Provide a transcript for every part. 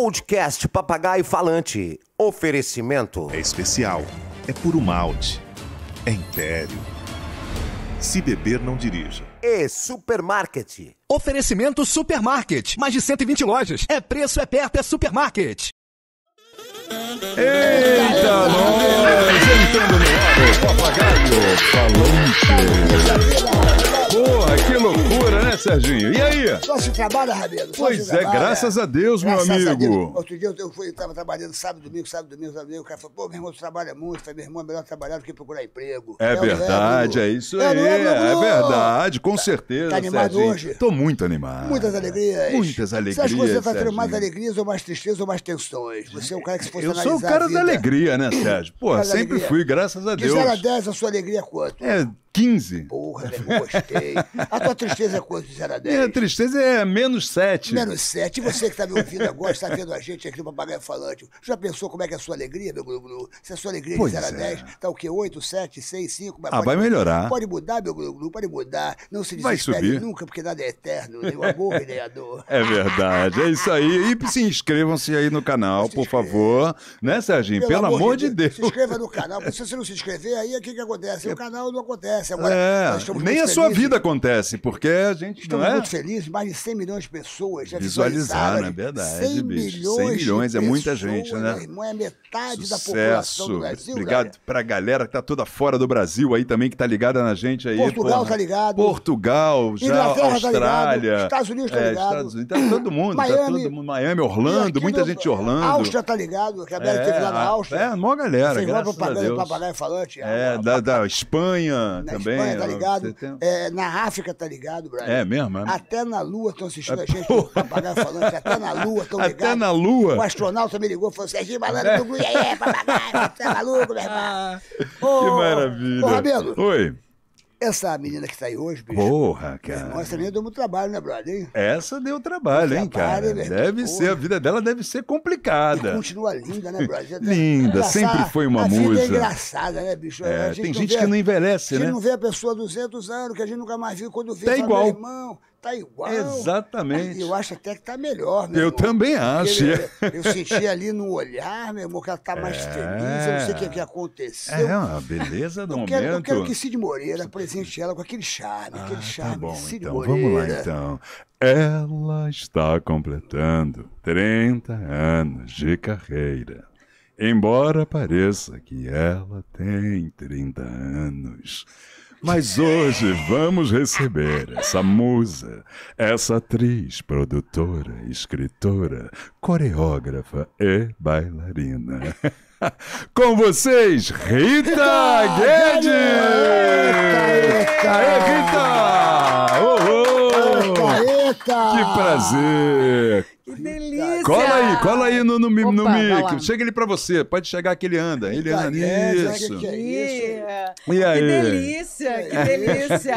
Podcast Papagaio Falante. Oferecimento. É especial. É puro malte. É império. Se beber, não dirija. E supermarket. Oferecimento supermarket. Mais de 120 lojas. É preço, é perto, é supermarket. Eita, nós! Entrando no ar, Papagaio Falante. Porra, que loucura, né, Serginho? E aí? Só se trabalha, Rabelo. Pois é, trabalha. graças a Deus, meu amigo. Deus. Outro dia eu fui, eu tava trabalhando sábado, domingo, sábado, domingo, sábado, domingo. O cara falou, pô, meu irmão, tu trabalha muito. falei, meu irmão, é melhor trabalhar do que procurar emprego. É, é verdade, é isso aí. É, verdade, com tá, certeza. Tá animado Serginho. hoje? Tô muito animado. Muitas alegrias. Muitas alegrias. Você acha que você tá tendo mais alegrias ou mais tristezas ou mais tensões? Você é o cara que se fosse Eu sou o cara da alegria, né, Sérgio? Pô, sempre fui, graças a Deus. De 0 a 10, a sua alegria é quanto? É 15. Porra, gostei. A tua tristeza é quanto de 0 a 10? Minha tristeza é menos 7. Menos 7. E você que está me ouvindo agora, está vendo a gente aqui no Papagaio Falante, já pensou como é que é a sua alegria, meu glu, glu? Se a sua alegria é pois de 0 a é. 10, tá o quê? 8, 7, 6, 5? ah, pode, vai melhorar. Pode mudar, meu glu, glu, pode mudar. Não se desespere nunca, porque nada é eterno, nem o amor e nem a dor. É verdade, é isso aí. E se inscrevam-se aí no canal, por favor. Né, Serginho? Pelo, Pelo amor, de Deus. Deus. Se inscreva no canal, porque se você não se inscrever, aí o que, que acontece? É o canal não acontece acontece agora. É, nem a sua vida acontece, porque a gente estamos não é... muito felizes, mais de 100 milhões de pessoas já visualizaram. Visualizaram, né? é verdade, 100 bicho. 100 milhões é pessoas, muita gente, né? irmão, é metade Sucesso. da população do Brasil, Obrigado galera. pra galera que tá toda fora do Brasil aí também, que tá ligada na gente aí. Portugal porra. tá ligado. Portugal, já Inglaterra tá Austrália. Tá Estados Unidos tá é, ligado. Estados Unidos, tá todo mundo. Tá Miami, tá todo mundo, Miami Orlando, muita no, gente de Orlando. Áustria tá ligado, que a galera é, teve lá na Áustria. É, mó galera, Fez lá propaganda, papagaio falante. É, da Espanha, né? na também. Espanha, tá ligado? Tem... É, na África, tá ligado, Brian? É mesmo? É... Até na Lua estão assistindo é, a gente, porra. o papagaio falando que até na Lua estão ligados. Até na Lua? O astronauta me ligou e falou, Serginho Malandro, é. do é papagaio, tá maluco, meu irmão? Ah, oh, que maravilha. Ô, oh, Rabelo. Oi. Essa menina que está aí hoje, bicho. Porra, cara. Nossa, também deu muito trabalho, né, brother? Hein? Essa deu trabalho, deu hein, trabalho, cara? deve porra. ser, a vida dela deve ser complicada. E continua linda, né, brother? linda, sempre foi uma a musa. Vida é engraçada, né, bicho? É, gente tem gente vê, que não envelhece, né? A gente né? não vê a pessoa há 200 anos, que a gente nunca mais viu quando vê. Tá igual. Meu irmão, tá igual. Exatamente. Eu acho até que tá melhor, né, Eu também acho. Eu, é. é, eu, senti ali no olhar, meu irmão, que ela tá mais é... feliz, eu não sei o que, é que aconteceu. É a beleza do eu momento. Quero, eu quero que Cid Moreira apresente ela com aquele charme, ah, aquele tá charme tá bom, Cid então, Moreira. Vamos lá, então. Ela está completando 30 anos de carreira. Embora pareça que ela tem 30 anos mas hoje vamos receber essa musa, essa atriz, produtora, escritora, coreógrafa e bailarina. Com vocês, Rita Guedes! Eita, Rita! Oh, oh. Eita, eita! Que prazer! Que Cola aí, cola aí no, no, no, no Chega ele pra você. Pode chegar que ele anda. Ele anda é, nisso. É e aí? Que delícia, que é delícia.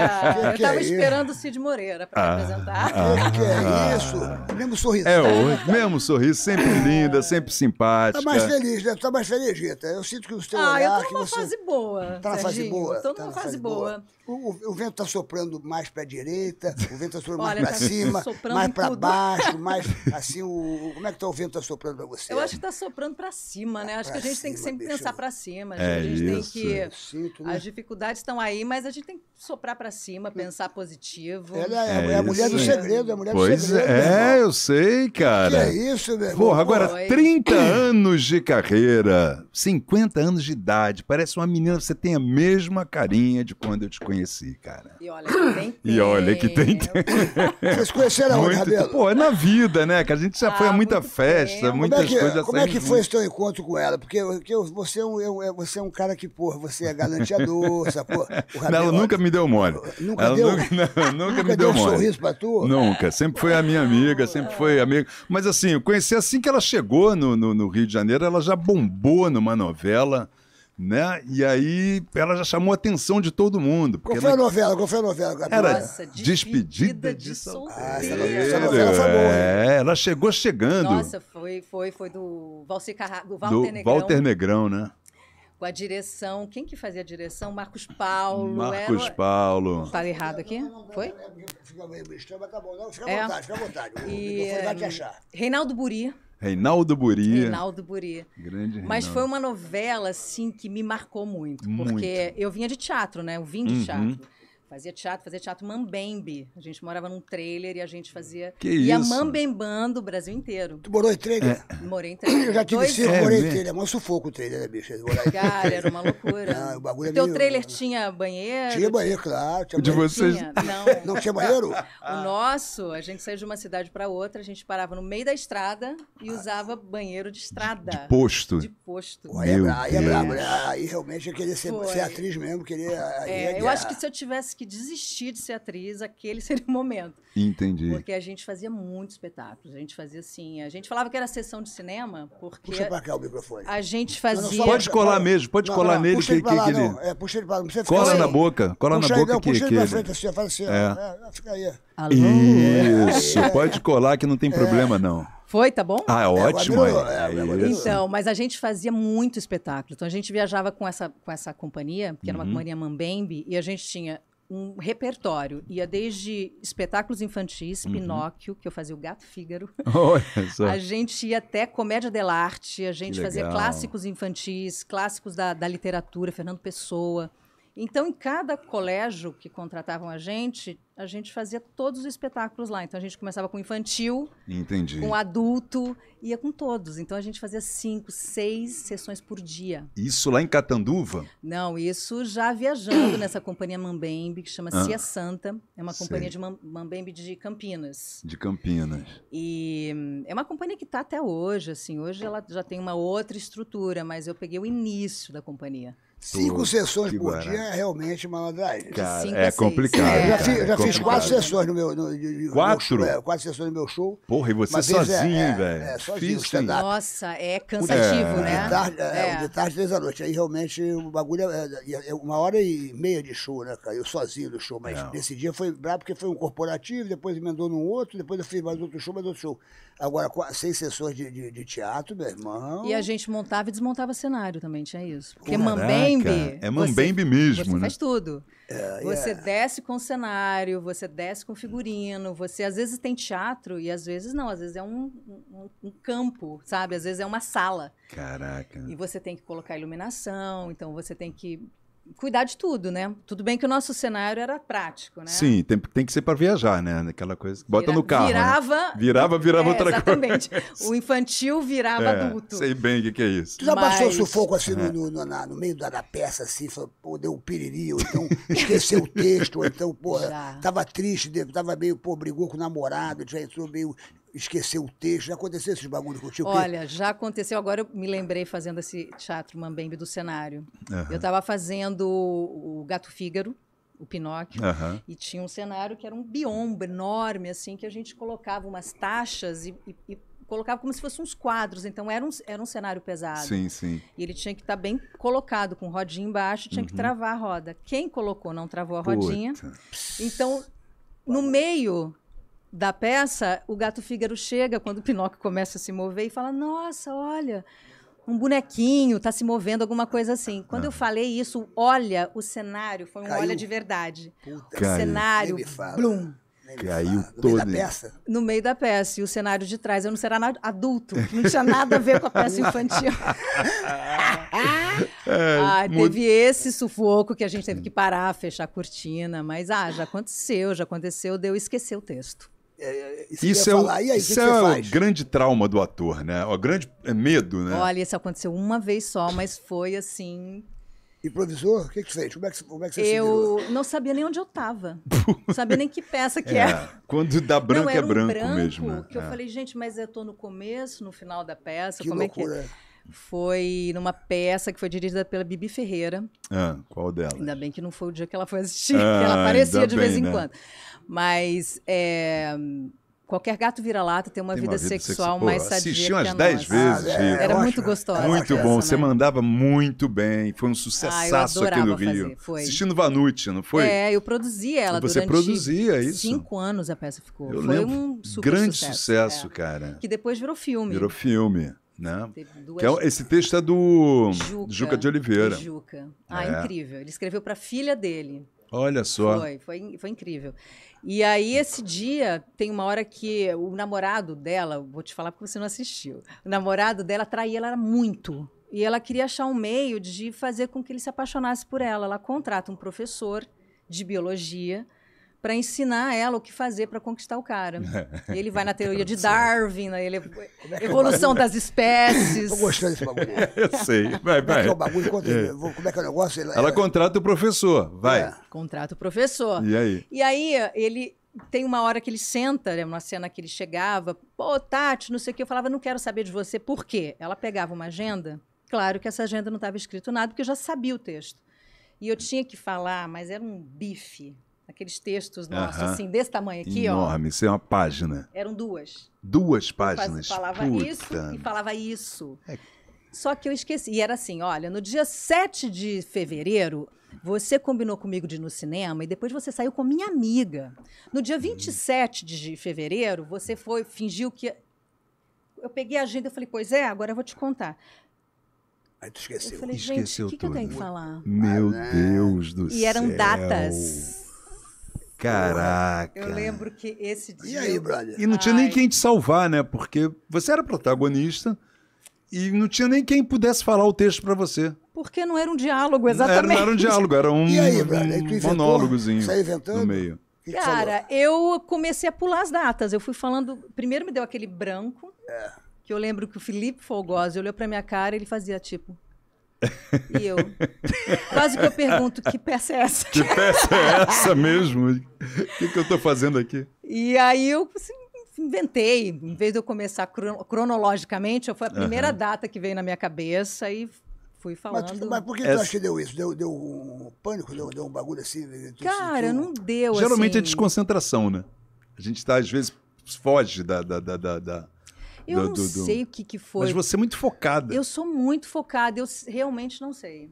Eu tava esperando o Cid Moreira pra ah, apresentar. Ah, que é isso? Mesmo sorriso. É, o mesmo sorriso, sempre linda, sempre tá simpática. Tá mais feliz, né? Tá mais feliz, Rita. Eu sinto que os seu olhar... Ah, eu tô numa fase boa, Tá na tá fase boa. Tô numa fase boa. O, o, vento está soprando mais para direita, o vento está soprando Olha, mais para tá cima, mais para baixo, mais assim o. Como é que tá o vento tá soprando para você? Eu acho que tá soprando para cima, né? Acho que a gente cima, tem que sempre pensar para cima. É a gente, isso. tem que. Sinto, né? As dificuldades estão aí, mas a gente tem que soprar para cima, pensar positivo. Ela é, é, é a mulher do segredo, é a mulher pois do segredo. Pois é, eu sei, cara. Que é isso, meu Porra, agora, 30 anos de carreira, 50 anos de idade, parece uma menina, você tem a mesma carinha de quando eu te conheci, cara. E olha que tem. E olha que tem. Vocês conheceram onde, Rabelo? Pô, é na vida, né? Que a gente já ah, foi há ah, muito muita festa, é. muitas como é que, coisas Como é que foi esse teu encontro com ela? Porque, porque você, é um, é é, você é um cara que, porra, você é galanteador, sacou? Não, ela nunca me deu mole. Nunca ela deu? Nunca, não, nunca, me deu, deu mole. um sorriso pra tu? Nunca. Sempre foi a minha amiga, sempre foi amiga. Mas assim, eu conheci assim que ela chegou no, no, no Rio de Janeiro, ela já bombou numa novela. Né? E aí ela já chamou a atenção de todo mundo. Qual foi a novela? Qual foi a novela? Gabriel? Era Nossa, Despedida, Despedida de, de Solteiro. Ah, essa novela, essa novela é, foi boa. É, ela chegou chegando. Nossa, foi, foi, foi do, Valci Carra... do Walter do Negrão. Walter Negrão, né? com a direção. Quem que fazia a direção? Marcos Paulo. Marcos era... Paulo. Tá errado aqui? Não, não, não, Foi? Fica meio mas tá bom. Não, fica à é. vontade, fica à vontade. E, hum, Reinaldo Buri. Reinaldo Buri. Reinaldo Buri. Grande Reinaldo. Mas foi uma novela, assim, que me marcou muito. muito. Porque eu vinha de teatro, né? Eu vim de uhum. teatro. Fazia teatro, fazia teatro mambembe. A gente morava num trailer e a gente fazia. Que ia isso? mambembando o Brasil inteiro. Tu morou em trailer? É. Morei em trailer. Eu já tive Dois circo, morei em é trailer. É mó sufoco o trailer, né, bicho? Cara, era uma loucura. Não, ah, o bagulho é o teu meio... trailer tinha banheiro? Tinha banheiro, claro. Tinha de vocês? Tinha. Não. Não tinha banheiro? O nosso, a gente saía de uma cidade para outra, a gente parava no meio da estrada e ah. usava banheiro de estrada. De posto. De posto. aí, é aí é brabo, é né? Aí realmente eu queria ser, ser atriz mesmo, queria. É, eu acho que se eu tivesse que desistir de ser atriz, aquele seria o momento. Entendi. Porque a gente fazia muitos espetáculos. A gente fazia assim. A gente falava que era sessão de cinema, porque. Puxa pra cá o microfone. A gente fazia. Não, não, pode colar mesmo, pode não, colar nele. Puxa que, pra que, lá, ele... É, puxa ele pra lá, não precisa Cola assim. na boca, cola puxa na boca. Aí, não, que, pra frente assim, faz assim, é. é fica aí. Alô? Isso, é. pode colar que não tem é. problema, não. Foi, tá bom? Ah, é, é ótimo. É, então, mas a gente fazia muito espetáculo. Então a gente viajava com essa, com essa companhia, que era uma uhum. companhia Mambembe, e a gente tinha um repertório. Ia desde espetáculos infantis, uhum. Pinóquio, que eu fazia o Gato Fígaro. a gente ia até comédia dell'arte, a gente fazia clássicos infantis, clássicos da, da literatura, Fernando Pessoa. Então, em cada colégio que contratavam a gente, a gente fazia todos os espetáculos lá. Então, a gente começava com infantil, Entendi. com adulto, ia com todos. Então, a gente fazia cinco, seis sessões por dia. Isso lá em Catanduva? Não, isso já viajando nessa companhia Mambembe, que chama ah, Cia Santa. É uma companhia sei. de Mambembe de Campinas. De Campinas. E hum, é uma companhia que está até hoje. Assim, hoje ela já tem uma outra estrutura, mas eu peguei o início da companhia. Cinco sessões por dia é realmente malandragem. Cara, é complicado. É, já fiz, é já fiz quatro sessões no meu. No, no, quatro? meu é, quatro sessões no meu show. Porra, e você sozinho, é, velho? É, sozinho. Nossa, é cansativo, né? De tarde, de tarde, três da noite. Aí realmente o bagulho é, uma hora e meia de show, né, cara? Eu sozinho no show. Mas nesse dia foi brabo porque foi um corporativo, depois emendou num outro, depois eu fiz mais outro show, mais outro show. Agora, seis sessões de, de, de, teatro, meu irmão. E a gente montava e desmontava cenário também, tinha isso. Porque Caraca, Mambembe. É Mambembe você, mesmo. Você né? faz tudo. É, é. você é. desce com cenário, você desce com figurino, você às vezes tem teatro e às vezes não, às vezes é um, um, um campo, sabe? Às vezes é uma sala. Caraca. E você tem que colocar iluminação, então você tem que cuidar de tudo, né? Tudo bem que o nosso cenário era prático, né? Sim, tem, tem que ser para viajar, né? Aquela coisa. Bota no carro. Né? Virava. Né? Virava, virava é, outra exatamente. coisa. Exatamente. O infantil virava é, adulto. Sei bem o que, que, é isso. Tu já Mas... passou sufoco assim é. no, no, na, no, meio da, da, peça, assim, falou, pô, deu um piriri, ou então esqueceu o texto, ou então, pô, já. tava triste, tava meio, pô, brigou com o namorado, já entrou meio esquecer o texto? Já aconteceu esses bagulhos contigo? Olha, já aconteceu. Agora eu me lembrei fazendo esse teatro Mambembe do cenário. Uhum. Eu estava fazendo o Gato Fígaro, o Pinóquio, uhum. e tinha um cenário que era um biombo enorme, assim, que a gente colocava umas taxas e, e, e colocava como se fossem uns quadros, então era um, era um cenário pesado. Sim, sim. E ele tinha que estar tá bem colocado, com rodinha embaixo, tinha uhum. que travar a roda. Quem colocou não travou a Puta. rodinha. Então, no meio da peça, o gato Fígaro chega quando o Pinóquio começa a se mover e fala: Nossa, olha, um bonequinho está se movendo, alguma coisa assim. Quando ah. eu falei isso, olha, o cenário foi um Caiu. olha de verdade. Puta. O Caiu. cenário, blum. Caiu todo. No meio da peça. No meio da peça. E o cenário de trás. Eu não era adulto. Não tinha nada a ver com a peça infantil. É, ah, Teve esse sufoco que a gente teve que parar, fechar a cortina. Mas, ah, já aconteceu, já aconteceu. Deu esquecer o texto. É, é, isso, isso é, o, aí, isso que é o grande trauma do ator, né? O grande é medo, né? Olha, isso aconteceu uma vez só, mas foi assim. Improvisou? O que, que fez? Como é que, como é que você Eu não sabia nem onde eu estava. não sabia nem que peça que é, era. Quando dá branco não, é um branco, mesmo. Né? Que eu falei, gente, mas eu tô no começo, no final da peça, que como loucura. é que. foi numa peça que foi dirigida pela Bibi Ferreira. Ah, qual dela? Ainda bem que não foi o dia que ela foi assistir, ah, que ela aparecia de bem, vez em né? quando. Mas é, qualquer gato vira-lata tem uma tem vida, vida sexual sexo. mais sadia. Assisti umas 10 vezes. Ah, é, era muito gostosa. Muito bom. Essa, você mandava muito bem. Foi um sucessaço ah, aqui no Rio. Fazer, foi. Assistindo Vanucci, não foi? É, eu produzi ela e Você produzia isso? Cinco anos a peça ficou. Eu foi lembro. um grande sucesso, é. cara. Que depois virou filme. Virou filme. Né? Duas... É, esse texto é do Juca, Juca de Oliveira. Juca. Ah, é. incrível. Ele escreveu para a filha dele. Olha só. Foi, foi, foi incrível. E aí, esse dia, tem uma hora que o namorado dela, vou te falar porque você não assistiu, o namorado dela traía ela muito. E ela queria achar um meio de fazer com que ele se apaixonasse por ela. Ela contrata um professor de biologia para ensinar ela o que fazer para conquistar o cara. Ele vai na teoria de Darwin, na né? ele... é evolução das espécies. Eu gostando desse bagulho. Eu sei. Vai, vai. Como é que é o bagulho? É é é. Como é que é o negócio? Ela, ela contrata o professor, vai. Contrata o professor. E aí? E aí, ele tem uma hora que ele senta, né, uma cena que ele chegava, pô, Tati, não sei o que, eu falava, não quero saber de você, por quê? Ela pegava uma agenda, claro que essa agenda não estava escrito nada, porque eu já sabia o texto. E eu tinha que falar, mas era um bife, aqueles textos nossos, assim, desse tamanho aqui, Enorme. ó. Enorme, isso é uma página. Eram duas. Duas páginas. Eu falava Puta. isso e falava isso. É. Só que eu esqueci. E era assim: olha, no dia 7 de fevereiro, você combinou comigo de ir no cinema e depois você saiu com minha amiga. No dia 27 uhum. de fevereiro, você foi, fingiu que. Eu peguei a agenda e falei, pois é, agora eu vou te contar. Aí tu esqueceu. Eu falei, esqueceu gente, o que, que, eu tenho que falar? Meu ah, né? Deus do céu. E eram datas Caraca. Eu lembro que esse dia. E aí, brother? E não tinha Ai. nem quem te salvar, né? Porque você era protagonista e não tinha nem quem pudesse falar o texto para você. Porque não era um diálogo, exatamente. Era, não era um diálogo, era um, e aí, um monólogozinho. inventando? No meio. Que Cara, que eu comecei a pular as datas. Eu fui falando. Primeiro me deu aquele branco. É. Que eu lembro que o Felipe Folgosi olhou pra minha cara e ele fazia tipo. E eu. Quase que eu pergunto: que peça é essa? Que peça é essa mesmo? O que, que eu estou fazendo aqui? E aí eu assim, inventei. Em vez de eu começar cron cronologicamente, foi a primeira uhum. data que veio na minha cabeça e fui falando. Mas, mas por que Essa... acha que deu isso? Deu, deu um pânico? Deu, deu um bagulho assim? Cara, sentiu... não deu. Geralmente é assim... é desconcentração, né? A gente está, às vezes, foge da, da, da, da eu do, não do, do... sei o que, que foi. Mas você é muito focada. Eu sou muito focada, eu realmente não sei.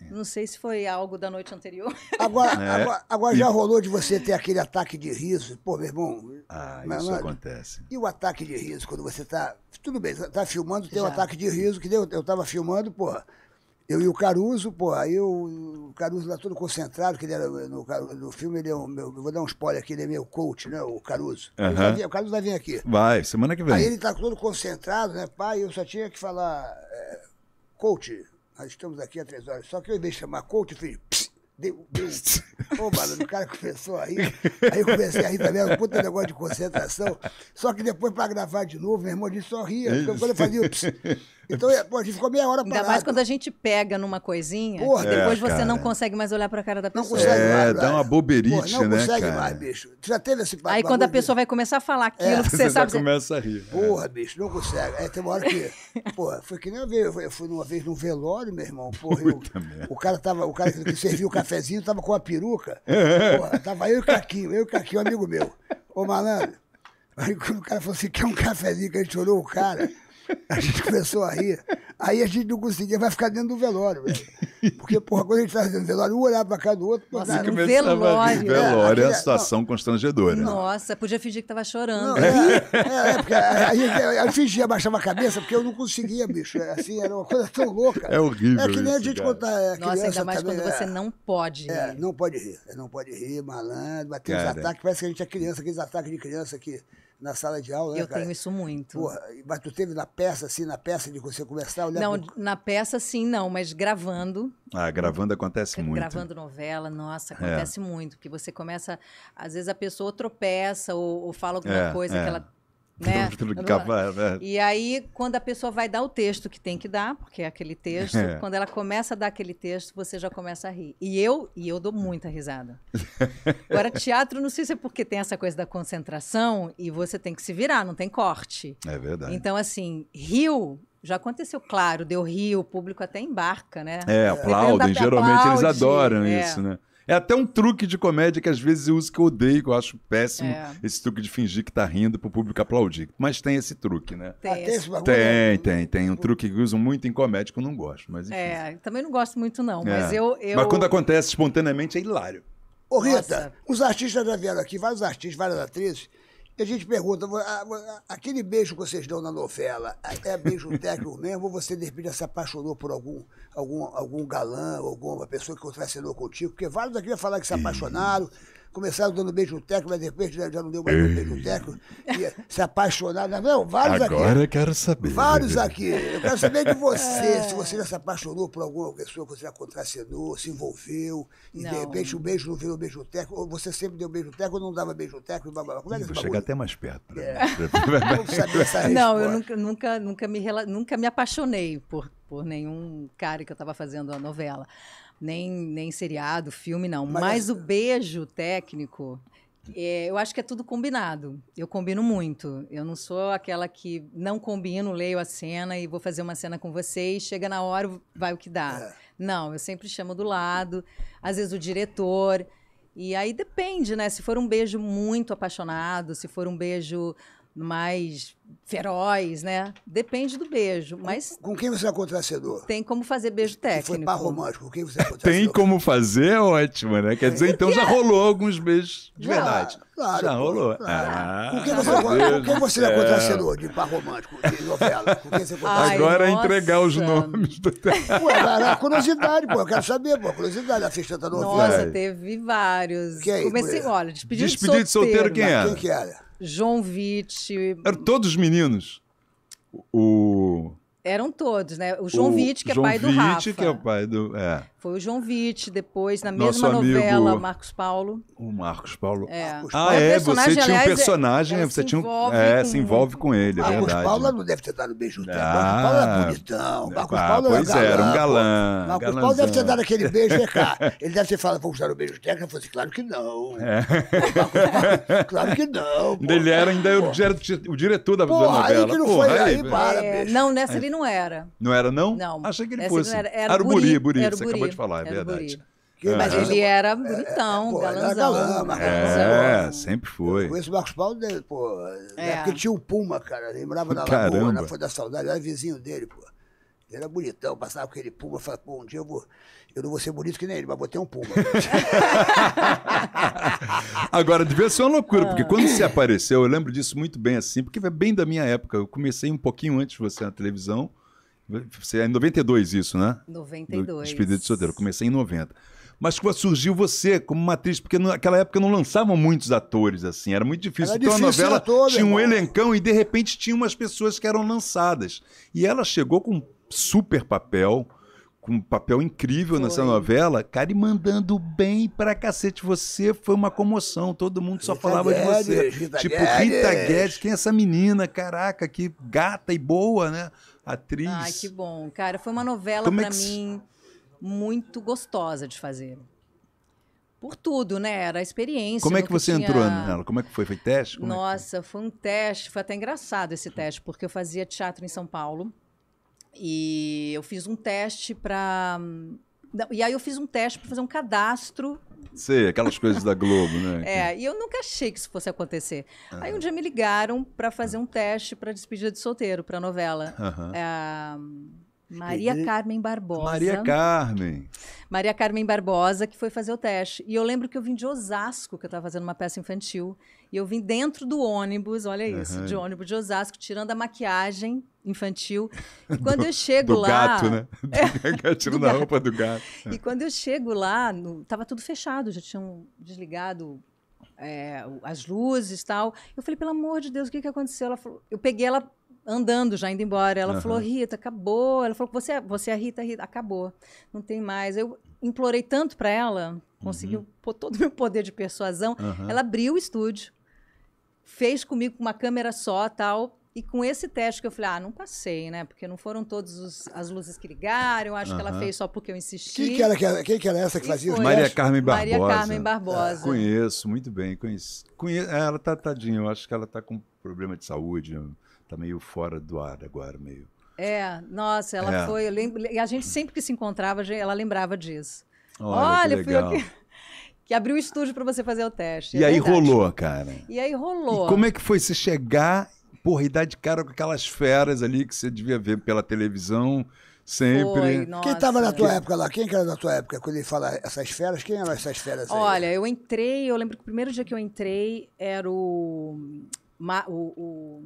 É. Não sei se foi algo da noite anterior. Agora, é. agora, agora, já rolou de você ter aquele ataque de riso. Pô, meu irmão. Ah, mas, é isso mas, acontece. E o ataque de riso, quando você tá. Tudo bem, tá filmando, tem já. um ataque de riso, que eu, eu tava filmando, porra. Eu e o Caruso, pô, aí o, o Caruso lá todo concentrado, que ele era no, no filme, ele é o meu, vou dar um spoiler aqui, ele é meu coach, né, o Caruso. Uhum. Vem, o Caruso vai vir aqui. Vai, semana que vem. Aí ele tá todo concentrado, né, pai, eu só tinha que falar, é, coach, nós estamos aqui há três horas, só que eu, em vez de chamar coach, eu fiz, pss, deu, deu, ô, mano, o cara começou aí, aí eu comecei a rir também, um puta negócio de concentração, só que depois, pra gravar de novo, meu irmão disse, só ria, porque é então quando eu fazia, pss, então, é, pô, a gente ficou meia hora parado. Ainda mais quando a gente pega numa coisinha, Porra, depois você cara. não consegue mais olhar pra cara da pessoa. Não consegue é, mais, dá uma boberite, né, Não consegue cara? mais, bicho. Tu já teve esse Aí quando a pessoa vai começar a falar é. aquilo é. que você, você sabe... Você começa a rir. Né? Porra, bicho, não consegue. Aí tem uma hora que... Porra, foi que nem eu, eu fui uma vez num velório, meu irmão. Porra, eu, o cara tava... O cara que serviu o cafezinho tava com a peruca. Porra, tava eu e o Caquinho. Eu e o Caquinho, um amigo meu. Ô, malandro. Aí quando o cara falou assim, quer um cafezinho? Que a gente olhou o cara... A gente começou a rir. Aí a gente não conseguia, vai ficar dentro do velório, velho. Porque, porra, quando a gente estava dentro do velório, um olhava para cá do outro. Nossa, cara, um velório. Velório né? é, a situação não, constrangedora. Nossa, podia fingir que estava chorando. Não, é, é, é, porque aí fingia, abaixava a cabeça, porque eu não conseguia, bicho. É, assim, era uma coisa tão louca. É horrível. É que nem isso, é, a gente contar. Nossa, ainda mais também, quando é. você não pode rir. É, né? não pode rir. Não pode rir, malandro, bater uns ataques. Parece que a gente é criança, aqueles ataques de criança que na sala de aula, né, Eu cara? tenho isso muito. Porra, mas tu teve na peça, assim, na peça de você começar a olhar Não, na peça sim, não, mas gravando. Ah, gravando acontece muito. Gravando novela, nossa, acontece é. muito, porque você começa, às vezes a pessoa tropeça ou, ou fala alguma é, coisa é. que ela né? É. E aí, quando a pessoa vai dar o texto que tem que dar, porque é aquele texto, é. quando ela começa a dar aquele texto, você já começa a rir. E eu, e eu dou muita risada. Agora, teatro, não sei se é porque tem essa coisa da concentração e você tem que se virar, não tem corte. É verdade. Então, assim, rio já aconteceu, claro, deu rio, o público até embarca, né? É, aplaudem, geralmente aplaude, eles adoram é. isso, né? É até um truque de comédia que às vezes eu uso que eu odeio, que eu acho péssimo. É. Esse truque de fingir que tá rindo pro público aplaudir. Mas tem esse truque, né? Ah, tem, tem, tem, né? tem, tem. Um truque que eu uso muito em comédia que eu não gosto. Mas, enfim. É, também não gosto muito, não. É. Mas eu, eu. Mas quando acontece espontaneamente é hilário. Ô, Rita, Nossa. os artistas já vieram aqui, vários artistas, várias atrizes e a gente pergunta, aquele beijo que vocês dão na novela, é beijo técnico mesmo ou você de repente se apaixonou por algum, algum, algum galã, alguma pessoa que contracenou contigo? Porque vários aqui já falar que se apaixonaram, começaram dando beijo teco, mas depois já, já não deu mais beijo teco. se apaixonaram. É não, vários Agora aqui. Agora eu quero saber. Vários aqui. Eu quero saber de você, é. se você já se apaixonou por alguma pessoa que você já contracenou, se envolveu, e não. de repente o beijo não virou beijo teco, ou você sempre deu beijo teco ou não dava beijo teco, blá, blá, blá. Como é que Vou chegar até mais perto. Né? É. não, eu nunca, nunca, nunca, me, nunca me apaixonei por, por nenhum cara que eu estava fazendo a novela nem, nem seriado, filme, não. Mas, Mas é o beijo técnico, é, eu acho que é tudo combinado. Eu combino muito. Eu não sou aquela que não combino, leio a cena e vou fazer uma cena com você e chega na hora, vai o que dá. É. Não, eu sempre chamo do lado, às vezes o diretor. E aí depende, né? Se for um beijo muito apaixonado, se for um beijo mais feroz, né? Depende do beijo, mas... Com, com quem você é contracedor? Tem como fazer beijo técnico. Se foi par romântico, com quem você é contracedor? Tem como fazer, é ótimo, né? Quer dizer, então já é? rolou alguns beijos de já, verdade. Claro, já rolou. Claro. Ah, com, quem você, é com quem você é contracedor de par romântico, de novela? Com quem você é contracedor? Agora é entregar os nomes do... pô, era é curiosidade, pô, eu quero saber, pô, curiosidade, a festa tá novela. Nossa, teve vários. Quem? Comecei, olha, despedido, despedido de solteiro. Despedido de solteiro quem era? Quem que era? João Vitti. Eram todos os meninos? O. Eram todos, né? O João o Vitti, que é pai Vitti, do Rafa. que é o pai do. É. Foi o João Vitti, depois, na mesma novela, Marcos Paulo. O Marcos Paulo. É. Marcos ah, Paulo. Ah, é, você tinha um é, personagem, você tinha um, é, com... se envolve com ele, é Marcos é verdade. Marcos Paulo não deve ter dado beijo no ah, Marcos Paulo é bonitão, Marcos ah, Paulo pois era era, um galã. Marcos Paulo deve ter dado aquele beijo, né, cara? Ele deve ter falado, vamos dar o um beijo técnico? Eu falei, claro que não. É. Paulo, claro que não. Pô. Ele era ainda pô. o diretor da, pô, novela. Aí que não foi, aí, aí para, é, Não, nessa ele não era. Não era, não? Não. Achei que ele fosse. Era o Buri, Buri, acabou de falar, é verdade. Que, mas é. ele era bonitão, é, galanzão. Era galã, Marcos É, sempre foi. Eu conheço o Marcos Paulo, dele, né, pô. É. época tinha o Puma, cara. Ele morava na Lagoa, né, Foi da Saudade. era vizinho dele, pô. Ele era bonitão, passava com aquele Puma. Falava, pô, um dia eu vou... Eu não vou ser bonito que nem ele, mas vou ter um Puma. Agora, devia ser é uma loucura, porque ah. quando você apareceu, eu lembro disso muito bem assim, porque é bem da minha época. Eu comecei um pouquinho antes de você na televisão. Você é em 92 isso, né? 92. Do Despedida de Solteiro. Comecei em 90. Mas surgiu você como uma atriz, porque naquela época não lançavam muitos atores, assim, era muito difícil. Era então difícil, a novela toda, tinha um elencão e de repente tinha umas pessoas que eram lançadas. E ela chegou com um super papel, com um papel incrível foi. nessa novela, cara, e mandando bem pra cacete. Você foi uma comoção, todo mundo só Rita falava Guedes, de você. Rita tipo, Guedes. Rita Guedes, quem é essa menina? Caraca, que gata e boa, né? atriz. Ai, que bom, cara. Foi uma novela para é que... mim muito gostosa de fazer. Por tudo, né? Era a experiência. Como é que você tinha... entrou nela? Como é que foi? Foi teste? Como é Nossa, é foi? foi um teste. Foi até engraçado esse teste, porque eu fazia teatro em São Paulo. E eu fiz um teste para. Hum, e aí eu fiz um teste para fazer um cadastro Sei, aquelas coisas da Globo, né? É, e eu nunca achei que isso fosse acontecer. Uhum. Aí um dia me ligaram para fazer um teste para despedida de solteiro, para novela. Uhum. É... Maria e... Carmen Barbosa. Maria Carmen. Maria Carmen Barbosa, que foi fazer o teste. E eu lembro que eu vim de Osasco, que eu estava fazendo uma peça infantil. E eu vim dentro do ônibus, olha isso, de ônibus de Osasco, tirando a maquiagem infantil. E quando do, eu chego do lá. Gato, né? É, do, é, tirando a roupa do gato. E é. quando eu chego lá, no, tava tudo fechado, já tinham desligado é, as luzes e tal. Eu falei, pelo amor de Deus, o que, que aconteceu? Ela falou, eu peguei ela andando, já indo embora. Ela uhum. falou, Rita, acabou. Ela falou, você, é, você é a Rita, Rita, acabou. Não tem mais. Eu implorei tanto para ela, conseguiu uhum. pôr todo o meu poder de persuasão. Uhum. Ela abriu o estúdio fez comigo com uma câmera só tal. E com esse teste que eu falei, ah, não passei, né? Porque não foram todas as luzes que ligaram, acho uhum. que ela fez só porque eu insisti. Quem que era, quem que era essa que e fazia? Foi, Maria Carmen Barbosa. Maria Carmen Barbosa. É, conheço, muito bem, conheço. conheço é, ela tá tadinha, eu acho que ela tá com problema de saúde, tá meio fora do ar agora, meio. É, nossa, ela é. foi, eu lembro, a gente sempre que se encontrava, ela lembrava disso. Olha, Olha que legal. fui eu que que abriu o estúdio para você fazer o teste. E é aí verdade. rolou, cara. E aí rolou. E como é que foi você chegar, porra, e dar de cara com aquelas feras ali que você devia ver pela televisão? Sempre. Foi, Quem estava na tua época lá? Quem era da tua época? Quando ele fala essas feras, quem eram essas feras aí? Olha, eu entrei, eu lembro que o primeiro dia que eu entrei era o. o, o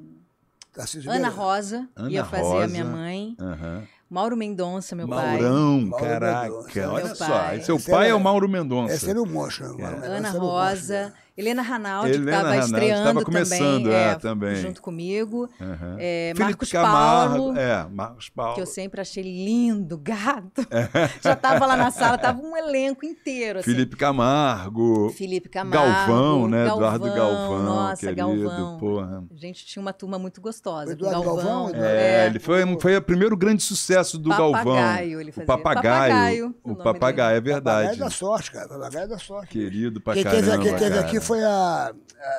Ana Rosa, Ana ia fazer Rosa. a minha mãe. Uhum. Mauro Mendonça, meu Maurão, pai. Caraca, Mauro, caraca. Olha só. Pai. Seu é pai é, é o Mauro Mendonça. Esse é o monstro. É. Ana Rosa. Helena Ranaldi, que estava estreando estava começando, também, é, é, também. Junto comigo. Uhum. É, Marcos Paulo. É, Marcos Paulo. Que eu sempre achei lindo, gato. É. Já estava lá na sala, estava um elenco inteiro. Assim. Felipe Camargo. Felipe Camargo. Galvão, né? Galvão, Eduardo Galvão. Nossa, querido, Galvão. Porra. A gente tinha uma turma muito gostosa. Eduardo Galvão. Galvão é, é, ele foi, foi o primeiro grande sucesso do Galvão. Ele fazia. O papagaio. O papagaio, o papagaio é verdade. Papagaio da sorte, cara. Papagaio da sorte. Querido pra quem caramba, teve, Quem teve aqui foi foi a,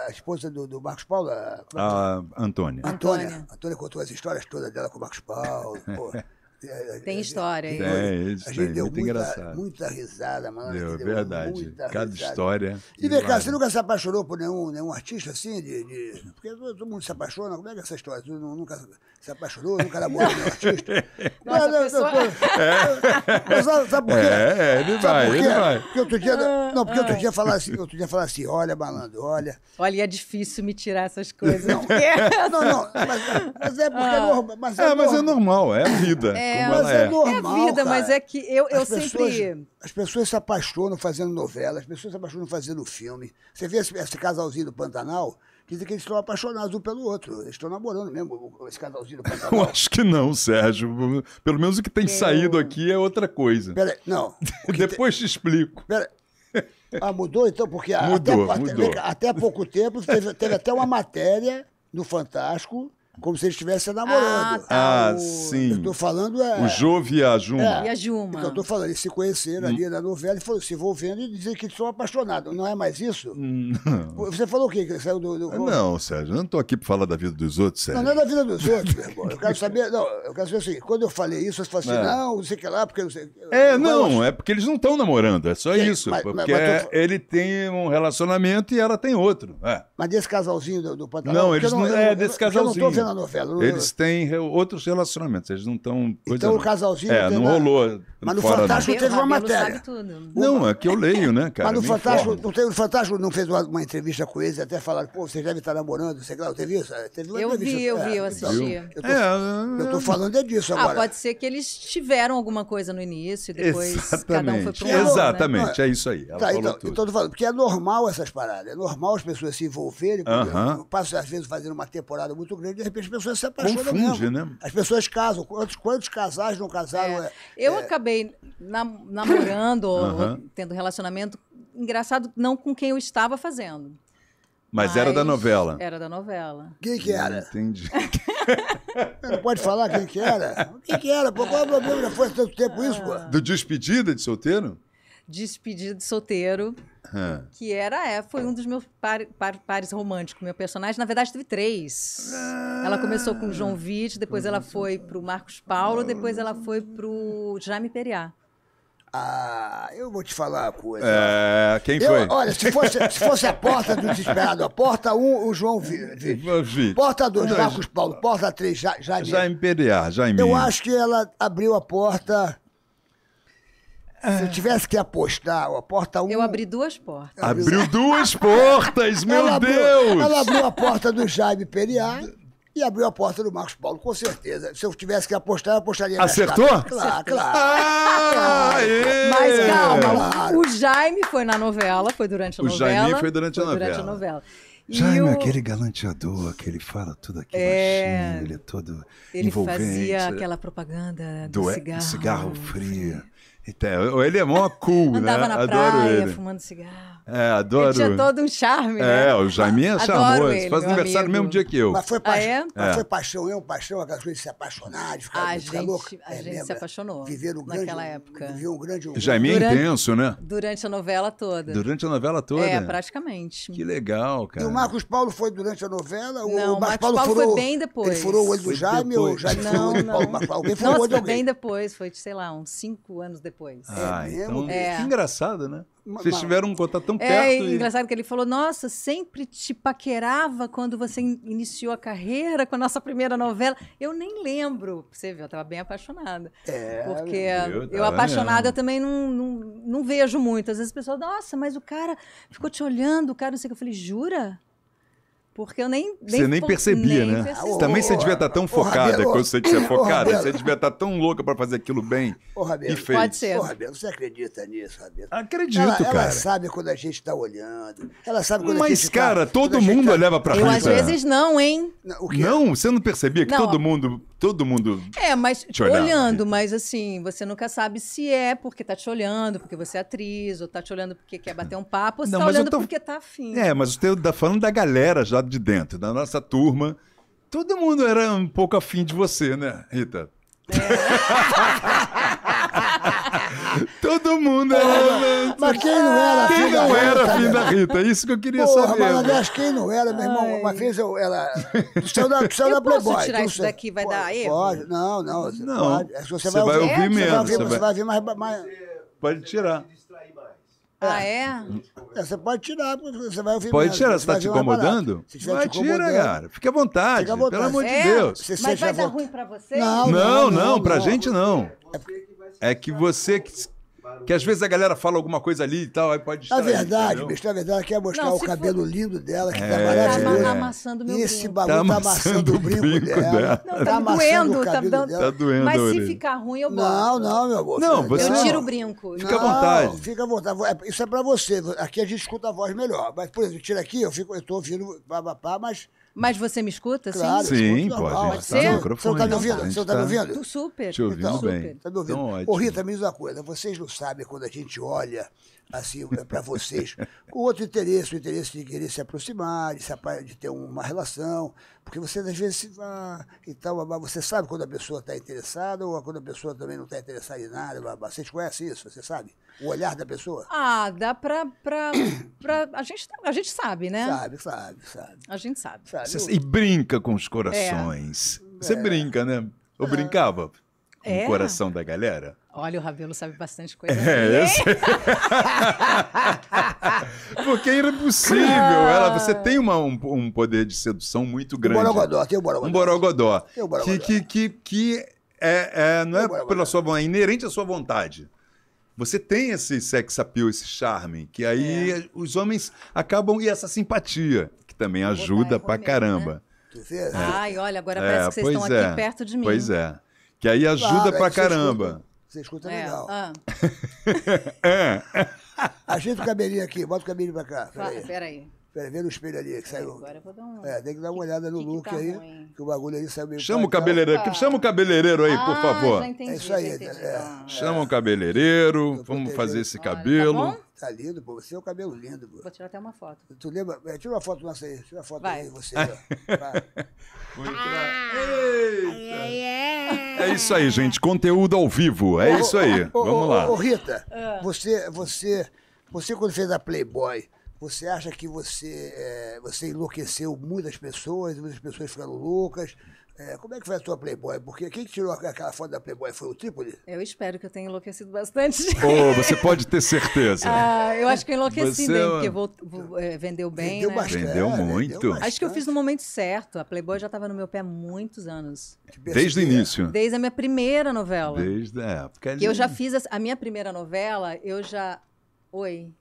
a esposa do, do, Marcos Paulo? A, é a é? Antônia. Antônia. Antônia. Antônia contou as histórias todas dela com o Marcos Paulo. Tem história, hein? Tem, a gente tem. deu muito muita, muita risada, mano. Deu, deu verdade. Cada risada. história. É e vem cá, você nunca se apaixonou por nenhum, nenhum artista assim? De, de... Porque todo mundo se apaixona. Como é que é essa história? nunca se apaixonou, nunca namorou nenhum artista? Nossa, não, pessoa... não, é. sabe, por quê? É, é ele vai, ele vai. Porque outro dia, ah, não, porque outro ah. dia falar assim, outro dia falar assim, olha, malandro, olha. Olha, é difícil me tirar essas coisas. Não, não, não mas, mas, é porque é ah. é normal. Mas é, é mas é normal, é a vida. É, é, ela é, normal, é vida, cara. mas é que eu, eu as pessoas, sempre. As pessoas se apaixonam fazendo novela, as pessoas se apaixonam fazendo filme. Você vê esse, esse casalzinho do Pantanal, Dizem que eles estão apaixonados um pelo outro. Eles estão namorando mesmo, esse casalzinho do Pantanal. Eu acho que não, Sérgio. Pelo menos o que tem eu... saído aqui é outra coisa. Peraí, não. Depois te, te explico. Peraí. Ah, mudou então? Porque mudou, até, mudou. até, até pouco tempo teve, teve até uma matéria no Fantástico como se ele estivesse ah, namorando. Ah, ah o, sim. Eu tô falando é. O Jove e a Juma. É, e a Juma. Então, eu tô falando, eles se conheceram ali hum. na novela e foram se envolvendo e dizem que são apaixonados. Não é mais isso? Não. Hum. Você falou o quê? Que saiu do, do... Não, Sérgio, eu não tô aqui para falar da vida dos outros, Sérgio. Não, não é da vida dos outros, meu irmão. Eu quero saber. Não, eu quero saber assim, quando eu falei isso, você falou assim, é. não, não sei o que lá, porque não sei. É, não, não é porque eles não estão namorando, é só é, isso. Mas, porque mas, mas tô... ele tem um relacionamento e ela tem outro. É. Mas desse casalzinho do, do Pantanal. Não, eles não, não, é desse casalzinho na novela. Eles têm outros relacionamentos, eles não estão. Então não. o casalzinho. É, não, não rolou. Mas no Fantástico teve uma matéria. Não, é que eu leio, né, cara? Mas no Fantástico, não teve, no Fantástico não fez uma, uma entrevista com eles, até falaram, pô, vocês devem estar namorando, sei lá, teve é, Teve uma eu vi, eu vi, eu é, assisti. Então, eu tô, é, ah, eu tô falando é disso ah, agora. Ah, pode ser que eles tiveram alguma coisa no início e depois Exatamente. cada um foi pro outro né? Exatamente, né? é isso aí. Tá, então, então, Eu tô falando, porque é normal essas paradas, é normal as pessoas se envolverem, uh -huh. passo às vezes fazendo uma temporada muito grande, de repente as pessoas se apaixonam Confunde, mesmo. né? As pessoas casam. Quantos, quantos casais não casaram? É. é eu é. acabei nam namorando, uhum. ou, tendo relacionamento, engraçado, não com quem eu estava fazendo. Mas, Mas, era da novela. Era da novela. Quem que era? Entendi. Não pode falar quem que era? Quem que era? Pô, qual é o problema? Já foi tanto tempo isso, pô. Do Despedida de Solteiro? Despedida de Solteiro. Hum. Que era, é, foi um dos meus par, par, pares românticos. Meu personagem, na verdade, teve três. Ah, ela começou com o João Vitti, depois ela foi pro Marcos Paulo, depois ela foi pro Jaime Periá. Ah, eu vou te falar uma coisa. É, quem eu, foi? Olha, se fosse, se fosse a porta do desesperado, a porta 1, um, o João Vitti. Porta 2, Marcos Paulo. Porta 3, Jaime. Jaime Pereira, Jaime. Eu acho que ela abriu a porta se eu tivesse que apostar, a porta 1. Um... Eu abri duas portas. Abriu duas portas, meu ela Deus! Abriu, ela abriu a porta do Jaime Periá e abriu a porta do Marcos Paulo, com certeza. Se eu tivesse que apostar, eu apostaria Acertou? Claro, Acertou? Claro, ah, É. Mas calma, claro. o Jaime foi na novela, foi durante a o novela. O Jaime foi durante a foi novela. Durante a novela. Jaime, eu... É aquele galanteador que ele fala tudo aqui é... baixinho, ele é todo ele envolvente. Ele fazia aquela propaganda do, do cigarro. Cigarro frio. frio. Então, ele é mó cool, Andava né? na Adoro ele. fumando cigarro. É, adoro. Ele tinha todo um charme, né? é, né? o Jaime é charmoso. Ele, Faz aniversário no mesmo dia que eu. Mas foi, pa... Ah, é? Mas foi é. paixão, eu, paixão, aquelas coisas se apaixonar, de ficar, a ah, de ficar gente, A é gente lembra? se é. apaixonou viver um naquela época. Viver um grande... Um... Jaime é intenso, né? Durante a novela toda. Durante a novela toda? É, praticamente. Que legal, cara. E o Marcos Paulo foi durante a novela? Não, o Marcos, Marcos Paulo, Paulo furou, foi bem depois. Ele furou o olho do Jaime ou o Jaime furou o olho do Paulo? Alguém furou o olho de Foi bem depois, foi, sei lá, uns cinco anos depois. Ah, então... Que engraçado, né? Vocês tiveram um contato tão é, perto. É e... engraçado que ele falou: Nossa, sempre te paquerava quando você in iniciou a carreira com a nossa primeira novela. Eu nem lembro. Você viu, eu estava bem apaixonada. É, porque eu, eu apaixonada também não, não, não, vejo muito. Às vezes as pessoas, nossa, mas o cara ficou te olhando, o cara não sei o que. Eu falei: Jura? Porque eu nem. você nem percebia, nem né? Percebia. Também você devia estar tá tão focada, quando você estiver focada, você devia estar tá tão louca para fazer aquilo bem. Ô, Rabelo, e Pode ser. Ô, Rabelo, você acredita nisso, Rabelo? Acredito, ela, cara. Tá ela sabe quando a gente está olhando. Ela sabe quando Mas, a gente Mas, cara, tá, todo mundo tá... olhava para frente Eu, às vezes, não, hein? Não, não, você não percebia que não, todo mundo todo mundo. É, mas te olhando, olhando, mas assim, você nunca sabe se é porque tá te olhando, porque você é atriz, ou tá te olhando porque quer bater um papo, ou se Não, tá olhando tô... porque tá afim. É, mas eu tô falando da galera já de dentro, da nossa turma. Todo mundo era um pouco afim de você, né, Rita? É. Todo mundo era. É ah, mas quem não era Quem filho não da era Rita, filho da né? Rita? É isso que eu queria Porra, saber. Mas, né? aliás, quem não era, meu irmão? Uma vez eu era. Do céu da, do céu eu da Playboy. tirar então isso daqui, vai dar erro? Pode, não, não. não. Pode, é, você, vai, vai ouvir, ouvir mesmo. Você vai, você vai mais. mais... Pode tirar. Ah, é. é? Você pode tirar, porque você vai ouvir Pode mesmo, tirar, você está te incomodando? Se vai, te incomodando, tira, cara. Fique à vontade, Fica à vontade. pelo amor de Deus. Mas vai dar ruim para você? Não, não, não, não, não para a gente não. É porque é que você. Que, que às vezes a galera fala alguma coisa ali e tal, aí pode estar. Na verdade, bicho, na verdade, quer mostrar não, o cabelo for... lindo dela, que é, tá maravilhoso. Tá, tá amassando meu Esse brinco. bagulho tá, tá amassando, o brinco, brinco dela. dela. Tá não, tá, tá doendo, tá dando. Tá doendo. Mas se ficar ruim, eu boto. Não, não, meu amor. Não, você... Eu tiro o brinco. Fica à vontade. Fica à vontade. É, isso é pra você. Aqui a gente escuta a voz melhor. Mas, por exemplo, tira aqui, eu, fico, eu tô ouvindo pá, pá, pá, mas mas você me escuta? Claro, sim, sim pode. Normal. Pode ser? Tá você não está me né? ouvindo? Você não está me tá ouvindo? Tá... Super. Estou ouvindo então, bem. Está me ouvindo? Então, Ô, Rita, me diz uma coisa. Vocês não sabem quando a gente olha assim é para vocês com outro interesse, o interesse de querer se aproximar, de ter uma relação. Porque você, às vezes, se e tal, babá, você sabe quando a pessoa está interessada ou quando a pessoa também não está interessada em nada, babá. Vocês conhecem isso, você sabe? O olhar da pessoa? Ah, dá pra. pra, pra a, gente, tá, a gente sabe, né? Sabe, sabe, sabe. A gente sabe. sabe? E brinca com os corações. Você é. brinca, né? Eu é. brincava no é? coração da galera? Olha, o Rabelo sabe bastante coisa. É, assim. Porque era impossível. Ela, você tem uma, um, um, poder de sedução muito grande. Um borogodó, tem é o um borogodó. Um borogodó. Tem é o borogodó. Que, que, que, que é, é não é, é pela sua é inerente à sua vontade. Você tem esse sex appeal, esse charme, que aí é. os homens acabam... E essa simpatia, que também ajuda pra né? caramba. Né? Ai, olha, agora parece que vocês estão aqui perto de mim. Pois é. Que aí ajuda claro, é pra caramba. Você escuta, você escuta é. legal. Ah. É. Ajeita o cabelinho aqui, bota o cabelinho pra cá. Peraí. aí peraí. vê no espelho ali que saiu. Agora eu vou dar um... É, tem que dar uma olhada no que look que tá aí, ruim. que o bagulho aí saiu meio. Chama o cabeleireiro, chama o cabeleireiro aí, por ah, favor. Entendi, é isso aí, é. é, Chama o cabeleireiro, vamos protegido. fazer esse Olha, tá cabelo. Tá, tá, lindo, pô. Você é um cabelo lindo, pô. Vou tirar até uma foto. Tu lembra? tira uma foto nossa aí, tira uma foto Vai. aí, você. Ó. Ah! É isso aí, gente. Conteúdo ao vivo. É isso aí. Vamos lá. Ô, Rita, ah. você, você, você quando fez a Playboy, você acha que você, é, você enlouqueceu muitas pessoas, muitas pessoas ficaram loucas, é, como é que foi a sua Playboy? Porque quem tirou aquela foto da Playboy foi o Trípoli? Eu espero que eu tenha enlouquecido bastante. Oh, você pode ter certeza. ah, eu acho que eu enlouqueci você... bem, é porque vou, vou, é, vendeu bem. Vendeu, né? bastante, vendeu muito. Vendeu Acho que eu fiz no momento certo. A Playboy já estava no meu pé há muitos anos. Desde o início? Desde a minha primeira novela. Desde a é, época. Ali... Eu já é fiz a, a minha primeira novela, eu já. Oi.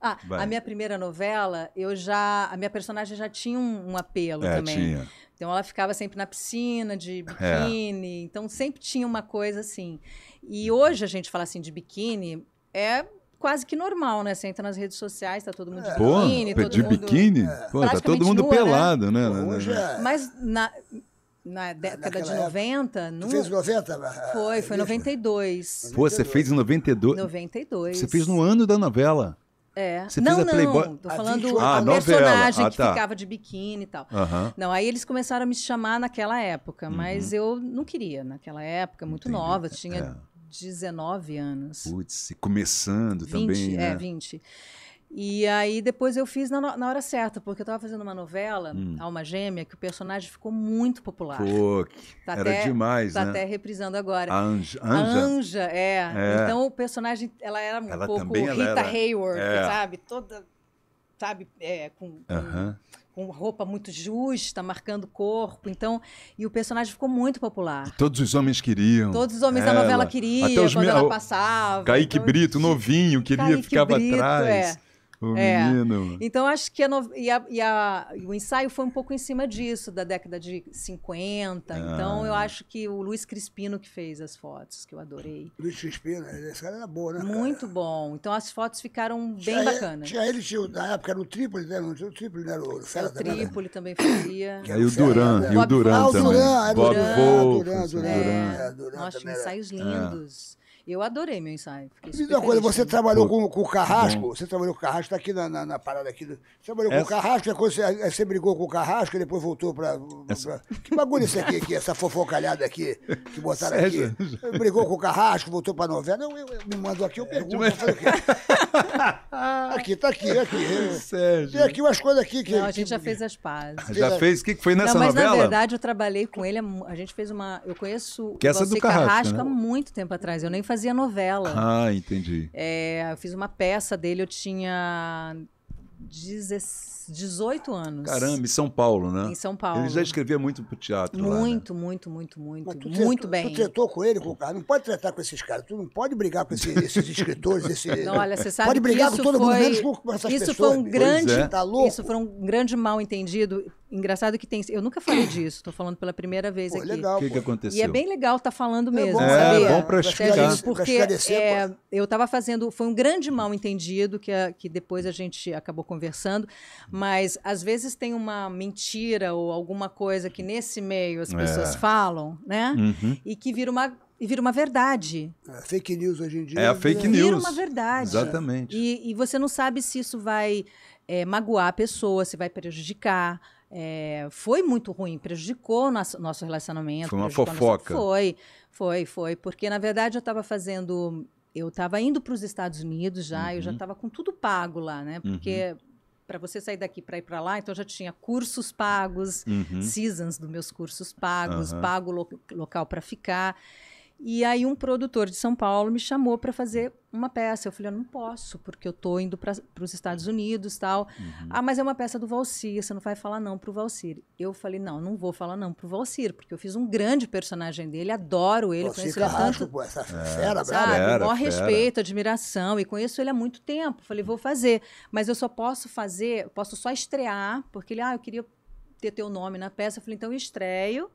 Ah, Vai. a minha primeira novela, eu já. A minha personagem já tinha um, um apelo é, também. Tinha. Então ela ficava sempre na piscina de é. biquíni, é. então sempre tinha uma coisa assim. E uhum. hoje a gente fala assim de biquíni é quase que normal, né? Você entra nas redes sociais, tá todo mundo de é. biquíni, Pô, todo de biquíni, é. Pô, tá todo mundo nua, né? pelado, né? né? Hoje é... Mas na na década de 90. Época. Não... Tu fez 90? Né? Foi, foi 92. Pô, você fez em 92? 92. Você fez no ano da novela. É. Você não, fez a Playboy? Não, tô falando do ah, personagem ah, tá. que ficava de biquíni e tal. Uhum. Não, aí eles começaram a me chamar naquela época, uhum. mas uhum. eu não queria naquela época, muito Entendi. nova, tinha é. 19 anos. Putz, começando 20, também, é, né? É, 20. E aí depois eu fiz na, na hora certa, porque eu estava fazendo uma novela, hum. Alma Gêmea, que o personagem ficou muito popular. Pô, tá era até, demais, tá né? até reprisando agora. A Anja. Anja, Anja é. é. Então o personagem, ela era um ela pouco Rita era... Hayward, é. sabe? Toda, sabe, é, com, com... Uh -huh com roupa muito justa, marcando o corpo. Então, e o personagem ficou muito popular. E todos os homens queriam. Todos os homens ela, da novela queriam, até os quando me... ela passava. Kaique então... Brito, novinho, queria, Kaique ficava Brito, é. atrás. É. O é. menino. Então, acho que a no... e a, e a... o ensaio foi um pouco em cima disso, da década de 50. Ah. Então, eu acho que o Luiz Crispino que fez as fotos, que eu adorei. Luiz Crispino, esse cara era bom, né? Muito cara? bom. Então, as fotos ficaram bem tinha bacanas. tinha ele, tinha, na época, era o Trípoli, né? Não tinha o Trípoli, né? O, o Trípoli também fazia. E o Duran, e ah, o Duran também. Duran, Bob Duran, Duran, Duran. É, Duran, Duran. ensaios é. lindos. Ah. Eu adorei meu ensaio. Fiquei Me uma coisa, você trabalhou com, com o Carrasco? Você trabalhou com o Carrasco, está aqui na, na, na, parada aqui. Você trabalhou essa... com o Carrasco, é você, é, é, você brigou com o Carrasco e depois voltou para. Essa... Pra... Que bagulho isso aqui, aqui, essa fofocalhada aqui que botaram Sério? aqui? Brigou com o Carrasco, voltou para novela. eu, eu, me mandou aqui, eu pergunto. É, aqui, tá aqui, aqui. Sérgio. Tem aqui umas coisas aqui que. Não, a gente que... já fez as pazes. Ah, já fez? O que foi nessa não, mas novela? na verdade eu trabalhei com ele, a gente fez uma. Eu conheço que essa do Carrasco, Carrasco né? há muito tempo atrás. Eu nem fazia fazia novela. Ah, entendi. É, eu fiz uma peça dele, eu tinha 18 anos. Caramba, em São Paulo, né? Em São Paulo. Ele já escrevia muito pro teatro Muito, lá, né? muito, muito, muito. muito tu, bem. Tu tretou com ele, com o cara? Não pode tratar com esses caras. Tu não pode brigar com esses, esses escritores. Esse... Não, olha, você sabe Pode brigar com todo foi... mundo, menos com essas isso pessoas. Foi um grande, é. tá Isso foi um grande mal entendido Engraçado que tem. Eu nunca falei disso, estou falando pela primeira vez pô, aqui. Legal, o que, que, aconteceu? E é bem legal estar tá falando mesmo. É bom, É bom para explicar. Porque é, eu estava fazendo. Foi um grande mal entendido que, a, que depois a gente acabou conversando, mas às vezes tem uma mentira ou alguma coisa que nesse meio as é. pessoas é. falam, né? Uhum. E que vira uma e vira uma verdade. É, fake news hoje em dia. É a fake news. Vira uma verdade. Exatamente. E, e, você não sabe se isso vai é, magoar a pessoa, se vai prejudicar. É, foi muito ruim, prejudicou nosso, nosso relacionamento. Foi uma fofoca. Nosso... Foi, foi, foi. Porque, na verdade, eu estava fazendo. Eu estava indo para os Estados Unidos já, uhum. eu já estava uhum. com tudo pago lá, né? Porque. Uhum. Para você sair daqui para ir para lá, então eu já tinha cursos pagos, uhum. seasons dos meus cursos pagos, pago lo local para ficar. E aí um produtor de São Paulo me chamou para fazer uma peça. Eu falei, eu não posso, porque eu tô indo para os Estados Unidos tal. Uhum. Ah, mas é uma peça do Valsir, você não vai falar não para o Valsir. Eu falei, não, não vou falar não para o Valsir, porque eu fiz um grande personagem dele, adoro ele, Valsir conheço Carrasco, ele tanto. Pô, essa é, fera, é, sabe, fera, maior respeito, admiração, e conheço ele há muito tempo. Falei, vou fazer, mas eu só posso fazer, posso só estrear, porque ele, ah, eu queria ter teu nome na peça. Eu falei, então eu estreio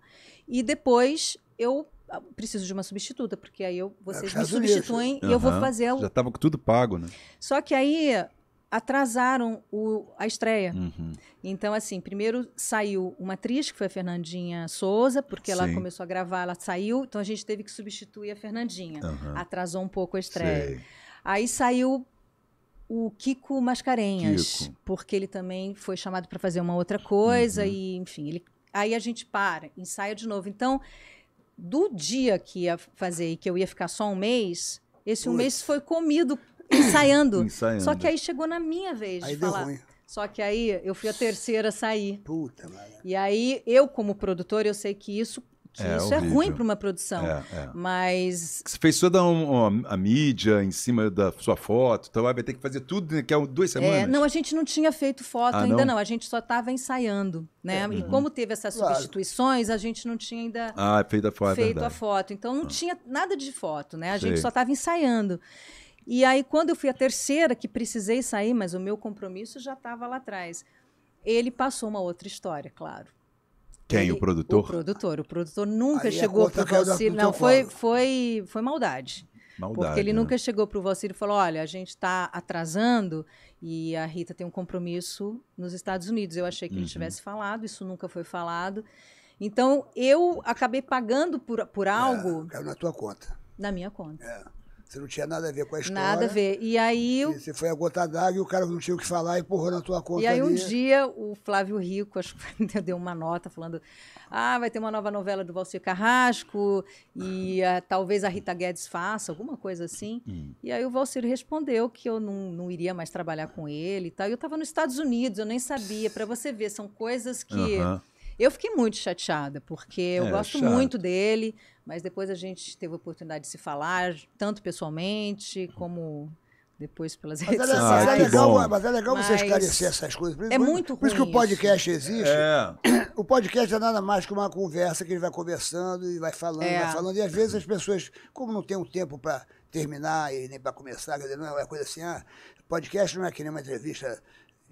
e depois eu ah, preciso de uma substituta, porque aí eu, é, vocês é me substituem e uhum. eu vou fazer. O... Já estava com tudo pago, né? Só que aí atrasaram o, a estreia. Uhum. Então, assim, primeiro saiu uma atriz, que foi a Fernandinha Souza, porque Sim. ela começou a gravar, ela saiu, então a gente teve que substituir a Fernandinha. Uhum. Atrasou um pouco a estreia. Sei. Aí saiu o Kiko Mascarenhas, Kiko. porque ele também foi chamado para fazer uma outra coisa, uhum. e enfim, ele, aí a gente para, ensaia de novo. Então do dia que ia fazer e que eu ia ficar só um mês, esse Putz. um mês foi comido ensaiando. ensaiando. Só que aí chegou na minha vez aí de falar. Ruim. Só que aí eu fui a terceira a sair. Puta, mano. E aí eu, como produtor eu sei que isso que é, isso horrível. é ruim para uma produção. É, é. Mas. Você fez toda um, um, a mídia em cima da sua foto, então ah, vai ter que fazer tudo daqui né, a é duas é, semanas. não, a gente não tinha feito foto ah, ainda, não? não? A gente só estava ensaiando. Né? É, e uhum. como teve essas claro. substituições, a gente não tinha ainda ah, feito, a foto, feito a foto. Então não ah. tinha nada de foto, né? A Sei. gente só estava ensaiando. E aí, quando eu fui a terceira, que precisei sair, mas o meu compromisso já estava lá atrás, ele passou uma outra história, claro. Quem, ele, o produtor? O produtor. O produtor nunca Aí chegou pro Valcir. Não, foi, foi, foi maldade. Maldade, porque ele né? nunca chegou para o Valcir e falou: olha, a gente está atrasando e a Rita tem um compromisso nos Estados Unidos. Eu achei que uhum. ele tivesse falado, isso nunca foi falado. Então eu acabei pagando por, por é, algo. É, na tua conta. Na minha conta. É. Você não tinha nada a ver com a história. Nada a ver. E aí. E você foi a gota d'água e o cara não tinha o que falar e empurrou na tua conta. E aí, ali. um dia, o Flávio Rico, acho que deu uma nota falando: ah, vai ter uma nova novela do Valsir Carrasco e eh, talvez a Rita Guedes faça, alguma coisa assim. Hum. E aí, o Valsir respondeu que eu não, não iria mais trabalhar com ele e tal. E eu estava nos Estados Unidos, eu nem sabia. Para você ver, são coisas que. Uh -huh. Eu fiquei muito chateada, porque eu é, gosto chato. muito dele. Mas depois a gente teve a oportunidade de se falar, tanto pessoalmente como depois pelas mas é redes é, sociais. Mas é ah, legal, mas é legal mas... você esclarecer essas coisas. Por, é muito Por isso que o podcast existe. É. O podcast é nada mais que uma conversa que a gente vai conversando e vai falando, é. vai falando. E às vezes as pessoas, como não tem um tempo para terminar e nem para começar, quer dizer, não é uma coisa assim, ah, podcast não é que nem uma entrevista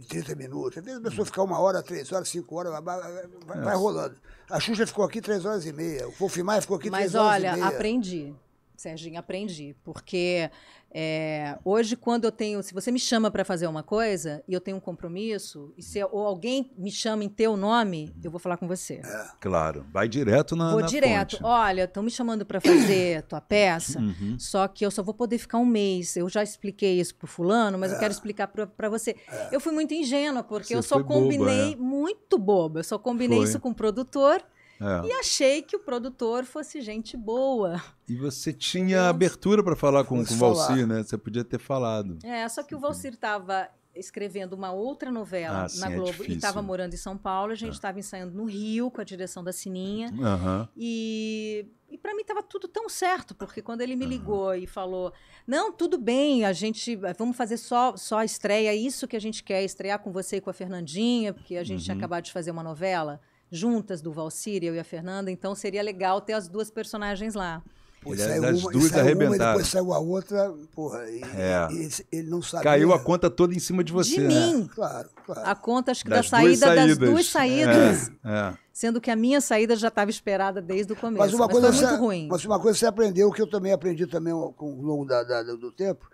de 30 minutos. Às vezes a pessoa hum. fica uma hora, três horas, cinco horas, vai, vai, vai rolando. A Xuxa ficou aqui três horas e meia. O Wolfmaier ficou aqui Mas três olha, horas e meia. Mas olha, aprendi. Serginho, aprendi. Porque é, hoje, quando eu tenho. Se você me chama para fazer uma coisa e eu tenho um compromisso, e se ou alguém me chama em teu nome, eu vou falar com você. É, claro. Vai direto na. Vou na direto. Olha, estão me chamando para fazer tua peça, uhum. só que eu só vou poder ficar um mês. Eu já expliquei isso pro fulano, mas é. eu quero é. explicar para você. É. Eu fui muito ingênua, porque você eu só combinei. Boba, né? muito boba. Eu só combinei foi. isso com o produtor. É. E achei que o produtor fosse gente boa. E você tinha abertura para falar com, com o Valcir, né? Você podia ter falado. É, só que o Valcir estava escrevendo uma outra novela ah, sim, na é Globo é e estava morando em São Paulo. A gente estava é. ensaiando no Rio com a direção da Sininha. Uhum. E, e para mim estava tudo tão certo, porque quando ele me ligou uhum. e falou: Não, tudo bem, a gente vamos fazer só, só a estreia, isso que a gente quer, estrear com você e com a Fernandinha, porque a gente uhum. tinha acabado de fazer uma novela juntas do Valcir, eu e a Fernanda, então seria legal ter as duas personagens lá. Pô, ele, as duas saiu é arrebentaram. depois saiu a outra, porra, e, é. e, e, ele não sabia. Caiu a conta toda em cima de você. De mim. Né? Claro, claro. A conta, acho que das da saída das duas é, saídas. É. É. Sendo que a minha saída já estava esperada desde o começo. Mas uma mas coisa você, muito ruim. Mas uma coisa você aprendeu, que eu também aprendi também com, ao longo da, da, do tempo,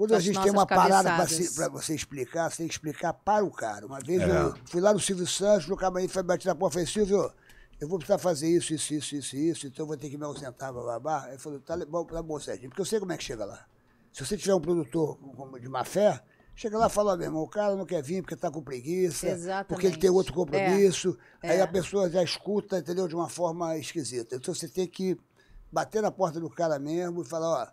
quando a gente tem uma parada para você explicar, você tem que explicar para o cara. Uma vez é. eu fui lá no Silvio Santos, no camarim, foi bater na porta, falei, Silvio, eu vou precisar fazer isso, isso, isso, isso, isso, então vou ter que me ausentar, babá. Ele falou, tá bom, tá bom, Sérgio, porque eu sei como é que chega lá. Se você tiver um produtor de má fé, Chega lá e fala, meu irmão, o cara não quer vir porque está com preguiça, Exatamente. porque ele tem outro é, compromisso. É. Aí é. a pessoa já escuta, entendeu? De uma forma esquisita. Então você tem que bater na porta do cara mesmo e falar, ó,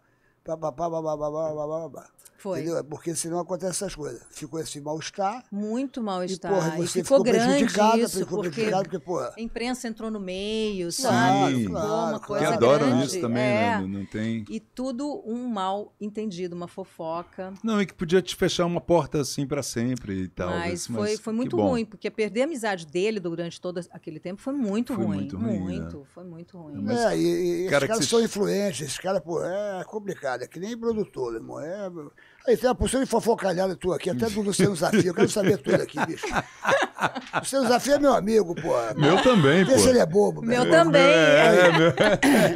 babá, babá, babá, babá, babá. Foi. Entendeu? É porque senão acontecem essas coisas. Ficou esse mal-estar. Muito mal-estar. E, porra, você e ficou, ficou grande isso, ficou porque, porque porra... a imprensa entrou no meio, sabe? Sim, claro, uma coisa que adoram grande. isso também, né, é. né? Não tem... E tudo um mal entendido, uma fofoca. Não, e que podia te fechar uma porta assim para sempre e tal. Mas, mas, foi, foi muito ruim, porque perder a amizade dele durante todo aquele tempo foi muito foi ruim. Muito ruim. É. Muito, Foi muito ruim. Mas, é, e, e cara esses caras são influentes, esses caras, pô, é complicado. É que nem produtor, irmão. É tem uma porção de fofocalhada tua aqui, até do Luciano Zafir. Eu quero saber tudo aqui, bicho. Luciano Zafir é meu amigo, pô. Meu também, pô. Vê se ele é bobo. Meu, meu também. É, é, meu...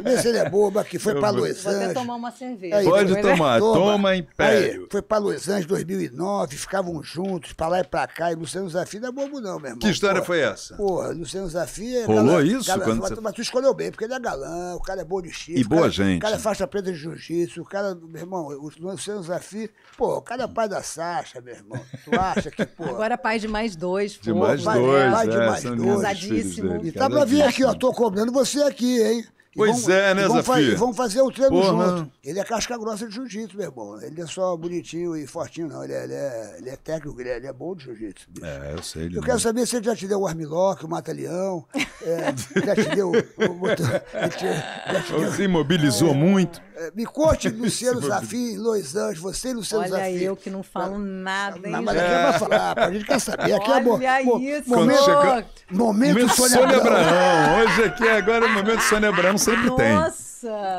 Vê se ele é bobo aqui. Foi meu pra Los Angeles. Vou tomar uma cerveja. Aí, Pode né? tomar. Toma, toma Império. Aí, foi pra Los Angeles 2009, ficavam juntos, pra lá e pra cá. E Luciano Zafir não é bobo não, meu irmão. Que história porra. foi essa? Porra, Luciano Zafir... É Rolou galã, isso? Galã, quando mas, você... mas tu escolheu bem, porque ele é galã, o cara é bom de chifre. E boa cara, gente. O cara é faixa preta de jiu-jitsu, o cara, meu irmão, o Luciano Zafir Pô, cada pai da Sasha, meu irmão. Tu acha que, pô. Agora pai de mais dois, pô. De mais pai, dois, é, pai de é, mais dois. Casadíssimo. E tá pra vir aqui, ó. Tô cobrando você aqui, hein? E pois vão, é, né, vão Zafir? Vão fazer o treino Porra. junto. Né? Ele é casca grossa de jiu-jitsu, meu irmão. Ele é só bonitinho e fortinho, não. Ele é, ele é, ele é técnico, ele é, ele é, bom de jiu-jitsu. É, eu sei. Eu não. quero saber se ele já te deu o armlock, o mata-leão, é, já te deu o, o, o, já te, já te deu, Você imobilizou muito. É, me conte, Luciano Zafim, Los Angeles. você e Luciano Olha Zafim. Olha eu que não falo nada, hein? Não, mas aqui é pra falar, a gente quer saber. Aqui é Olha mo, isso, momento, chega... momento, momento Sônia, Sônia Abraão. Hoje aqui, agora é o momento Sônia Abraão, sempre Nossa. tem. Nossa!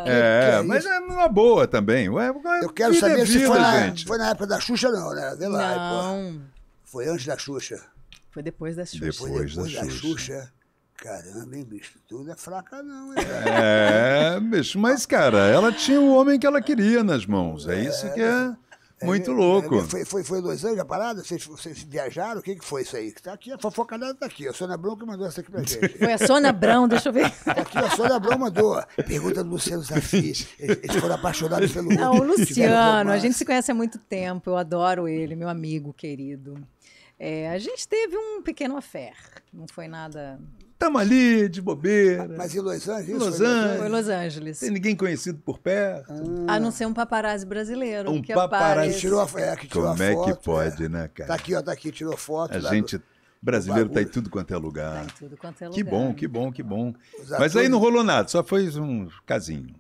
É, é mas é uma boa também. Ué, eu quero é saber é vida, se foi na, foi na, época da Xuxa, não, né? Vê lá, não. Pô. Foi antes da Xuxa. Foi depois da Xuxa. Depois, depois da, da Xuxa. Xuxa. Caramba, hein, bicho? Tudo é fraca, não, hein? É, bicho, mas, cara, ela tinha o homem que ela queria nas mãos. É, isso que é. é, é muito é, louco. É, é, foi, foi, foi dois anos a parada? Vocês, vocês viajaram? O que, que foi isso aí? Tá aqui, a fofocada tá aqui. A Sônia Brão que mandou essa aqui pra gente. Foi a Sônia Brão, deixa eu ver. Tá aqui, a Sônia Brão mandou. Pergunta do Luciano Zafi. Eles foram apaixonados pelo Não, ah, o Luciano, a gente se conhece há muito tempo. Eu adoro ele, meu amigo querido. É, a gente teve um pequeno affair. Não foi nada Estamos ali de bobeira. Mas em Los Angeles? Los Angeles. Foi Los Angeles. Tem ninguém conhecido por perto. Ah. A não ser um paparazzi brasileiro. Um que é paparazzi. tirou a, é, que tirou Como a foto, é que pode, é. né, cara? Tá aqui, ó, tá aqui, tirou foto. A gente. Do... Brasileiro tá em tudo quanto é lugar. Tá em tudo quanto é lugar. Né? Que bom, que bom, que bom. Mas aí não rolou nada, só foi um casinho.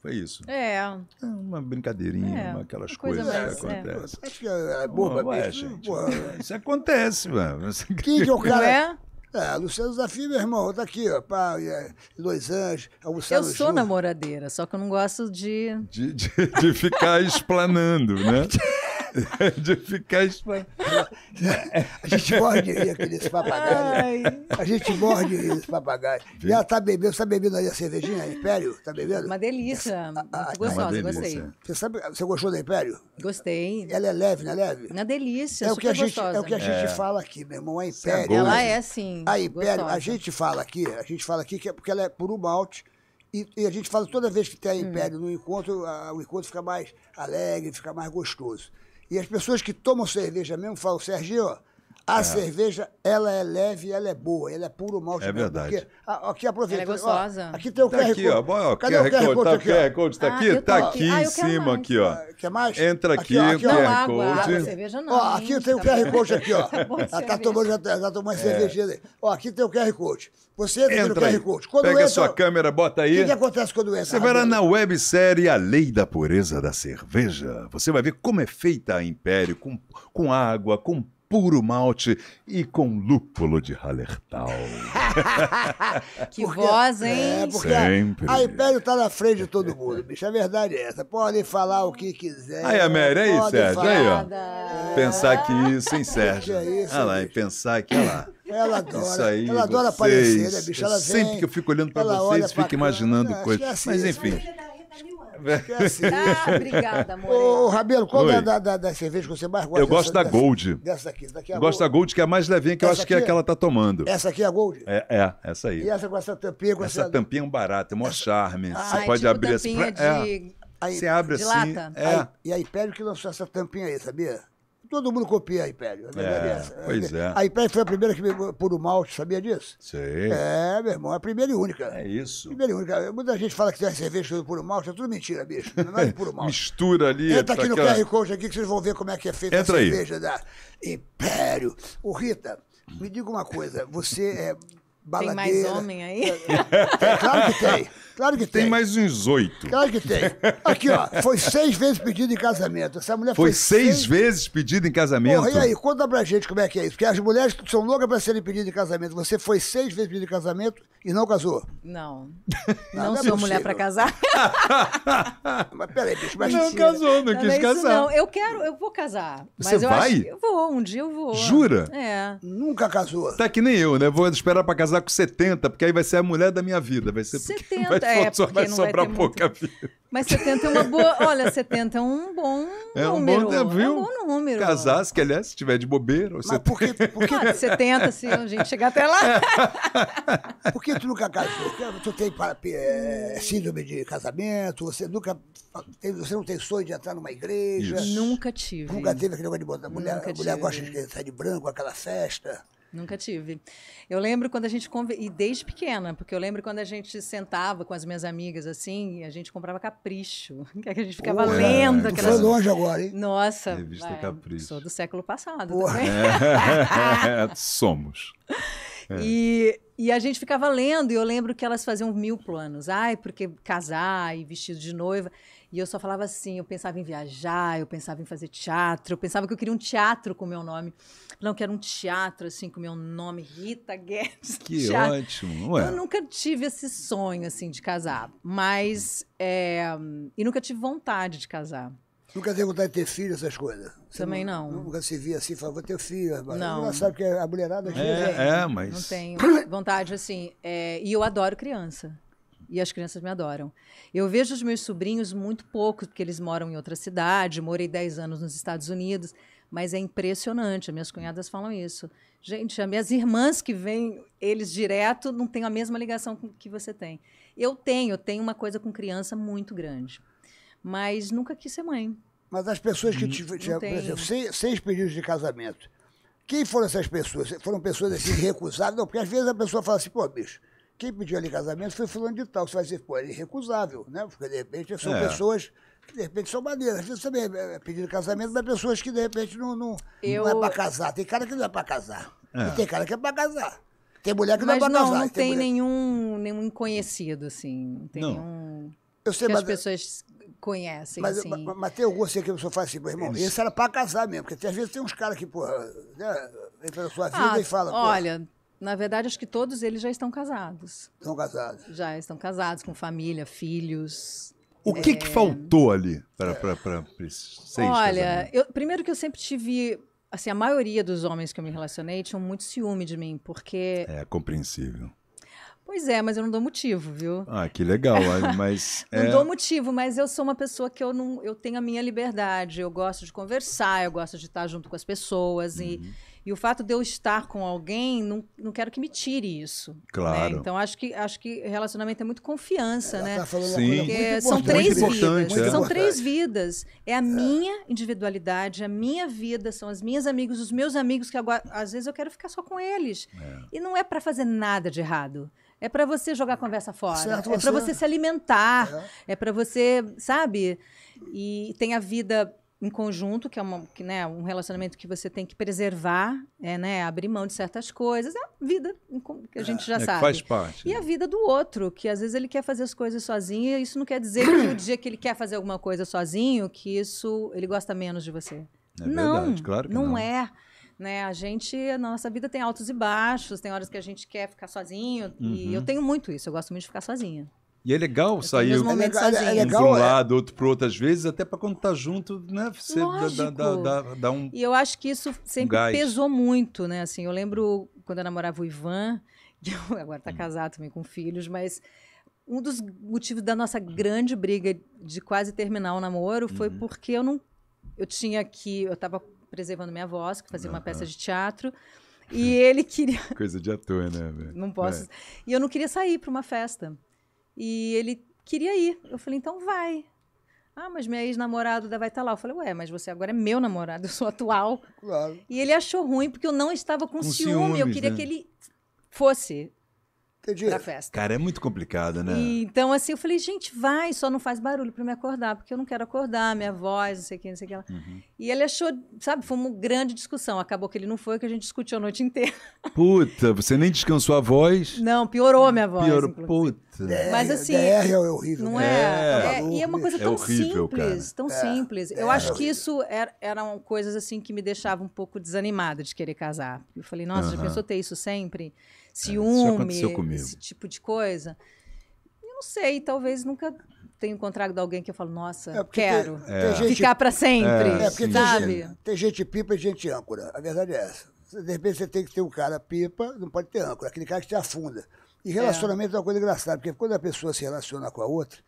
Foi isso. É. é uma brincadeirinha, é, uma, aquelas coisa coisas que acontecem. É. Acho que é boba Pô, ué, gente, Isso acontece, mano. Quem que é o cara? É, Luciano Zafir, meu irmão, tá aqui, ó, pá, é, Los Angeles, Luciano Eu sou namoradeira, só que eu não gosto de... De, de, de ficar explanando, né? de ficar espantado. A gente morde aqueles papagaios. Né? A gente morde esses papagaios. E ela tá bebendo, você tá bebendo aí a cervejinha, Império? Tá bebendo? Uma delícia. Muito ah, gostosa, é gostei. Você, sabe, você gostou da Império? Gostei. Ela é leve, não é leve? Uma delícia, é o que a gente, gostosa. É o que a gente é. fala aqui, meu irmão, a é Império. Ela é assim. A Império, gostosa. a gente fala aqui, a gente fala aqui que é porque ela é por um malte. E, e, a gente fala toda vez que tem a hum. Império hum. no encontro, a, o encontro fica mais alegre, fica mais gostoso. E as pessoas que tomam cerveja mesmo falam, Serginho, a é. cerveja, ela é leve, ela é boa, ela é puro malte. É mesmo, verdade. aqui aproveita. Ela é gostosa. Ó, aqui tem o tá QR aqui, Code. Ó, ó, Cadê QR o QR Code? Tá, aqui, QR Code tá ah, aqui? Tá aqui ah, em cima, mais. aqui, ó. Quer mais? Entra aqui, aqui, aqui não, QR água, Code. Água, cerveja não. Ó, aqui tem o tá QR Code aqui, ó. Ela tá, tá tomando, já, tá, já tomando é. cervejinha ali. Ó, aqui tem o QR Code. Você entra, entra no QR Code. Quando Pega entra, a sua câmera, bota aí. O que, que acontece quando entra? Você verá na websérie A Lei da Pureza da Cerveja. Você vai ver como é feita a Império, com água, com puro malte e com lúpulo de Hallertau. que porque, voz, hein? É, porque Sempre. A, Império tá na frente de todo mundo, bicho. A verdade é essa. Podem falar o que quiser. Aí, Amélia, aí, Sérgio, aí, ó. É. Pensar que isso, hein, Sérgio? Que é ah, lá, e pensar que, olha lá. Ela adora. Isso aí, ela adora vocês, aparecer, né, bicho? Ela vem, sempre que eu fico olhando para vocês, fico imaginando coisas. É assim, Mas né? enfim. Isso. Né? Esquece. ah, obrigada, amor. Ô, Rabelo, qual é da, da, da, cerveja que você mais gosta? Eu gosto dessa, da Gold. Dessa aqui. Daqui é eu gosto da Gold, que é a mais levinha, que essa eu acho aqui? que é a que ela tá tomando. Essa aqui é a Gold? É, é essa aí. E essa com essa tampinha? Com essa, essa tampinha é um barato, é um essa... charme. Ah, você ai, pode tipo abrir essa. Assim, é, de... É. Aí, você abre assim. Lata. É. Aí, e aí pede que lançou essa tampinha aí, sabia? todo mundo copia a Império. A é, é essa. Pois é. A Império foi a primeira que me puro o malte, sabia disso? Sei. É, meu irmão, a primeira e única. É isso. Primeira e única. Muita gente fala que tem cerveja por o malte, é tudo mentira, bicho. Não é puro malte. Mistura ali. Entra aqui no aquela... QR Code aqui que vocês vão ver como é que é feita Entra a cerveja aí. da Império. Ô, Rita, me diga uma coisa. Você é baladeira... Tem mais homem aí? É, é, claro que tem. Claro que tem. Tem mais uns oito. Claro que tem. Aqui, ó, foi seis vezes pedido em casamento. Essa mulher foi. Foi seis, seis... vezes pedido em casamento? Porra, e aí, conta pra gente como é que é isso. Porque as mulheres são loucas pra serem pedidas em casamento. Você foi seis vezes pedido em casamento e não casou? Não. Não, não, sou mulher pra casar. mas peraí, bicho, mas. Não casou, não, não quis casar. Não, eu quero, eu vou casar. Você vai? eu vou, um dia eu vou. Jura? É. Nunca casou. Tá que nem eu, né? Vou esperar pra casar com 70, porque aí vai ser a mulher da minha vida. Vai ser. 70. Vai 70 é, só vai sobrar vai pouca vida. Mas 70 é uma boa. Olha, 70 é um bom é um número. Bom, viu? É um bom número. Casasse, que aliás, se tiver de bobeira. Mas 70... por que. Por que... Ah, 70, se a gente chegar até lá. por que tu nunca casou? Tu tem é, síndrome de casamento? Você nunca. Você não tem sonho de entrar numa igreja? Isso. Nunca tive. Nunca teve aquele negócio de Mulher, nunca a mulher tive. gosta de sair de branco, aquela festa. Nunca tive. Eu lembro quando a gente. E desde pequena, porque eu lembro quando a gente sentava com as minhas amigas assim, e a gente comprava capricho. Que a gente ficava Pô, lendo. É. Aquelas... foi longe agora, hein? Nossa. Revista vai, Capricho. Sou do século passado. É. Somos. É. E, e a gente ficava lendo, e eu lembro que elas faziam mil planos. Ai, porque casar e vestido de noiva. E eu só falava assim, eu pensava em viajar, eu pensava em fazer teatro, eu pensava que eu queria um teatro com o meu nome. Não, que era um teatro, assim, com meu nome, Rita Guedes. Que teatro. ótimo. Ué. Eu nunca tive esse sonho, assim, de casar. Mas. É, e nunca tive vontade de casar. Nunca teve vontade de ter filho, essas coisas. Você Também não, não. Nunca se via assim, falava, vou ter filho. não. Ela sabe que a mulherada... É, é, é, mas... Não tenho vontade, assim. É, e eu adoro criança. E as crianças me adoram. Eu vejo os meus sobrinhos muito poucos, porque eles moram em outra cidade. Morei 10 anos nos Estados Unidos. Mas é impressionante, minhas cunhadas falam isso. Gente, as minhas irmãs que vêm, eles direto, não têm a mesma ligação que você tem. Eu tenho, eu tenho uma coisa com criança muito grande. Mas nunca quis ser mãe. Mas as pessoas que te, te, por exemplo, seis, seis pedidos de casamento, quem foram essas pessoas? Foram pessoas assim recusadas? Não, porque às vezes a pessoa fala assim, pô, bicho, quem pediu ali casamento foi fulano de tal. Você vai dizer, pô, é irrecusável, né? Porque de repente são é. pessoas que de repente são maneiras. Às vezes também é, é pedido casamento das pessoas que de repente não, não, eu... não é pra casar. Tem cara que não é pra casar. É. E tem cara que é pra casar. Tem mulher que mas não é pra casar. Não tem, tem mulher... nenhum, nenhum conhecido, assim. Não tem não. nenhum. Eu sei, que mas... as pessoas conhecem, mas, assim. Mas, mas tem algum assim que a pessoa fala assim, meu irmão, esse era pra casar mesmo. Porque às vezes tem uns caras que, porra, né, entra na sua vida ah, e fala. Olha. na verdade, acho que todos eles já estão casados. Estão casados. Já estão casados, com família, filhos. O que, é... que faltou ali para vocês? Olha, eu, primeiro que eu sempre tive. Assim, a maioria dos homens que eu me relacionei tinham muito ciúme de mim, porque. É compreensível. Pois é, mas eu não dou motivo, viu? Ah, que legal, mas... não é dou motivo, mas eu sou uma pessoa que eu não, eu tenho a minha liberdade, eu gosto de conversar, eu gosto de estar junto com as pessoas uhum. e e o fato de eu estar com alguém, não, não quero que me tire isso. Né? Claro. Né? Então acho que, acho que relacionamento é muito confiança, Ela né? Tá falando Sim. Porque são três vidas. É. São é. três vidas. É a é. minha individualidade, é a minha vida, são as minhas amigos, os meus amigos, que agora, às vezes eu quero ficar só com eles. É. E não é para fazer nada de errado. É para você jogar a conversa fora. Certo, é para você se alimentar. É, é para você, sabe? E tem a vida em conjunto, que é uma, que, né, um relacionamento que você tem que preservar, é, né, abrir mão de certas coisas, é a vida que a gente já é, é sabe. Faz parte. E né? a vida do outro, que às vezes ele quer fazer as coisas sozinho, e isso não quer dizer que o dia que ele quer fazer alguma coisa sozinho, que isso ele gosta menos de você. É não, verdade, claro que não. Não é né? A gente, a nossa vida tem altos e baixos, tem horas que a gente quer ficar sozinho, uhum. e eu uhum. tenho muito isso, eu gosto muito de ficar sozinha. E é legal sair é é um, é legal, um lado, outro para outro, às vezes, até para quando tá junto, né? Você dá, dá, dá, dá, um. E eu acho que isso sempre um pesou muito, né? Assim, eu lembro quando eu namorava o Ivan, que agora tá hum. casado também com filhos, mas um dos motivos da nossa grande briga de quase terminar o namoro foi uhum. porque eu não. Eu tinha que. Eu estava preservando minha voz, que fazia uhum. uma peça de teatro. E ele queria. Coisa de ator, né? Não posso. É. E eu não queria sair para uma festa. E ele queria ir. Eu falei, então vai. Ah, mas minha ex-namorada vai estar lá. Eu falei, ué, mas você agora é meu namorado, eu sou atual. Claro. E ele achou ruim, porque eu não estava com, com ciúme. eu queria né? que ele fosse. Entendi. pra festa. Cara, é muito complicado, né? E, então, assim, eu falei, gente, vai, só não faz barulho para me acordar, porque eu não quero acordar, minha voz, não sei o que, não sei o que lá. Uhum. E ele achou, sabe, foi uma grande discussão. Acabou que ele não foi, que a gente discutiu a noite inteira. Puta, você nem descansou a voz? Não, piorou a minha voz. Piorou, puta. É, Mas é, assim. DR é horrível. Não né? é? é, é e é uma coisa é tão é horrível, simples, cara. tão simples. Eu acho que isso era, eram coisas, assim, que me deixavam um pouco desanimada de querer casar. Eu falei, nossa, uhum. já pensou ter isso sempre? ciúme, é, esse tipo de coisa. Eu não sei, talvez nunca tenha encontrado alguém que eu falo, nossa, é quero tem, é. ficar para sempre, é, é porque sabe? Tem gente, tem gente pipa e gente âncora, a verdade é essa. De repente você tem que ter um cara pipa, não pode ter âncora, aquele cara que te afunda. E é. relacionamento é, uma coisa engraçada, porque quando a pessoa se relaciona com a outra,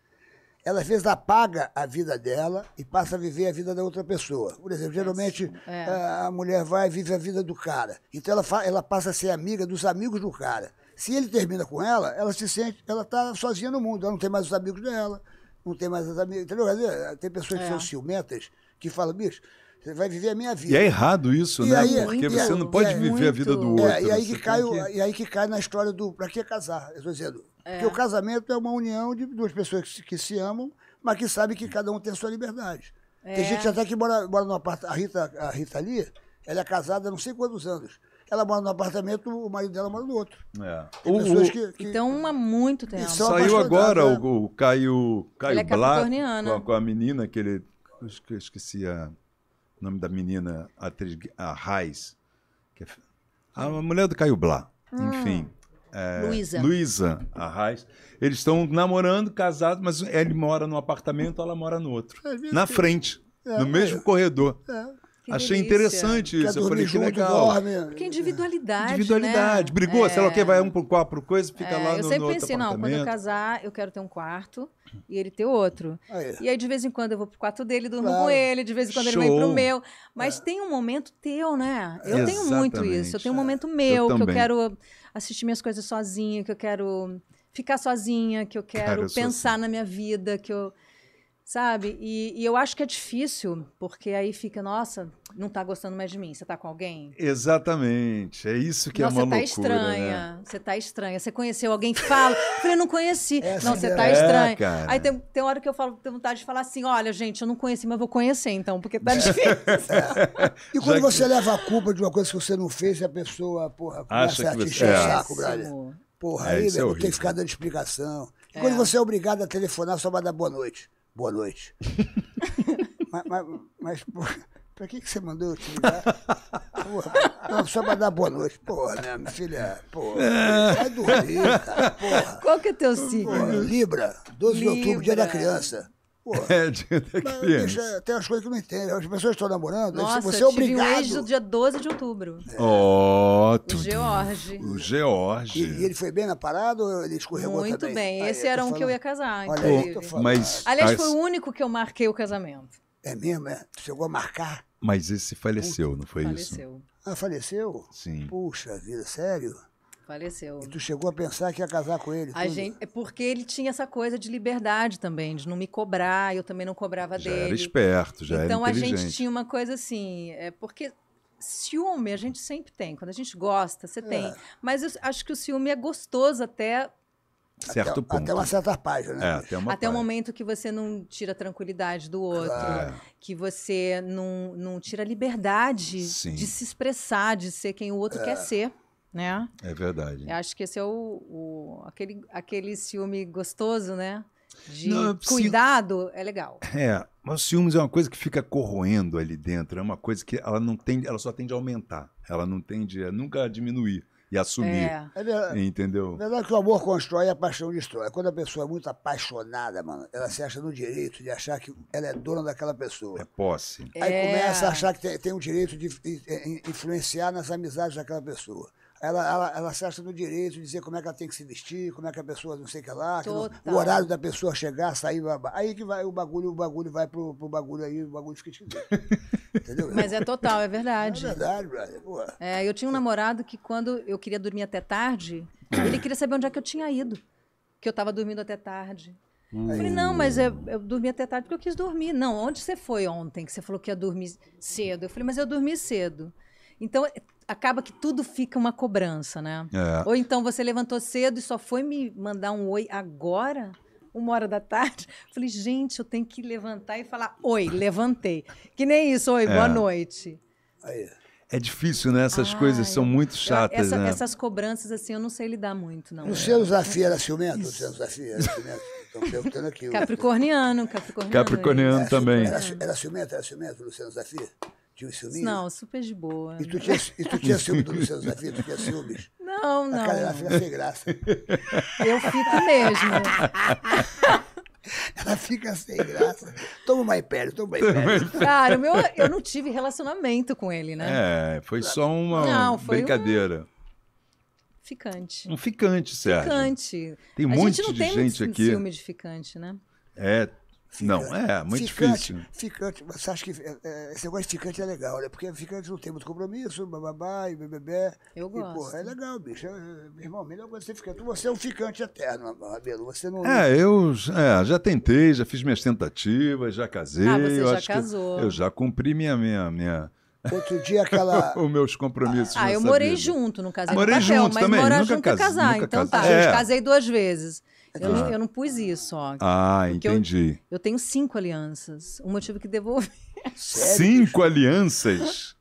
ela às vezes apaga a vida dela e passa a viver a vida da outra pessoa. Por exemplo, geralmente é. a mulher vai e vive a vida do cara. Então ela, ela passa a ser amiga dos amigos do cara. Se ele termina com ela, ela se sente, ela está sozinha no mundo, ela não tem mais os amigos dela, não tem mais as amigas. Entendeu? Tem pessoas que é. são ciumentas que falam, bicho, você vai viver a minha vida. E é errado isso, e né? Aí, Porque você é, não pode viver muito... a vida do é, outro. e, né? aí que cai, que... e aí que cai na história do para que casar? Eu estou dizendo, porque é. o casamento é uma união de duas pessoas que se, que se amam, mas que sabem que cada um tem a sua liberdade. É. Tem gente até que mora, mora no parte. A Rita, a Rita ali, ela é casada há não sei quantos anos. Ela mora num apartamento, o marido dela mora no outro. É. Tem pessoas que, que, Então, uma muito tempo. É Saiu agora né? o, o, Caio, Caio é Blá, com, com, a menina que ele. Eu esqueci a, o nome da menina, a atriz, a Raiz. Que é, a mulher do Caio Blá. Hum. Enfim é, Luísa. Luísa Arraes. Eles estão namorando, casados, mas ele mora num apartamento, ela mora no outro. É, na frente, é, no mesmo é. corredor. É. Achei delícia. interessante isso. eu falei, que legal. Dorme. Porque individualidade. É individualidade. Né? Brigou, é. sei lá o que, vai um pro quarto, pro coisa, fica é, lá no outro Eu sempre pensei, não, quando eu casar, eu quero ter um quarto e ele ter outro. Aí. E aí, de vez em quando, eu vou pro quarto dele, durmo claro. com ele, de vez em quando Show. ele vem pro meu. Mas é. tem um momento teu, né? Eu Exatamente. tenho muito isso. Eu tenho um momento meu, que eu quero assistir minhas coisas sozinha, que eu quero ficar sozinha, que eu quero Cara, eu pensar assim. na minha vida, que eu Sabe? E, e, eu acho que é difícil, porque aí fica, nossa, não tá gostando mais de mim, você tá com alguém? Exatamente. É isso que é nossa, é uma você tá loucura, né? estranha, né? Você tá estranha. Você conheceu alguém que fala? eu falei, não conheci. Essa é, não, você tá é, tá estranha. Cara. Aí tem, tem hora que eu falo, tenho vontade de falar assim: olha, gente, eu não conheci, mas vou conhecer então, porque tá difícil. E quando Já você que... leva a culpa de uma coisa que você não fez, a pessoa, porra, começa a te encher o é. saco, Porra, aí, é, velho, é tem que ficar dando explicação. E quando você é obrigado a telefonar só vai dar boa noite boa noite. mas mas, mas para que, que você mandou eu te ligar? Porra, não, só para dar boa noite. Porra, né, minha filha? Porra, é. vai dormir, cara. Porra. Qual que é teu signo? Libra, 12 de outubro, dia da criança. é, tem umas coisas que eu não entendo. As pessoas estão namorando, Nossa, você é obrigado. Nossa, tive um ex do dia 12 de outubro. É. Oh, o George. O George. E, e, ele foi bem na parada ou ele escorregou Muito também? Muito bem. Esse era um que eu ia casar, Olha Aí, mas, Aliás, foi o único que eu marquei o casamento. É mesmo? É? Chegou a marcar? Mas esse faleceu, Puta, não foi faleceu. isso? Faleceu. Ah, faleceu? Sim. Puxa vida, sério? Faleceu. E tu chegou a pensar que ia casar com ele? A tudo? gente, é porque ele tinha essa coisa de liberdade também, de não me cobrar, eu também não cobrava já dele. Era esperto, já então, era Então a gente tinha uma coisa assim, é porque ciúme a gente sempre tem, quando a gente gosta, você é. tem. Mas eu acho que o ciúme é gostoso até certo até, ponto. Até uma certa página. Né? É, até uma até o um momento que você não tira a tranquilidade do outro, claro. que você não, não tira a liberdade Sim. de se expressar, de ser quem o outro é. quer ser né? É verdade. Eu acho que esse é o, o, aquele, aquele ciúme gostoso, né? De Não, é cuidado é legal. É, mas ciúmes é uma coisa que fica corroendo ali dentro, é uma coisa que ela não tem, ela só tende a aumentar, ela não tende a nunca diminuir e assumir. É. é. verdade, entendeu? É verdade que o amor constrói e a paixão destrói. Quando a pessoa é muito apaixonada, mano, ela se acha no direito de achar que ela é dona daquela pessoa. É posse. Aí é. começa a achar que tem, tem o direito de, de é, influenciar nas amizades daquela pessoa ela, ela, ela se acha no direito de dizer como é que ela tem que se vestir, como é que a pessoa não sei o que lá, que não, o horário da pessoa chegar, sair, aí que vai o bagulho, o bagulho vai pro, pro bagulho aí, o bagulho fica esquisito. Entendeu? Mas é total, é verdade. É verdade, brother. É, eu tinha um namorado que quando eu queria dormir até tarde, ele queria saber onde é que eu tinha ido, que eu estava dormindo até tarde. Eu falei, hum. não, mas eu, eu, dormi até tarde porque eu quis dormir. Não, onde você foi ontem que você falou que ia dormir cedo? Eu falei, mas eu dormi cedo. Então, acaba que tudo fica uma cobrança, né? É. Ou então você levantou cedo e só foi me mandar um oi agora, uma hora da tarde. Falei, gente, eu tenho que levantar e falar oi, levantei. Que nem isso, oi, é. boa noite. É difícil, né? Essas Ai, coisas são muito chatas, essa, né? Essas cobranças, assim, eu não sei lidar muito, não. Luciano é. Zafir era ciumento? Luciano Zafir era ciumento? Estão perguntando aqui. Capricorniano, capricorniano. Capricorniano também. Era, era ciumento, era ciumento, Luciano Zafir? Tinha esse Não, super de boa. E tu né? tinha, e tu tinha ciúme do Luciano Zafir? Tu tinha ciúmes? Não, não. A cara dela fica sem graça. Eu fico mesmo. Ela fica sem graça. Toma uma império, toma uma império. Cara, meu, eu não tive relacionamento com ele, né? É, foi só uma não, foi brincadeira. Um... Ficante. Um ficante, Sérgio. Ficante. Tem um gente de tem gente aqui. de ficante, né? É, Ficante. Não, é, muito ficante, difícil. Ficante, você acha que é, é, esse negócio de ficante é legal, né? Porque ficante não tem muito compromisso, bababá e bebê. Eu gosto. E, porra, é legal, bicho. É, meu irmão, melhor é você ficante. Você é um ficante eterno, Abel. Você não. É, eu é, já tentei, já fiz minhas tentativas, já casei. Ah, você já casou. Eu já cumpri minha. minha, minha... Outro dia aquela. Os meus compromissos. Ah, eu morei vida. junto, no casamento. morei junto mas também. morar nunca junto casei, é casar. Então casei. tá, é. casei duas vezes. Eu, ah. não, eu não pus isso, ó. Ah, entendi. Eu, eu, tenho cinco alianças. O motivo que devolver. Cinco alianças?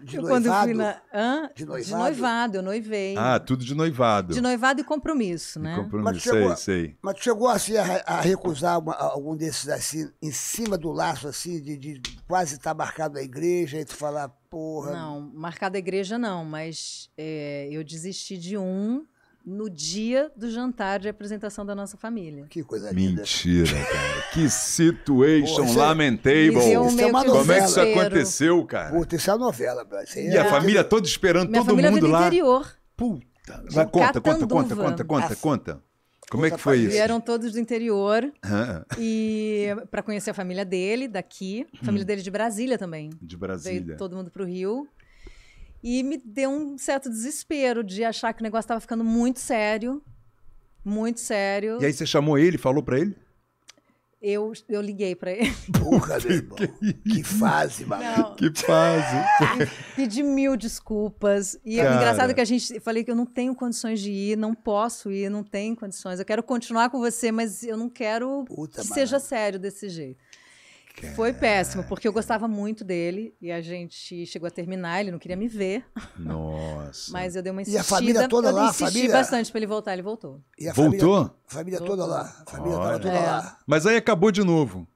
De, de noivado? fui na... Hã? De noivado? De noivado, eu noivei. Ah, tudo de noivado. De noivado e compromisso, né? E compromisso, sei, a, sei. Mas chegou assim a, a recusar uma, algum desses assim, em cima do laço, assim, de, de quase estar tá marcado a igreja, e tu falar, porra. Não, marcado a igreja não, mas é, eu desisti de um no dia do jantar de apresentação da nossa família. Que coisa linda. Mentira, cara. que situation Pô, é- lamentable. Isso é, é uma Como é que isso aconteceu, cara? Puta, isso é uma novela, Brasil. E é. a família toda esperando, Minha todo mundo lá. interior. Puta. Vai, conta, conta, conta, conta, conta, conta. Como é que foi isso? Vieram todos do interior ah. e para conhecer a família dele daqui, a família hum. dele de Brasília também. De Brasília. Veio todo mundo para o Rio e me deu um certo desespero de achar que o negócio estava ficando muito sério. Muito sério. E aí você chamou ele, falou para ele? Eu, eu liguei para ele. Porra, meu irmão. que é fase, mano. Que fase. Pedi mil desculpas. E é Cara. o engraçado é que a gente. Eu falei que eu não tenho condições de ir, não posso ir, não tenho condições. Eu quero continuar com você, mas eu não quero Puta que seja sério desse jeito. Foi péssimo, porque eu gostava muito dele e a gente chegou a terminar, ele não queria me ver. Nossa. Mas eu dei uma insistida. E a família toda lá, insisti família... bastante pra ele voltar, ele voltou. A voltou? Família, a família voltou. toda lá. família Olha. toda é. lá. Mas aí acabou de novo.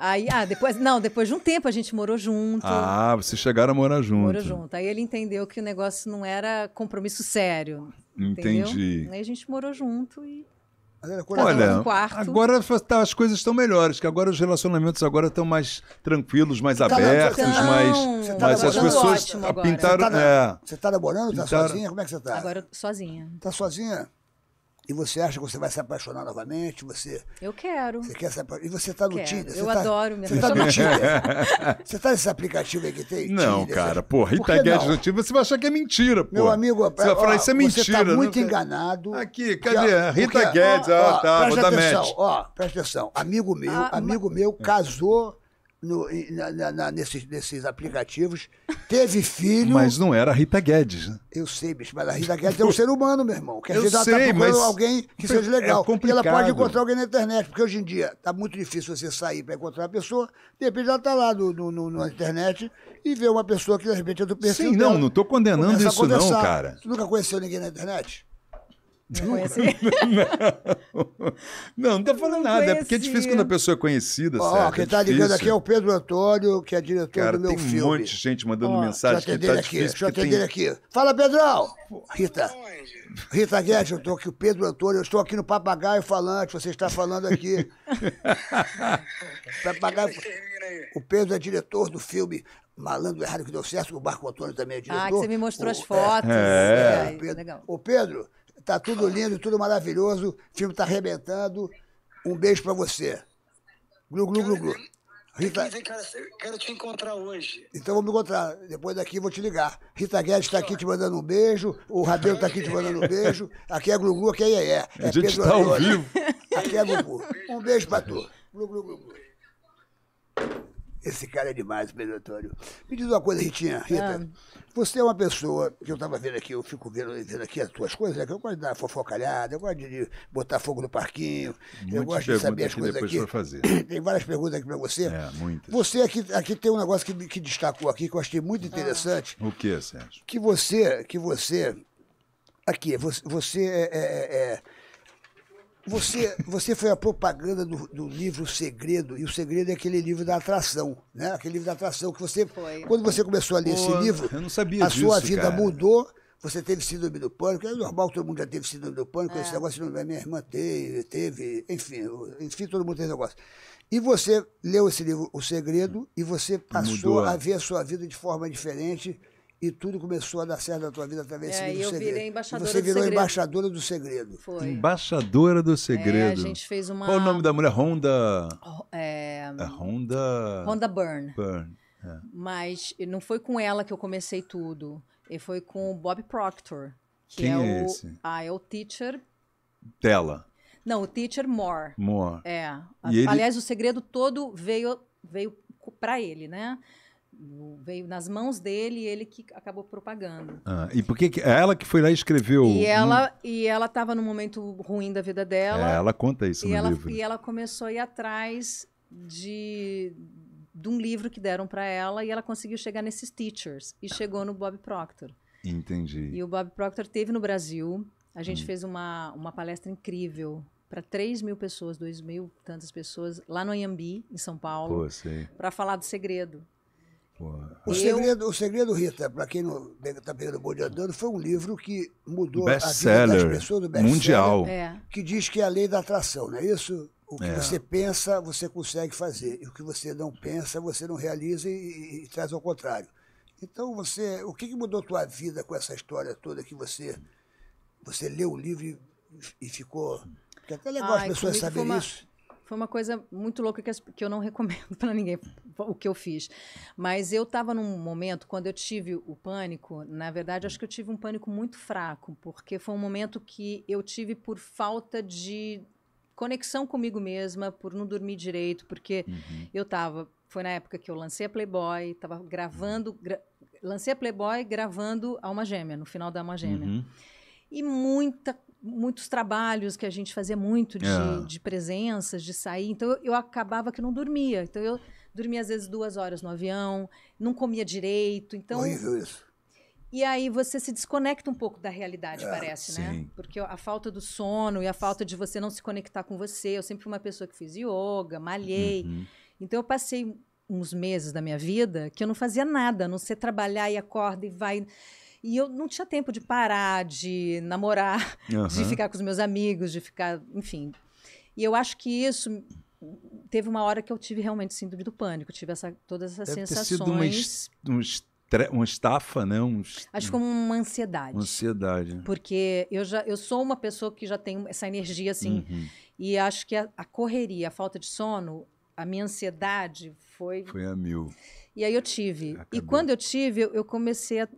Aí, ah, depois, não, depois de um tempo a gente morou junto. Ah, vocês chegaram a morar junto. Morou junto. Aí ele entendeu que o negócio não era compromisso sério. Entendi. Entendeu? Aí a gente morou junto e Olha, agora tá, as coisas estão melhores, que agora os relacionamentos agora estão mais tranquilos, mais tá abertos, não, tá mais, você tá mais as pessoas pintaram. Você está é, namorando? Está sozinha? Como é que você está? Agora sozinha. Está sozinha? E você acha que você vai se apaixonar novamente? Você Eu quero. Você quer se apa... E você está no quero. Tinder? Eu tá... adoro me Você está no Tinder? você está nesse aplicativo aí que tem? Não, Tinder, cara. Você... Porra, Rita tá Guedes no Tinder, você vai achar que é mentira, pô. Meu amigo, você vai falar, ó, isso é tá mentira. Você está muito não... enganado. Aqui, cadê? Rita porque, Guedes, ó, ó, tá, presta atenção, match. ó, presta atenção. Amigo meu, ah, amigo mas... meu casou no, na, na, nesses, nesses aplicativos, teve filho. Mas não era a Rita Guedes. Né? Eu sei, bicho, mas a Rita Guedes é um ser humano, meu irmão. Quer dizer, ela está procurando alguém que é seja legal. É e ela pode encontrar alguém na internet, porque hoje em dia está muito difícil você sair para encontrar uma pessoa. De repente ela está lá no, no, no, na internet e vê uma pessoa que de repente é do perfil. Sim, não, dela. não estou condenando isso, não, cara. Você nunca conheceu ninguém na internet? Não, não, não, não falando não nada. É porque é difícil quando a pessoa é conhecida, oh, certo? Quem está é tá ligando aqui é o Pedro Antônio, que é diretor Cara, do meu filme. Tem um monte de gente mandando mensagem que tá aqui, difícil. Deixa eu atender tem... aqui. Fala, Pedrão! Rita. Rita Guedes, eu estou aqui, o Pedro Antônio, eu estou aqui no Papagaio Falante, você está falando aqui. Papagaio... O Pedro é diretor do filme Malandro Errado que deu certo, o Marco Antônio também é diretor. Ah, que você me mostrou o, as fotos. É, é, é, legal. O Pedro, Tá tudo lindo, tudo maravilhoso. O filme tá arrebentando. Um beijo para você. Glu, glu, glu, glu. Rita... quero te encontrar hoje. Então vamos encontrar. Depois daqui vou te ligar. Rita Guedes está aqui te mandando um beijo. O Rabelo está aqui te mandando um beijo. Aqui é Glu-Glu, aqui é Ié. É a gente está ao vivo. Aqui é Glu-Glu. Um beijo para tu. Glu-Glu, glu, glu. Esse cara é demais, Pedro Me diz uma coisa, Ritinha. Rita, ah. você é uma pessoa que eu estava vendo aqui, eu fico vendo, vendo aqui as tuas coisas, né? eu gosto de dar fofocalhada, eu gosto de botar fogo no parquinho, Muitas eu gosto de saber as coisas aqui. Fazer. Tem várias perguntas aqui para você. É, muitas. Você aqui, aqui tem um negócio que, que destacou aqui, que eu achei muito ah. interessante. O que, Sérgio? Que você, que você, aqui, você, você é, é, é você, você foi a propaganda do, do, livro Segredo, e o Segredo é aquele livro da atração, né? Aquele livro da atração que você. Foi. Quando você começou a ler Pô, esse livro, a disso, sua vida cara. mudou. Você teve síndrome do pânico, é normal que todo mundo já teve síndrome do pânico, é. esse negócio não minha irmã teve, teve, enfim, enfim, todo mundo tem esse negócio. E você leu esse livro, O Segredo, e você passou mudou. a é. ver a sua vida de forma diferente e tudo começou a dar certo na tua vida através é, do eu segredo. Virei embaixadora você virou do embaixadora do segredo. Foi. Embaixadora do segredo. É, a gente fez uma. Qual o nome da mulher? Honda. É, é Honda. Honda Burn. Burn. É. Mas não foi com ela que eu comecei tudo. E foi com o Bob Proctor. Que Quem é, é esse? O... Ah, é o teacher. Dela. Não, o teacher Moore. Moore. É. E Aliás, ele... o segredo todo veio, veio para ele, né? veio nas mãos dele e ele que acabou propagando. Ah, e por que é ela que foi lá e escreveu? E ela e ela estava num momento ruim da vida dela. É, ela conta isso no ela, livro. E ela começou a ir atrás de de um livro que deram para ela e ela conseguiu chegar nesses teachers e chegou no Bob Proctor. Entendi. E o Bob Proctor teve no Brasil. A gente hum. fez uma, uma palestra incrível para 3 mil pessoas, 2 mil tantas pessoas, lá no Anhembi, em São Paulo, para falar do segredo. O segredo, o segredo, Rita, para quem não está pegando bonde andando, foi um livro que mudou a vida das pessoas do best mundial, é. que diz que é a lei da atração, não é isso? O que é. você pensa, você consegue fazer. E o que você não pensa, você não realiza e, e, e traz ao contrário. Então, você, o que, que mudou a tua vida com essa história toda que você, você leu o livro e, e ficou... Porque é até legal Ai, as pessoas saberem uma... isso. Foi uma coisa muito louca que, que eu não recomendo para ninguém o que eu fiz. Mas eu estava num momento, quando eu tive o pânico, na verdade, acho que eu tive um pânico muito fraco, porque foi um momento que eu tive por falta de conexão comigo mesma, por não dormir direito, porque uhum. eu estava. Foi na época que eu lancei a Playboy, estava gravando. Gra, lancei a Playboy gravando Alma Gêmea, no final da Alma Gêmea. Uhum. E muita muitos trabalhos que a gente fazia muito de, é. de presenças, de sair. Então eu, eu, acabava que não dormia. Então eu dormia às vezes duas horas no avião, não comia direito. Então horrível isso. E aí você se desconecta um pouco da realidade, é, parece, né? sim. né? Porque a falta do sono e a falta de você não se conectar com você. Eu sempre fui uma pessoa que fiz yoga, malhei. Uhum. Então eu passei uns meses da minha vida que eu não fazia nada, a não ser trabalhar e acorda e vai. E eu não tinha tempo de parar, de namorar, uhum. de ficar com os meus amigos, de ficar, enfim. E eu acho que isso teve uma hora que eu tive realmente síndrome do pânico, tive essa, todas essas Deve sensações. Ter sido uma, uma, estre, uma estafa, né? Um Acho como uma ansiedade. Uma ansiedade. Porque eu já eu sou uma pessoa que já tem essa energia assim. Uhum. E acho que a, a correria, a falta de sono, a minha ansiedade foi. Foi a mil. E aí eu tive. Acabou. E quando eu tive, eu comecei a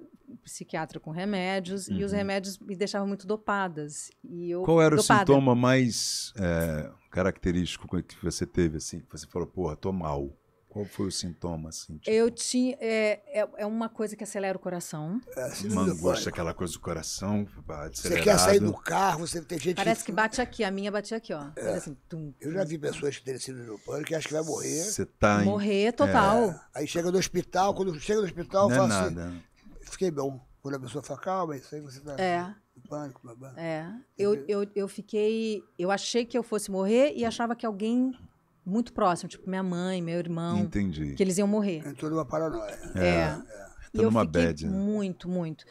psiquiatra com remédios uhum. e os uhum. remédios me deixavam muito dopadas. E eu, Qual era dopada. o sintoma mais é, característico que você teve, assim, que você falou, porra, tô mal? Qual foi o sintoma? Assim, tipo? Eu tinha. É, é, é, uma coisa que acelera o coração. É, aquela coisa do coração. Acelerado. Você quer sair do carro, você tem gente. Parece que bate aqui, a minha bate aqui, ó. É. Assim, tum, tum. Eu já vi pessoas que terem sido no pânico que acham que vai morrer. Você tá em... Morrer total. É. Aí chega do hospital, quando chega do hospital, Não é fala assim. Nada fiquei bom. Quando a pessoa fala, calma, isso aí você está é. em pânico, babá. É. Eu, eu, eu fiquei. Eu achei que eu fosse morrer e achava que alguém muito próximo, tipo minha mãe, meu irmão. Entendi. Que eles iam morrer. Entrou numa paranoia. É. é. é. E eu fiquei bad, né? muito, muito.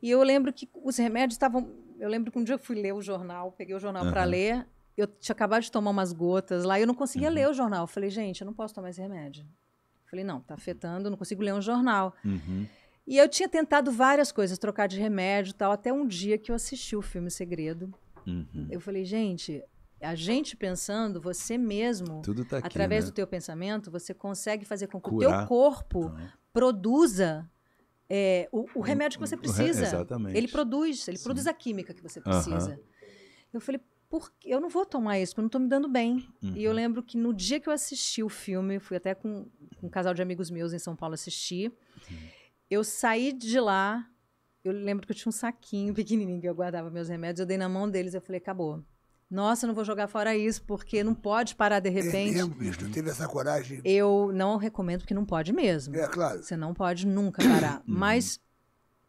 E eu lembro que os remédios estavam. Eu lembro que um dia eu fui ler o jornal, peguei o jornal uhum. para ler. Eu tinha acabado de tomar umas gotas lá e eu não conseguia uhum. ler o jornal. Eu falei, gente, eu não posso tomar esse remédio. Eu falei, não, tá afetando, não consigo ler um jornal. Uhum. E eu tinha tentado várias coisas, trocar de remédio e tal, até um dia que eu assisti o filme Segredo. Uhum. Eu falei, gente, a gente pensando, você mesmo, tá aqui, através né? do teu pensamento, você consegue fazer com que Curar. o teu corpo ah. produza é, o, o, remédio que você precisa. Re... Exatamente. Ele produz, ele Sim. produz a química que você precisa. Uhum. Eu falei, porque eu não vou tomar isso, porque eu não estou me dando bem. Uhum. E eu uhum. lembro que no dia que eu assisti o filme, fui até com, com, um casal de amigos meus em São Paulo assistir. Uhum eu saí de lá. Eu lembro que eu tinha um saquinho pequenininho que eu guardava meus remédios. Eu dei na mão deles. Eu falei, acabou. Nossa, não vou jogar fora isso, porque não pode parar de repente. Eu mesmo, teve essa coragem. Eu não recomendo, porque não pode mesmo. É, claro. Você não pode nunca parar. Mas,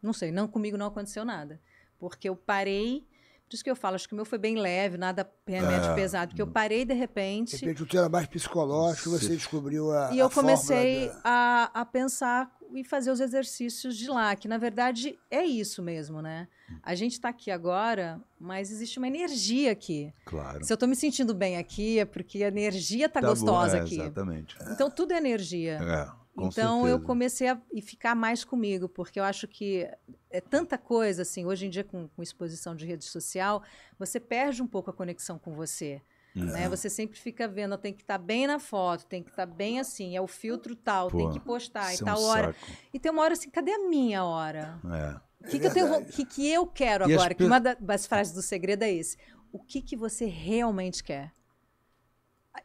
não sei, não comigo não aconteceu nada. Porque eu parei por isso que eu falo, acho que o meu foi bem leve, nada realmente é. pesado, porque eu parei de repente. De repente o teu era mais psicológico, Sim. você descobriu a. E eu a comecei da... a, a pensar e fazer os exercícios de lá, que na verdade é isso mesmo, né? A gente está aqui agora, mas existe uma energia aqui. Claro. Se eu estou me sentindo bem aqui, é porque a energia está tá, tá gostosa bom, é, aqui. Exatamente. Então tudo é energia. É. Com então certeza. eu comecei a ficar mais comigo, porque eu acho que é tanta coisa, assim, hoje em dia com, com exposição de rede social, você perde um pouco a conexão com você. Né? É. Você sempre fica vendo, tem que estar tá bem na foto, tem que estar tá bem assim, é o filtro tal, Pô, tem que postar e é tal um hora. Saco. E tem uma hora assim, cadê a minha hora? O é. que, que, eu, que, que eu quero e agora? As... Que uma das frases do segredo é esse. O que, que você realmente quer?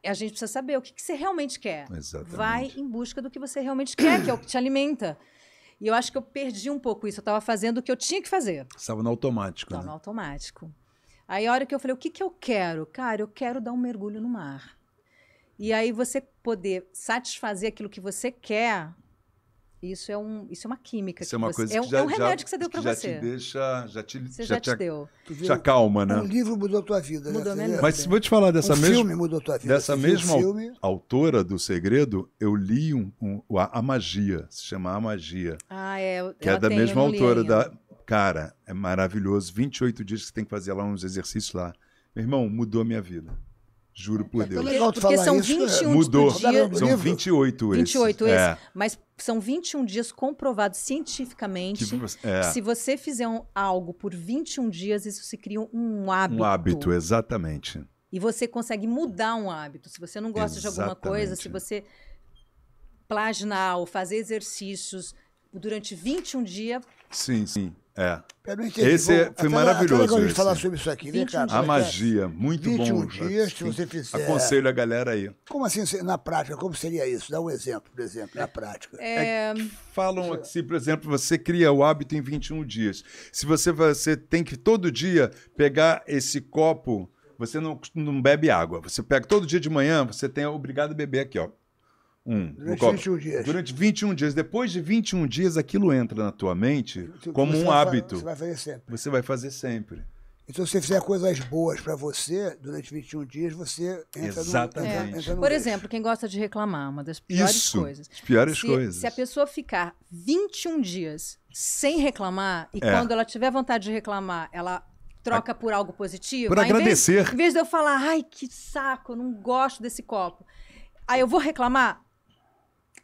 a gente precisa saber o que, que você realmente quer. Exatamente. Vai em busca do que você realmente quer, que é o que te alimenta. E eu acho que eu perdi um pouco isso. Eu estava fazendo o que eu tinha que fazer. Estava no automático. Estava né? no automático. Aí a hora que eu falei, o que, que eu quero? Cara, eu quero dar um mergulho no mar. E aí você poder satisfazer aquilo que você quer isso é, um, isso é uma química. Isso é uma você, coisa é que é um, já, é um remédio já, que você deu para você. Já te deixa. Já te, você já, já te, te deu. Te acalma, né? Um livro mudou a tua vida. Né? Mudou né? Mas vou te falar dessa um mesma. filme mudou a tua vida. Dessa mesma um autora do Segredo, eu li um, um, a, Magia. Se chama A Magia. Ah, é. Que é da mesma autora. da Cara, é maravilhoso. 28 dias que você tem que fazer lá uns exercícios lá. Meu irmão, mudou a minha vida. Juro por Deus. É legal Porque são isso, 21 é. dias. Mudou. São 28 esses. 28 esses. É. Mas são 21 dias comprovados cientificamente que, é. que se você fizer um, algo por 21 dias, isso se cria um hábito. Um hábito, exatamente. E você consegue mudar um hábito. Se você não gosta exatamente. de alguma coisa, se você plagiar ou fazer exercícios durante 21 dias... Sim, sim. É. Esse é- foi até maravilhoso. Até falar sobre isso aqui, né, cara? A magia, muito 21 bom. 21 dias, se você fizer. Aconselho a galera aí. Como assim, na prática, como seria isso? Dá um exemplo, por exemplo, na prática. É... É, falam aqui, assim, por exemplo, você cria o hábito em 21 dias. Se você, você tem que todo dia pegar esse copo, você não, não bebe água. Você pega todo dia de manhã, você tem obrigado a beber aqui, ó Hum, um, durante 21 dias. Durante 21 dias. Depois de 21 dias, aquilo entra na tua mente como um hábito. você vai fazer sempre. Você vai fazer sempre. Então, se você fizer coisas boas para você, durante 21 dias, você entra Exatamente. no, entra, entra no Por exemplo, quem gosta de reclamar, uma das piores Isso, coisas. As piores se, coisas. Se a pessoa ficar 21 dias sem reclamar, e é. quando ela tiver vontade de reclamar, ela troca por algo positivo. Por agradecer. Em vez, em vez de eu falar, ai, que saco, não gosto desse copo. Aí eu vou reclamar,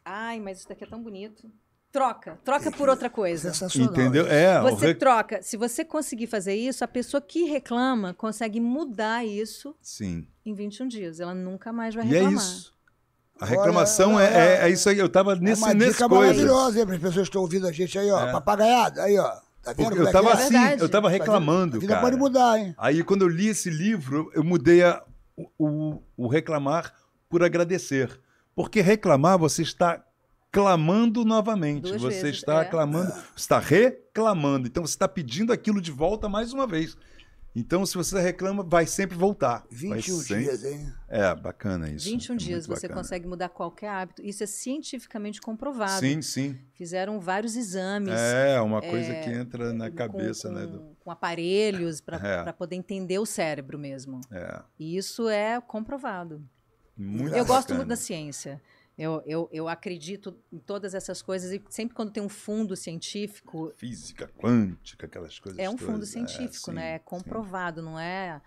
ai, mas isso daqui é tão bonito. Troca, troca por outra coisa. Sensacional. Entendeu? É, você rec... troca. Se você conseguir fazer isso, a pessoa que reclama consegue mudar isso Sim. em 21 dias. Ela nunca mais vai reclamar. E é isso. A reclamação Olha, é, é, é, isso aí. Eu tava é nesse, é uma nesse dica coisa. maravilhosa para as pessoas que estão ouvindo a gente aí, ó. É. Papagaiada, aí, ó. Tá vendo eu é tava é assim, é verdade. eu tava reclamando. A vida cara. pode mudar, hein? Aí quando eu li esse livro, eu mudei a, o, o reclamar por agradecer. Porque reclamar, você está clamando novamente. Duas você vezes, está é. clamando, está reclamando. Então você está pedindo aquilo de volta mais uma vez. Então, se você reclama, vai sempre voltar. 21 sempre... dias, hein? É, bacana isso. 21 é dias você bacana. consegue mudar qualquer hábito. Isso é cientificamente comprovado. Sim, sim. Fizeram vários exames. É, uma coisa é, que entra na com, cabeça, com, né? Do... Com aparelhos para é. poder entender o cérebro mesmo. É. E isso é comprovado. Muito eu gosto muito da ciência. Eu, eu, eu acredito em todas essas coisas e sempre quando tem um fundo científico. Física, quântica, aquelas coisas. É um todas. fundo é, científico, né? é, sim, né? É comprovado, sim. não é,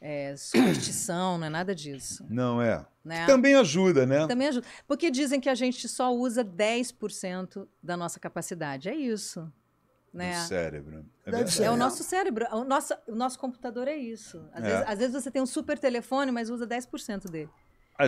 é superstição, não é nada disso. Não é. Né? Também ajuda, né? Também ajuda. Porque dizem que a gente só usa 10% da nossa capacidade. É isso. Né? Do cérebro. É, é, o nosso cérebro. O nosso, o nosso computador é isso. Às, é. Vezes, às vezes você tem um super telefone, mas usa 10% dele.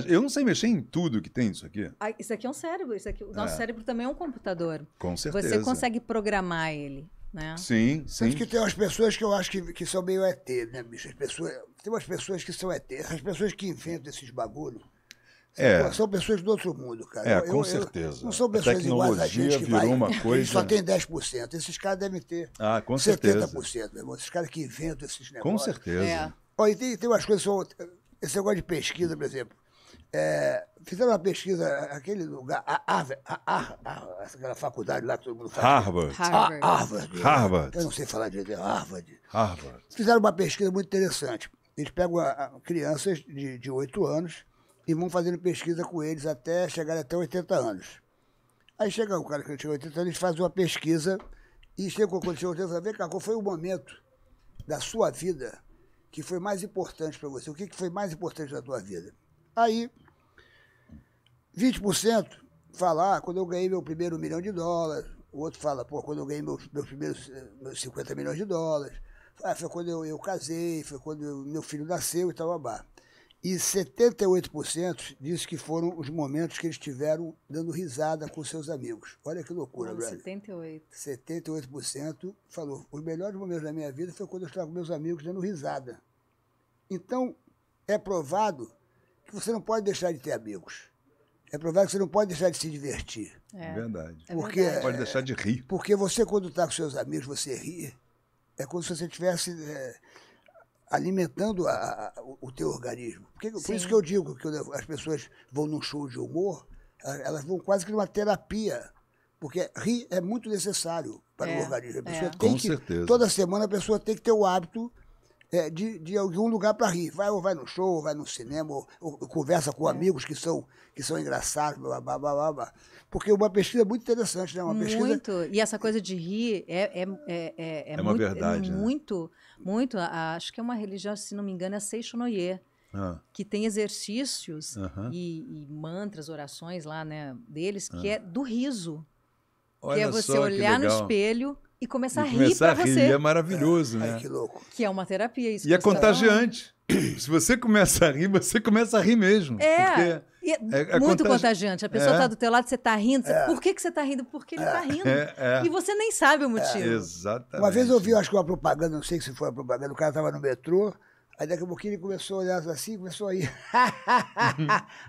Eu não sei mexer em tudo que tem isso aqui. Ah, isso aqui é um cérebro. Isso aqui, o nosso é. cérebro também é um computador. Com certeza. Você consegue programar ele. Né? Sim, sim. Acho que tem umas pessoas que eu acho que, que são meio ET, né, bicho? As pessoas, tem umas pessoas que são ET. As pessoas que inventam esses bagulho é. São pessoas do outro mundo, cara. É, eu, com eu, certeza. Eu, não são pessoas a iguais a gente que virou vai, uma coisa. Só tem 10%. Esses caras devem ter ah, com 70%, certeza. meu irmão. Esses caras que inventam esses negócios. Com certeza. É. Olha, e tem, tem umas coisas. Esse negócio de pesquisa, por exemplo. É, fizeram uma pesquisa, aquele lugar, a, a, a, a aquela faculdade lá que todo mundo fala. Harvard. Ah, Harvard. Harvard. Harvard. Eu não sei falar direito, é Harvard. Harvard. Fizeram uma pesquisa muito interessante. Eles pegam crianças de, de 8 anos e vão fazendo pesquisa com eles até chegar até 80 anos. Aí chega o cara que tinha 80 anos, eles fazem uma pesquisa e chegou quando chegou 80 anos, vem cá, qual foi o momento da sua vida que foi mais importante para você? O que, que foi mais importante da tua vida? Aí 20% falar, ah, quando eu ganhei meu primeiro milhão de dólares, o outro fala, pô, quando eu ganhei meus, meus primeiros meus 50 milhões de dólares, ah, foi quando eu, eu casei, foi quando eu, meu filho nasceu e tal, babá. E 78% disse que foram os momentos que eles tiveram dando risada com seus amigos. Olha que loucura, Não, 78%. 78% falou, os melhores momentos da minha vida foi quando eu estava com meus amigos dando risada. Então, é provado que você não pode deixar de ter amigos é provável que você não pode deixar de se divertir. É, é verdade. É porque, é verdade. Pode deixar de rir. Porque você, quando está com seus amigos, você ri. É como se você estivesse é, alimentando a, a, o teu organismo. Porque, por isso que eu digo que as pessoas vão num show de humor, elas vão quase que numa terapia. Porque rir é muito necessário para é, o organismo. A pessoa é. tem Com que, certeza. Toda semana a pessoa tem que ter o hábito é, de, de algum lugar para rir. Vai ou vai no show, ou vai no cinema, ou, ou, ou conversa com é. amigos que são, que são engraçados, blá, blá, blá, blá, blá. Porque uma pesquisa é muito interessante, né? Uma muito. E essa coisa de rir é, é, é, é, é, é uma muito, é verdade, né? muito, muito, acho que é uma religião, se não me engano, é Seixonoyer. Ah. que tem exercícios uhum. e, e, mantras, orações lá, né, deles, que ah. é do riso. Olha que é você olhar no espelho, e começar e a rir começar a rir, você. é maravilhoso, é. né? Ai, que louco. Que é uma terapia isso. E é tá contagiante. Se você começa a rir, você começa a rir mesmo. É. É, é, é muito contagi... contagiante. A pessoa está é. do teu lado, você está rindo. Você... É. Por que, que você está rindo? Porque ele está rindo. E você nem sabe o motivo. Exatamente. Uma vez eu vi, acho que uma propaganda, não sei se foi uma propaganda, o cara estava no metrô, Aí daqui a pouquinho ele começou a olhar assim, começou a ir. Uhum.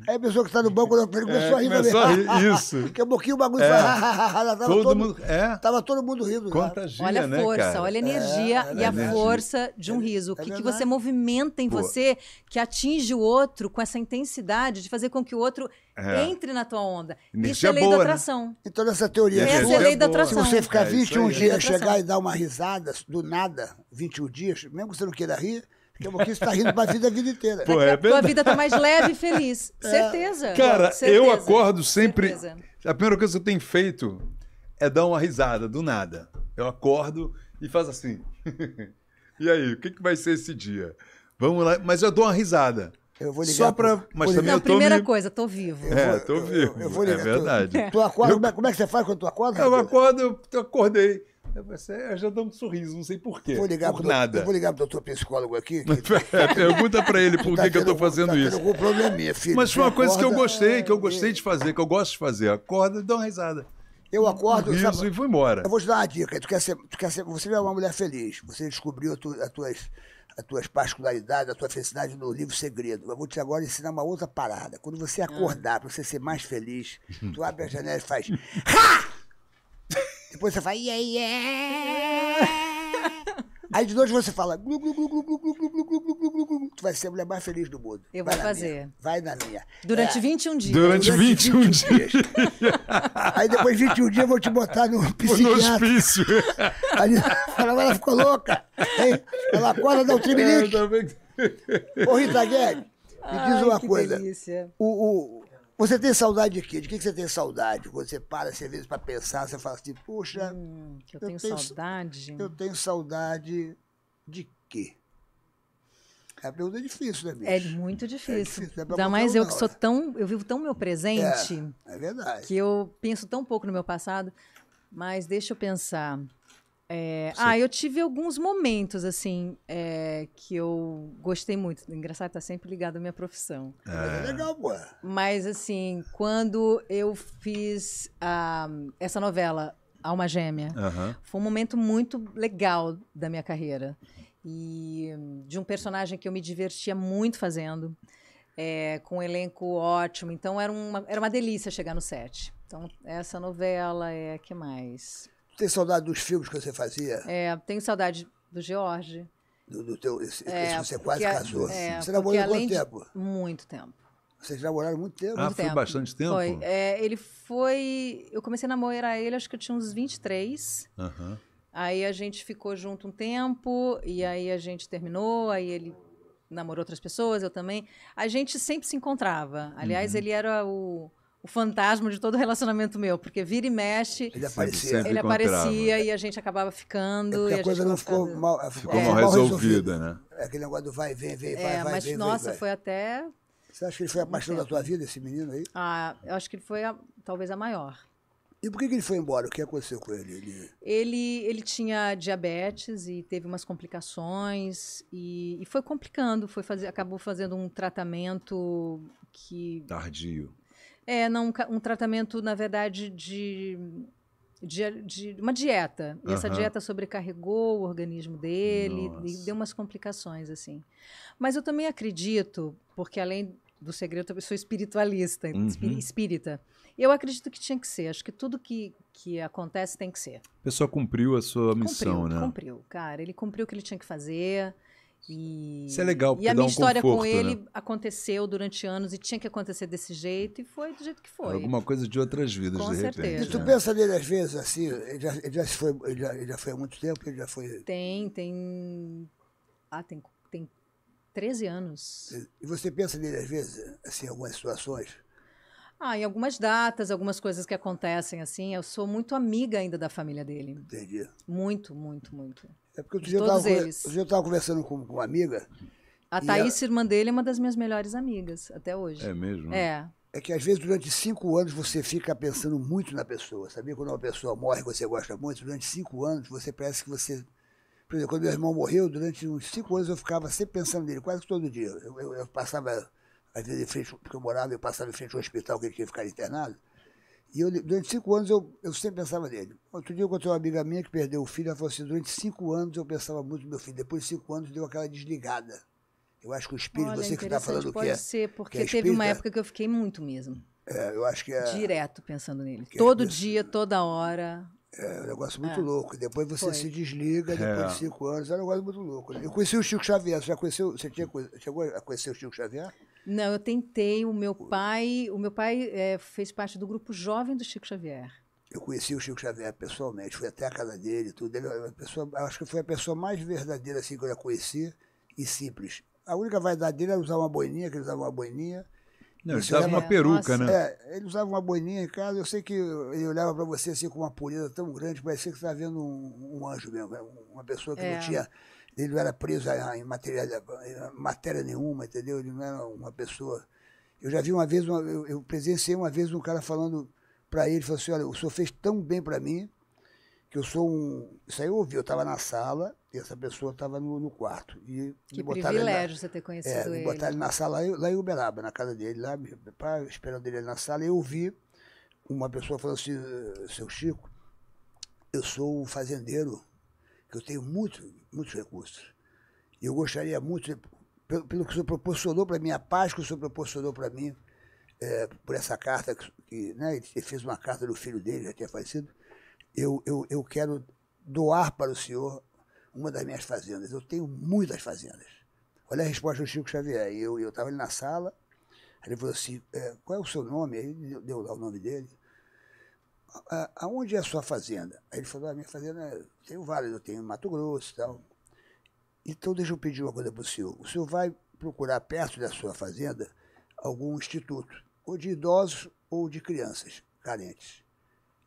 aí a pessoa que está no banco começou é, a rir é, começou também. A rir, isso. daqui a pouquinho o bagulho é. tava todo, todo, mundo, é. tava todo mundo rindo. Contagia, olha a né, força, cara? olha a é, energia é, e a energia. força de um é, riso. O que, que você movimenta em Pô. você que atinge o outro com essa intensidade de fazer com que o outro entre na tua onda. Energia isso é lei boa, da né? atração. Né? Então, nessa teoria, essa é lei da atração. Se você ficar 21 dias, chegar e dar uma risada do nada, 21 dias, mesmo que você não queira rir, que eu vou estar rindo pra vida a vida inteira. Pô, é a tua vida tá mais leve e feliz. É. Certeza. Cara, Certeza. eu acordo sempre. Certeza. A primeira coisa que eu tenho feito é dar uma risada do nada. Eu acordo e faço assim. e aí, o que, que vai ser esse dia? Vamos lá. Mas eu dou uma risada. Eu vou ligar. Só pra. Mas também não, eu tô primeira me... coisa, tô vivo. é, tô vivo. Eu, eu, eu vou ligar. É verdade. Tu, tu acorda, eu... como, é, como, é, que você faz quando tu acorda? Eu acordo, eu acordei. Eu é, já dou um sorriso, não sei porquê. Vou ligar por pro nada. vou ligar pro doutor psicólogo aqui. Que... É, pergunta para ele por tá que, que eu estou fazendo tá isso. Algum Mas foi uma coisa acorda, que eu gostei, que eu gostei de fazer, que eu gosto de fazer. Acorda e dá uma risada. Eu acordo. riso sabe, e vou embora. Eu vou te dar uma dica. Tu quer ser, tu quer ser, você é uma mulher feliz. Você descobriu tu, as tuas, as tuas particularidades, a tua felicidade no livro Segredo. Eu vou te agora ensinar uma outra parada. Quando você acordar, para você ser mais feliz, tu abre a janela e faz. Ha! Depois você fala, yeah, yeah. Aí de noite você fala, glu, glu, glu, glu, glu, glu, glu, glu, glu, glu, tu vai ser a mulher mais feliz do mundo. Eu vai vou fazer. Minha. Vai na minha. Durante é. 21 dias. Durante, 21, 21 dias. Aí depois de 21 dias eu vou te botar no psiquiatra. No hospício. Aí ela, ela ficou louca. Hein? Ela acorda, dá um tremelique. Ô Rita Guedes, me diz Ai, uma coisa. Que Delícia. O, o, você tem saudade de quê? De que você tem saudade? Quando você para, às vezes, para pensar, você fala assim, puxa... Hum, eu, eu tenho, tenho saudade? Eu tenho saudade de quê? É uma pergunta difícil, né, é bicho? É muito difícil. É difícil é Ainda mais eu não, que sou né? tão... Eu vivo tão meu presente... É, é verdade. Que eu penso tão pouco no meu passado. Mas deixa eu pensar... É, ah, eu tive alguns momentos, assim, é, que eu gostei muito. Engraçado, é tá sempre ligado à minha profissão. É. é, legal, pô. Mas, assim, quando eu fiz ah, essa novela, Alma Gêmea, foi um momento muito legal da minha carreira. E de um personagem que eu me divertia muito fazendo, é, com um elenco ótimo. Então, era uma, era uma delícia chegar no set. Então, essa novela é que mais... Tem saudade dos filmes que você fazia? É, tenho saudade do George. Do, do teu, esse, é, você quase a, casou. É, você namorou quanto tempo? De, muito tempo. Vocês namoraram muito tempo? Ah, muito foi tempo. bastante tempo? Foi. É, ele foi. Eu comecei a namorar ele, acho que eu tinha uns 23. Uhum. Aí a gente ficou junto um tempo, e aí a gente terminou, aí ele namorou outras pessoas, eu também. A gente sempre se encontrava. Aliás, uhum. ele era o o fantasma de todo relacionamento meu, porque vira e mexe. Ele aparecia. Sempre ele aparecia e a gente acabava ficando. É a, a coisa não ficou ficando... mal, ficou é, mal resolvida, resolvida, né? É, aquele negócio do vai, vem, vem, é, vai, vai, mas, vem. Nossa, foi até. Você acha que ele foi a paixão da tua vida, esse menino aí? Ah, eu acho que ele foi a, talvez a maior. E por que, que ele foi embora? O que aconteceu com ele? ele? Ele, ele tinha diabetes e teve umas complicações e, e foi complicando, foi fazer, acabou fazendo um tratamento que tardio é, não, um tratamento, na verdade, de, de, de uma dieta. E uhum. essa dieta sobrecarregou o organismo dele Nossa. e deu umas complicações, assim. Mas eu também acredito, porque além do segredo, eu sou espiritualista, uhum. espírita. Eu acredito que tinha que ser. Acho que tudo que, que acontece tem que ser. A pessoa cumpriu a sua missão, cumpriu, né? Cumpriu, cara. Ele cumpriu o que ele tinha que fazer. E, Isso é legal, porque E a minha um história conforto, com ele né? aconteceu durante anos e tinha que acontecer desse jeito, e foi do jeito que foi. Alguma coisa de outras vidas, com de certeza. repente. E tu né? pensa nele às vezes assim, ele já, ele já foi, ele já, ele já, foi há muito tempo, ele já foi. Tem, tem. Ah, tem, tem 13 anos. E você pensa nele às vezes, assim, em algumas situações? Ah, em algumas datas, algumas coisas que acontecem, assim. Eu sou muito amiga ainda da família dele. Entendi. Muito, muito, muito. É porque dia, eu tava, outro estava conversando com, com uma amiga. A Thaís, ela... irmã dele, é uma das minhas melhores amigas até hoje. É mesmo? Né? É. É que às vezes durante cinco anos você fica pensando muito na pessoa. Sabia quando uma pessoa morre que você gosta muito? Durante cinco anos você parece que você. Por exemplo, quando meu irmão morreu, durante uns cinco anos eu ficava sempre pensando nele, quase todo dia. Eu, eu, eu passava, às vezes, em frente, porque eu morava, eu passava em frente ao hospital que ele tinha ficar internado. E eu, durante cinco anos eu, eu sempre pensava nele. Outro dia eu encontrei uma amiga minha que perdeu o filho, ela falou assim, durante cinco anos eu pensava muito no meu filho, depois de cinco anos deu aquela desligada. Eu acho que o espírito, Olha, você que está falando pode que é- pode ser, porque é teve uma época que eu fiquei muito mesmo. É, eu acho que é... Direto pensando nele. É Todo é, dia, toda hora. É, é um negócio muito louco. Depois você Foi. se desliga, depois de cinco anos, é um negócio muito louco. Eu conheci o Chico Xavier, você já conheceu, você tinha, chegou a conhecer o Chico Xavier? Não, eu tentei. O meu pai, o meu pai é, fez parte do grupo jovem do Chico Xavier. Eu conheci o Chico Xavier pessoalmente, fui até a casa dele, tudo. Ele, é a pessoa, acho que foi a pessoa mais verdadeira assim que eu já conheci e simples. A única vaidade dele era usar uma boininha, que ele usava uma boininha. Não, ele usava uma peruca, nossa. né? É, ele usava uma boininha em casa. Eu sei que ele olhava para você assim com uma pureza tão grande, parecia que você estava vendo um, um, anjo mesmo, né? uma pessoa que é. não tinha ele não era preso em matéria, matéria nenhuma, entendeu? Ele não era uma pessoa. Eu já vi uma vez, uma, eu, eu presenciei uma vez um cara falando para ele, falou assim, olha, o senhor fez tão bem para mim, que eu sou um... Isso aí eu ouvi, eu estava na sala e essa pessoa estava no, no, quarto. E que privilégio na, você ter conhecido é, ele. botaram ele na sala, lá em Uberaba, na casa dele, lá, pá, esperando ele na sala, e eu ouvi uma pessoa falando assim, eh, seu Chico, eu sou um fazendeiro, que eu tenho muito muitos recursos. Eu gostaria muito, pelo, pelo que o senhor proporcionou para mim, a paz que o senhor proporcionou para mim, é, por essa carta, que, né, ele fez uma carta do filho dele, já tinha falecido, eu, eu, eu quero doar para o senhor uma das minhas fazendas. Eu tenho muitas fazendas. Olha a resposta do Chico Xavier. Eu estava ali na sala, ele falou assim, é, qual é o seu nome? Aí deu lá o nome dele aonde é a sua fazenda? Aí ele falou, a ah, minha fazenda é, tem o Vale, eu tenho Mato Grosso e tal. Então deixa eu pedir uma coisa para o senhor. O senhor vai procurar perto da sua fazenda algum instituto, ou de idosos ou de crianças carentes.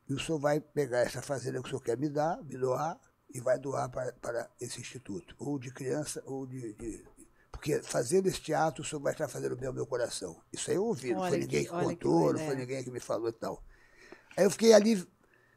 E o senhor vai pegar essa fazenda que o senhor quer me dar, me doar, e vai doar para, para esse instituto, ou de criança, ou de, de porque fazendo este ato, o senhor vai estar fazendo bem ao meu coração. Isso aí eu ouvi, não olha foi ninguém que, que contou, que não foi é. ninguém que me falou e tal. Aí eu fiquei ali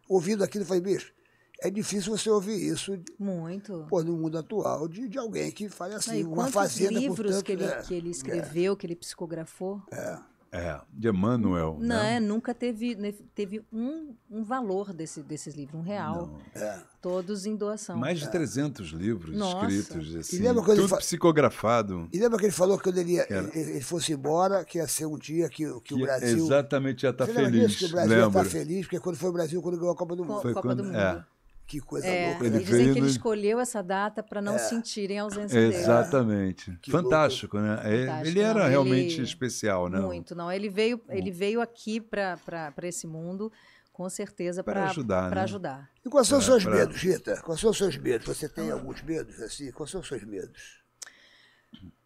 ouvindo aquilo e falei, bicho, é difícil você ouvir isso. Muito. Pô, no mundo atual, de, de alguém que fala assim, Não, uma fazenda. livros que, ele, que ele né? escreveu, é, que ele psicografou. É. é. É, de Emmanuel. Não, né? É, nunca teve, teve um, um valor desse, desses livros, um real. É. Todos em doação. Mais de é. 300 livros Nossa. escritos, assim, tudo fa... psicografado. E lembra que ele falou que quando ele, ia, ele, ele fosse embora, que ia ser um dia que, que, que o Brasil... Exatamente, ia estar tá feliz. que o Brasil lembra? ia estar tá feliz, porque quando foi o Brasil, quando ganhou a Copa do Mundo. Copa quando... do é. Mundo. É. Que coisa é, louca. Ele, dizem que ele escolheu essa data para não é. sentirem a ausência dele. Exatamente. Fantástico, louco. né? É, Fantástico. Ele era não, realmente ele... especial, né? Muito, não. Ele veio, ele veio aqui para esse mundo com certeza para ajudar, pra né? ajudar. E quais são os é, seus pra... medos, Rita? Quais são os seus medos? Você tem alguns medos assim? Quais são os seus medos?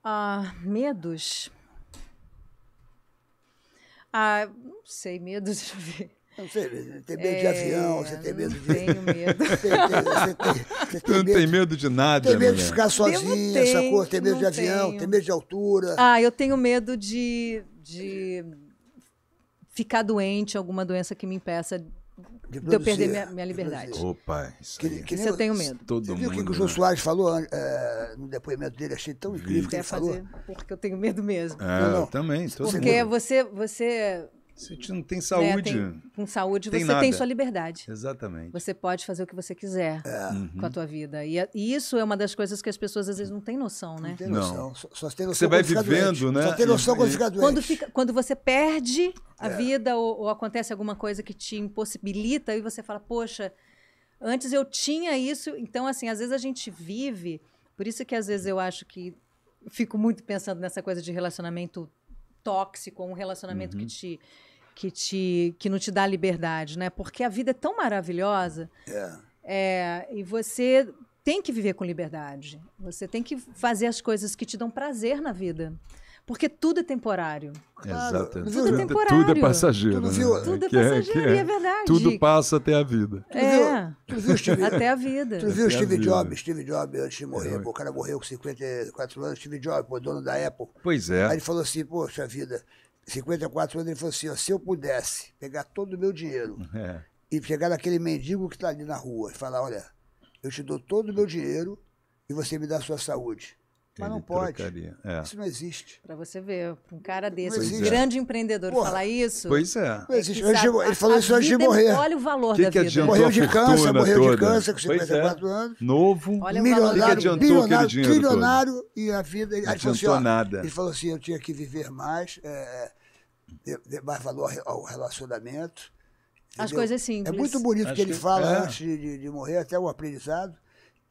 Ah, medos. Ah, não sei, medos eu ver. Não sei, tem medo é, de avião, você tem medo de. Tenho medo. Você tem, tem, você tem não medo, tem medo de nada. Tem medo mulher. de ficar sozinha, tenho, essa coisa, tem medo de avião, tenho. tem medo de altura. Ah, eu tenho medo de, de ficar doente, alguma doença que me impeça de, de eu perder minha, minha liberdade. Opa, isso, que, é que isso eu tenho medo. Todo você viu o que o João né? Soares falou é, no depoimento dele? Achei tão incrível que ele falou. Porque eu tenho medo mesmo. É, não, não. Eu também. porque você, você se a gente não tem né, saúde. Tem, com saúde tem você nada. tem sua liberdade. Exatamente. Você pode fazer o que você quiser é. uhum. com a tua vida. E, e, isso é uma das coisas que as pessoas às vezes não têm noção, né? Não tem noção. Não. Só, só tem noção você vai vivendo, né? Só tem noção e, quando fica doente. Quando, fica, quando você perde a é. vida ou, ou acontece alguma coisa que te impossibilita e você fala, poxa, antes eu tinha isso. Então, assim, às vezes a gente vive. Por isso que às vezes eu acho que fico muito pensando nessa coisa de relacionamento tóxico, um relacionamento uhum. que te que te que não te dá liberdade, né? Porque a vida é tão maravilhosa. Yeah. É. é, e você tem que viver com liberdade. Você tem que fazer as coisas que te dão prazer na vida. Porque tudo é temporário. Exatamente. É tudo é temporário. Tudo é passageiro. Tudo, né? tudo é, é- passageiro, é, é, verdade. Tudo passa até a vida. É, tu viu, Steve, até a vida. Tu viu até Steve Jobs? Steve Jobs, antes de morrer, pô, o cara morreu com 54 anos. Steve Jobs, pô, dono da Apple. Pois é. Aí ele falou assim, poxa vida, 54 anos, ele falou assim, ó, se eu pudesse pegar todo o meu dinheiro é. e pegar aquele mendigo que está ali na rua e falar, olha, eu te dou todo o meu dinheiro e você me dá a sua saúde. Mas não pode. É. Isso não existe. Para você ver, um cara desse, um grande empreendedor Porra. falar isso. Pois é. Não existe. ele falou a, isso antes de morrer. Olha o valor que da que vida. Morreu de câncer, morreu toda. de câncer com 54 é. anos. Novo, olha milionário, que bilionário, trilionário todo. e a vida. Ele, não adiantou assim, ó, nada. Ele falou assim: eu tinha que viver mais, é, é dar mais valor ao relacionamento. Entendeu? As coisas simples. É muito bonito o que ele fala é. antes de morrer, até o aprendizado.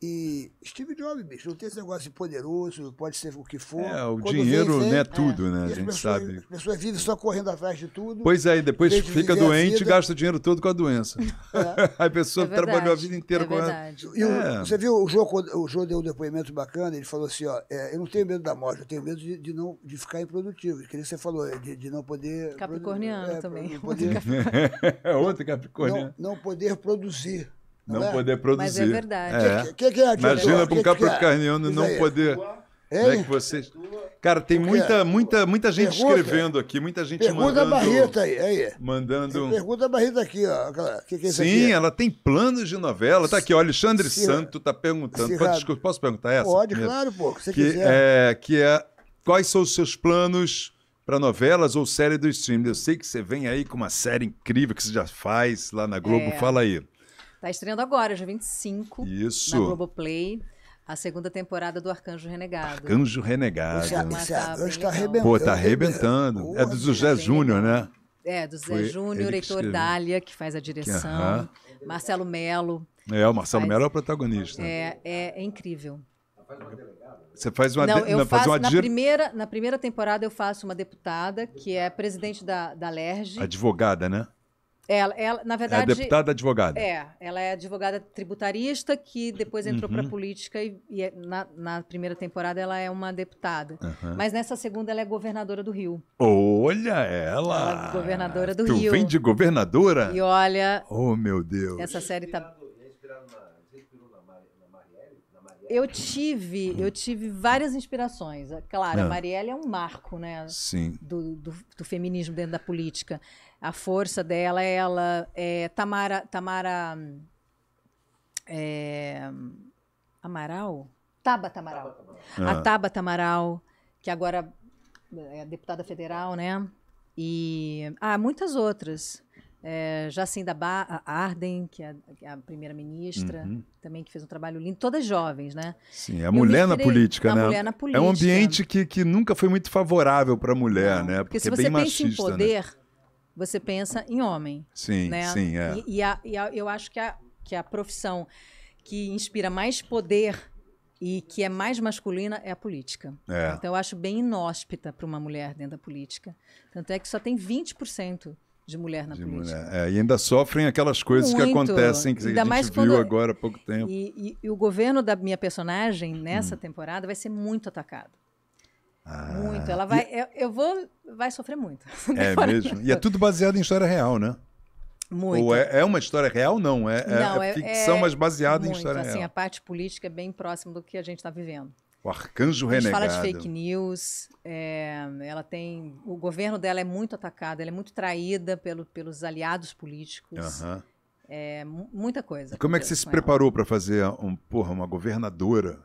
E Steve Jobs, bicho, não tem esse negócio de poderoso, pode ser o que for. É, o Quando dinheiro vem, vem, não né, é tudo, é. né? A gente pessoas, sabe. As pessoas vivem só correndo atrás de tudo. Pois é, depois fica doente e gasta o dinheiro todo com a doença. É. a pessoa é trabalhou a vida inteira é com a. E o, é. Você viu, o João, o João deu um depoimento bacana, ele falou assim: ó, é, eu não tenho medo da morte, eu tenho medo de, de não, de ficar improdutivo. Que nem você falou, de, de não poder. Capricorniano é, também. poder, Outro Capricorniano. Não, não poder produzir. Não, é? poder produzir. Mas é verdade. É. Que, que, que é Imagina para um Capro Carniano não poder. Né, que vocês... Cara, tem muita, muita, muita gente pergunta, escrevendo aqui, muita gente pergunta mandando. Pergunta a barrita aí, aí. Mandando... Pergunta a barrita aqui, ó. Que que é Sim, aqui? ela tem planos de novela. Tá aqui, ó, Alexandre se, Santo tá perguntando. pode, desculpa, posso perguntar essa? Pode, primeiro? claro, pô. Que, É, que é. Quais são os seus planos para novelas ou série do streaming? Eu sei que você vem aí com uma série incrível que você já faz lá na Globo. É. Fala aí. Tá estreando agora, dia 25. Isso. Na Globoplay. A segunda temporada do Arcanjo Renegado. Arcanjo Renegado. Esse, esse ator está arrebentando. Pô, tá arrebentando. é do tá José Júnior, né? É, do Zé Júnior, Heitor Dália, que faz a direção. Que, uh -huh. Marcelo Melo. É, o Marcelo Melo é o protagonista. É, é, é incrível. Você faz uma, Não, faço, faz uma na, primeira, na primeira temporada eu faço uma deputada que é presidente da, da LERJ. Advogada, né? Ela, ela, na é verdade. É deputada advogada. É, ela é advogada tributarista que depois entrou uhum. para a política e, e é, na, na, primeira temporada ela é uma deputada. Uhum. Mas nessa segunda ela é governadora do Rio. Olha ela! ela é governadora do tu Rio. Tu vem de governadora? E olha. Oh, meu Deus! Essa série tá. Né? Eu tive, eu tive várias inspirações. Claro, ah. a Marielle é um marco, né? Sim. Do, do, do feminismo dentro da política a força dela, ela é Tamara Tamara é, Amaral, Tabata Amaral. Ah. A Tabata Amaral, que agora é deputada federal, né? E há ah, muitas outras. É, Jacinda ba Arden, que é a, é a primeira-ministra, uhum. também que fez um trabalho lindo, todas jovens, né? Sim, é a mulher na política, a né? Mulher na política. É um ambiente que, que nunca foi muito favorável para a mulher, Não, né? Porque, porque se é você bem pensa machista, em né? poder, né? você pensa em homem. Sim, né? sim, é. E, e, a, e a, eu acho que a, que a profissão que inspira mais poder e que é mais masculina é a política. É. Então eu acho bem inóspita para uma mulher dentro da política. Tanto é que só tem 20% de mulher na de política. Mulher. É, e ainda sofrem aquelas coisas Muito. que acontecem, que ainda a gente viu quando... agora há pouco tempo. E, e, e, o governo da minha personagem, hum. nessa hum. temporada, vai ser muito atacado. Ah, muito. Ela vai. E... Eu, eu, vou. Vai sofrer muito. É mesmo. E é tudo baseado em história real, né? Muito. Ou é, é uma história real, não. É, é não, é, é ficção, é mas baseada muito, em história assim, real. a parte política é bem próxima do que a gente está vivendo. O arcanjo renegado. A gente fala de fake news. É, ela tem. O governo dela é muito atacado, ela é muito traída pelo, pelos aliados políticos. Uhum. muita coisa. E como é que você se preparou para fazer um, porra, uma governadora?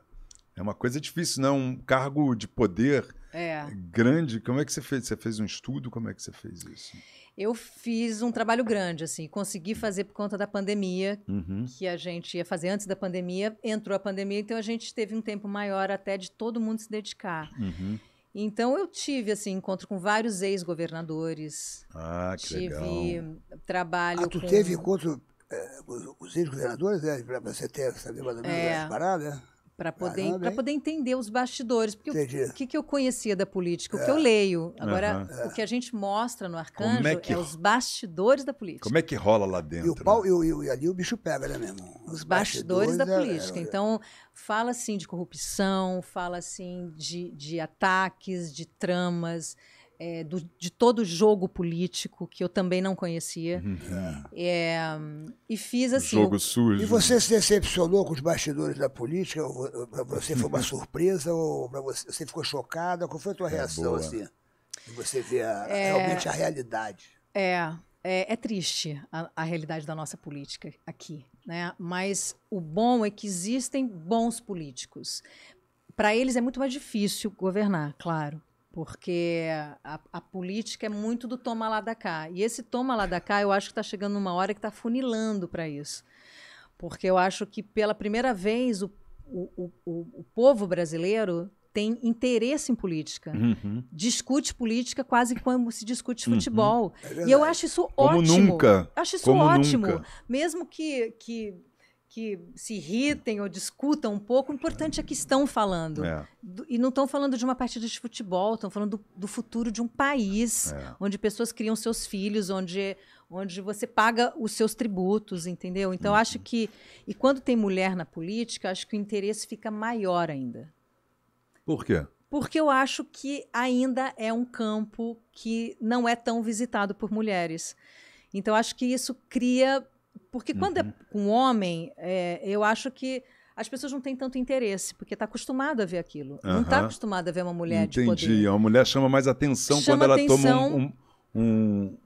É uma coisa difícil, não? Né? Um cargo de poder é. grande. Como é que você fez? Você fez um estudo? Como é que você fez isso? Eu fiz um trabalho grande, assim, consegui fazer por conta da pandemia, uhum. que a gente ia fazer antes da pandemia. Entrou a pandemia, então a gente teve um tempo maior até de todo mundo se dedicar. Uhum. Então eu tive assim encontro com vários ex-governadores. Ah, que tive legal. trabalho. Ah, tu com... teve encontro é, eh, com os ex-governadores, né? Para você ter saber mais ou menos é. essa parada, né? Para poder, para poder entender os bastidores. Porque o, o que, que eu conhecia da política? O que eu é. leio. Agora, uhum. o que a gente mostra no Arcanjo é, é que... é, os bastidores da política. Como é que rola lá dentro? E, o né? pau, né? e, e ali o bicho pega, né, mesmo? Os, os bastidores, bastidores, da política. É, é, então, fala assim de corrupção, fala assim de, de ataques, de tramas é, do, de todo jogo político que eu também não conhecia. Uhum. É. é. e fiz assim. Jogo o... sujo. E você se decepcionou com os bastidores da política? Para você foi uma surpresa ou para você, você ficou chocada? Qual foi a tua é, reação boa. assim? você vê a, é. realmente a realidade. É, é, é, triste a, a, realidade da nossa política aqui, né? Mas o bom é que existem bons políticos. Para eles é muito mais difícil governar, claro porque a, a, política é muito do toma lá da cá. E esse toma lá da cá, eu acho que está chegando numa hora que está funilando para isso. Porque eu acho que pela primeira vez o, o, o, o povo brasileiro tem interesse em política. Uhum. Discute política quase como se discute uhum. futebol. É e eu acho isso como ótimo. Nunca. Acho isso como ótimo. Nunca. Mesmo que, que que se irritem ou discutam um pouco, o importante é que estão falando. É. E não estão falando de uma partida de futebol, estão falando do, do, futuro de um país, é. onde pessoas criam seus filhos, onde, onde você paga os seus tributos, entendeu? Então, uhum. acho que. E quando tem mulher na política, acho que o interesse fica maior ainda. Por quê? Porque eu acho que ainda é um campo que não é tão visitado por mulheres. Então, acho que isso cria porque quando é uhum. é com um homem, é, eu acho que as pessoas não têm tanto interesse, porque está acostumado a ver aquilo. Uhum. Não está acostumado a ver uma mulher Entendi. de poder. Entendi. Uma mulher chama mais atenção chama quando ela atenção, toma um, um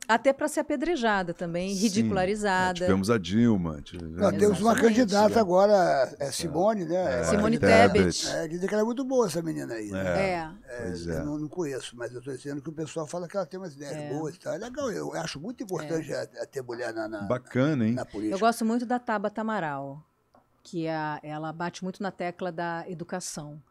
até para ser apedrejada também, Sim, ridicularizada. É, tivemos a Dilma. Tivemos... Não, temos uma candidata agora, é Simone, né? É, Simone Tebet. É, dizem que ela é muito boa, essa menina aí. Né? É. é, é. Eu não, não, conheço, mas eu estou dizendo que o pessoal fala que ela tem umas ideias é. boas e tá? tal. legal, eu acho muito importante ter mulher na, na, Bacana, hein? Na política. Eu gosto muito da Tabata Amaral, que a, ela bate muito na tecla da educação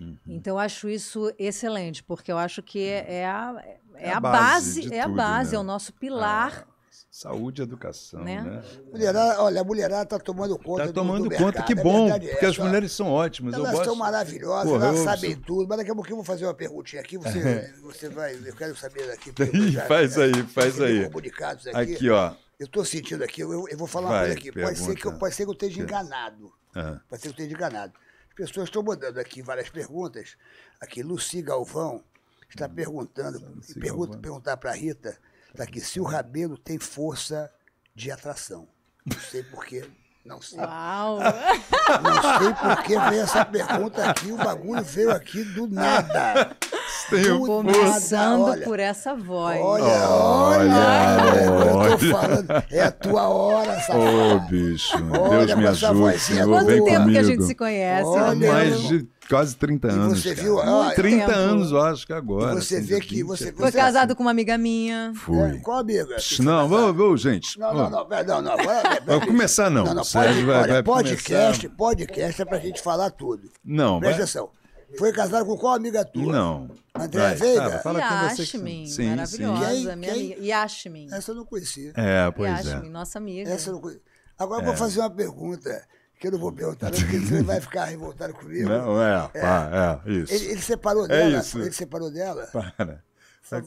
Uhum. Então, acho isso excelente, porque eu acho que é, é a, é, é a, base, base é tudo, a base, né? é o nosso pilar. É. Saúde, educação, né? né? Mulherada, olha, a mulherada está tomando tá conta Está tomando do, do conta, mercado. que é bom, porque essa. as mulheres são ótimas. Elas gosto... são maravilhosas, Porra, elas sabem tudo. Mas daqui a pouco eu vou fazer uma perguntinha aqui, você, você vai, eu quero saber aqui. Já, faz né? aí, faz aí. Comunicados aqui. aqui, ó. Eu estou sentindo aqui, eu, eu, vou falar vai, uma coisa aqui. Pode ser, que eu, pode ser que eu esteja enganado. Uhum. Pode ser que eu esteja enganado pessoas estão mandando aqui várias perguntas. Aqui, Luci Galvão está hum. perguntando, e pergunta, Galvão. perguntar para a Rita, está aqui, se o Rabelo tem força de atração. Não sei porquê. Não sei. Uau! Não sei por que veio essa pergunta aqui, o bagulho veio aqui do nada. tenho Começando força. por essa voz. Olha, olha, olha, olha, eu tô falando, é a tua hora, safado. Ô, oh, bicho, olha, Deus me ajude, Senhor, Quanto tempo comigo. que a gente se conhece? Olha, mais de quase 30 anos. E você viu? Ó, 30 tempo. anos, eu acho que agora. E você vê que você. Foi você, casado assim, com uma amiga minha. É, Fui. É, qual amiga? Psh, não, vamos, vamos, gente. Não, não, não, não, Vai, começar, não. não, não pode, vai, olha, vai podcast, começar. podcast é pra gente falar tudo. Não, Presta vai, atenção. Foi casado com qual amiga tua? Não. Andréa Veiga? Tá, fala Yashmin, sim, maravilhosa. Sim. Quem, minha quem? amiga. Yashmin. Essa eu não conhecia. É, pois Yashmin, é. nossa amiga. Essa eu não conhecia. Agora é. eu vou é. fazer uma pergunta que eu não vou perguntar, porque você vai ficar revoltado comigo. Não, é, é, Pá, é isso. Ele, ele, separou dela? É isso. Ele separou dela? Para.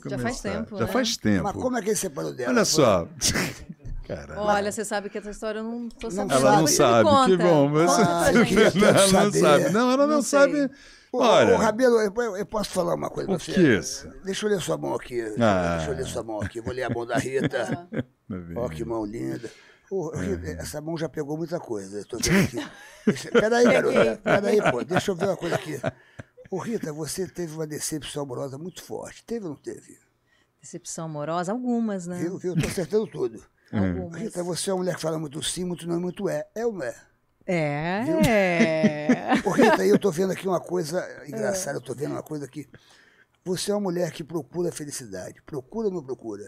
Já faz tempo, Já né? faz tempo. Mas como é que ele separou dela? Olha só. Caramba. Olha, você sabe que essa história eu não tô sabendo. Ela não sabe, que, que bom. Mas... Ah, ela não sabe. Não, ela não, não sabe. Sei. Olha... ô Rabelo, eu, eu, posso falar uma coisa pra você? Que é isso? Deixa eu ler sua mão aqui. Ah. Deixa eu ler sua mão aqui. Vou ler a mão da Rita. Tá Ó, que mão linda. Oh, Rita, essa mão já pegou muita coisa. Estou vendo aqui. Peraí, garota. Peraí, pô. Deixa eu ver uma coisa aqui. Ô, oh, Rita, você teve uma decepção amorosa muito forte. Teve ou não teve? Decepção amorosa? Algumas, né? Viu, viu? Estou acertando tudo. Algumas. Rita, você é uma mulher que fala muito sim, muito não e muito é. É ou não é? É. Porque Ô, Rita, eu tô vendo aqui uma coisa é. engraçada, eu tô vendo uma coisa aqui. você é uma mulher que procura felicidade. Procura ou não procura?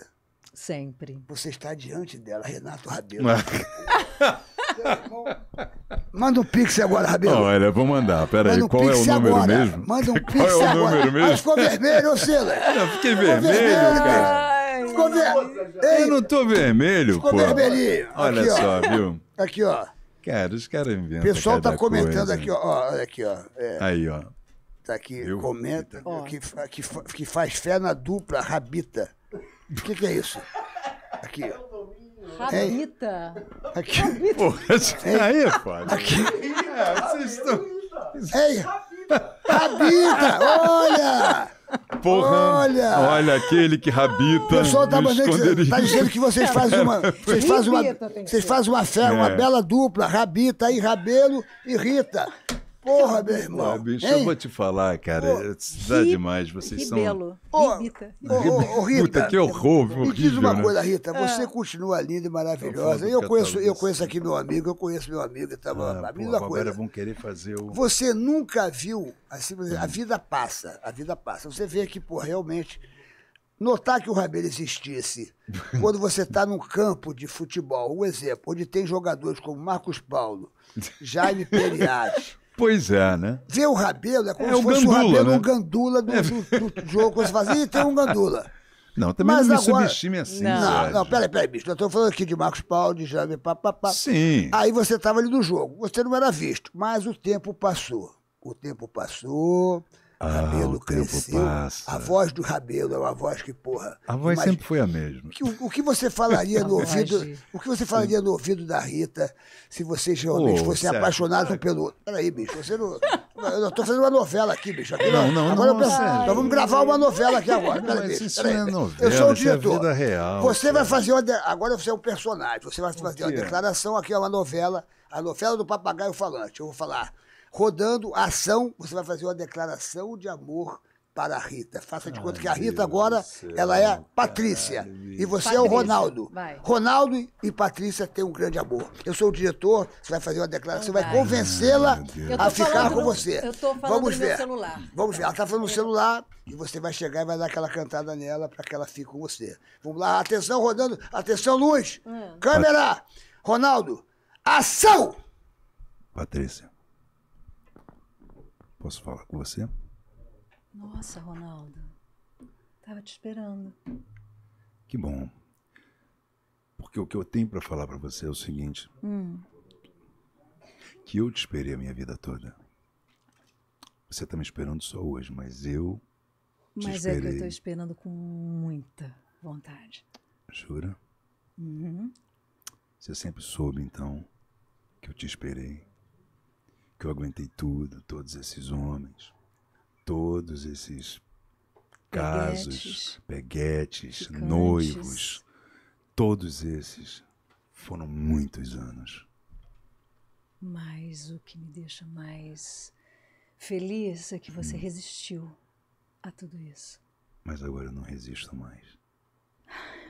Sempre. Você está diante dela, Renato Rabelo. Manda um pix agora, Rabelo. Olha, vou mandar. Pera aí, um qual é o número agora. mesmo? Manda um pix agora. Qual é o agora. número mesmo? Mas ficou vermelho, ô Sila. Fiquei vermelho, vermelho, cara. ficou vermelho. eu não tô vermelho, ficou pô. Ficou vermelhinho. Olha aqui, só, ó. viu? Aqui, ó. Cara, os caras inventam. O pessoal tá comentando coisa. aqui, ó. Aqui, ó. É. Aí, ó. Tá aqui, Eu? comenta que, que, que faz fé na dupla, rabita. O que, que é isso? Aqui, ó. Rabita. É. Aqui. Rabita. Porra, aí, pô. Aqui. É, vocês estão... Ei, Rabita, olha! Porra! Olha! Olha aquele que rabita. O pessoal tá, dizendo, tá dizendo que vocês é. fazem uma. Vocês fazem uma, vocês fazem uma fé, uma é. bela dupla, rabita e rabelo e Rita. Porra, é meu irmão. É bicho, hein? eu vou te falar, cara. Pô, dá demais. Vocês são. Ribelo. Oh, Rita. Oh, oh, Rita. Puta, que horror, horrível. Me diz uma né? coisa, Rita. Você ah. continua linda e tá maravilhosa. Eu, eu tá conheço, eu conheço aqui meu amigo, eu conheço meu amigo. Tava, então, ah, pô, agora vão querer fazer o. Você nunca viu, assim, a hum. vida passa. A vida passa. Você vê que, pô, realmente. Notar que o Rabelo existisse quando você está num campo de futebol, um exemplo, onde tem jogadores como Marcos Paulo, Jaime Periati, Pois é, né? Ver o Rabelo é como é se fosse gandula, o Rabelo, né? um gandula do, é. do, do jogo. Você fala assim, tem um gandula. Não, também Mas não me agora... subestime assim, Não, Sérgio. não, peraí, peraí, bicho. Nós estamos falando aqui de Marcos Paulo, de Jaime, papapá. Sim. Aí você estava ali no jogo, você não era visto. Mas o tempo passou. O tempo passou, ah, rabelo ah, cresceu. Passa. A voz do Rabelo é uma voz que, porra. A voz imagina, sempre foi a mesma. Que, o, o, que você falaria no ouvido? o que você falaria no ouvido da Rita se você realmente oh, fosse apaixonado pelo. Peraí, bicho, você não. Eu estou fazendo uma novela aqui, bicho. Aqui, não, não, agora não. Penso, Nós vamos gravar uma novela aqui agora. Peraí, bicho, isso peraí, não é novela, Eu sou o é diretor. É vida real, você cara. vai fazer uma. De... Agora você é um personagem. Você vai fazer uma declaração aqui, é uma novela. A novela do papagaio falante. Eu vou falar rodando a ação, você vai fazer uma declaração de amor para a Rita. Faça de Ai, conta que a Rita agora ela é Patrícia caralho. e você Patrícia, é o Ronaldo. Vai. Ronaldo e Patrícia têm um grande amor. Eu sou o diretor, você vai fazer uma declaração, vai. você vai convencê-la a ficar com no, você. Eu tô falando Vamos ver. celular. Vamos ver. Ela está falando no celular e você vai chegar e vai dar aquela cantada nela para que ela fique com você. Vamos lá, atenção rodando, atenção luz, hum. câmera, Ronaldo, ação. Patrícia. Posso falar com você? Nossa, Ronaldo. Tava te esperando. Que bom. Porque o que eu tenho para falar para você é o seguinte. Hum. Que eu te esperei a minha vida toda. Você tá me esperando só hoje, mas eu te Mas esperei. é que eu tô esperando com muita vontade. Jura? Uhum. Você sempre soube, então, que eu te esperei que eu aguentei tudo, todos esses homens, todos esses casos, peguetes, peguetes noivos, todos esses foram muitos anos. Mas o que me deixa mais feliz é que você hum. resistiu a tudo isso. Mas agora eu não resisto mais.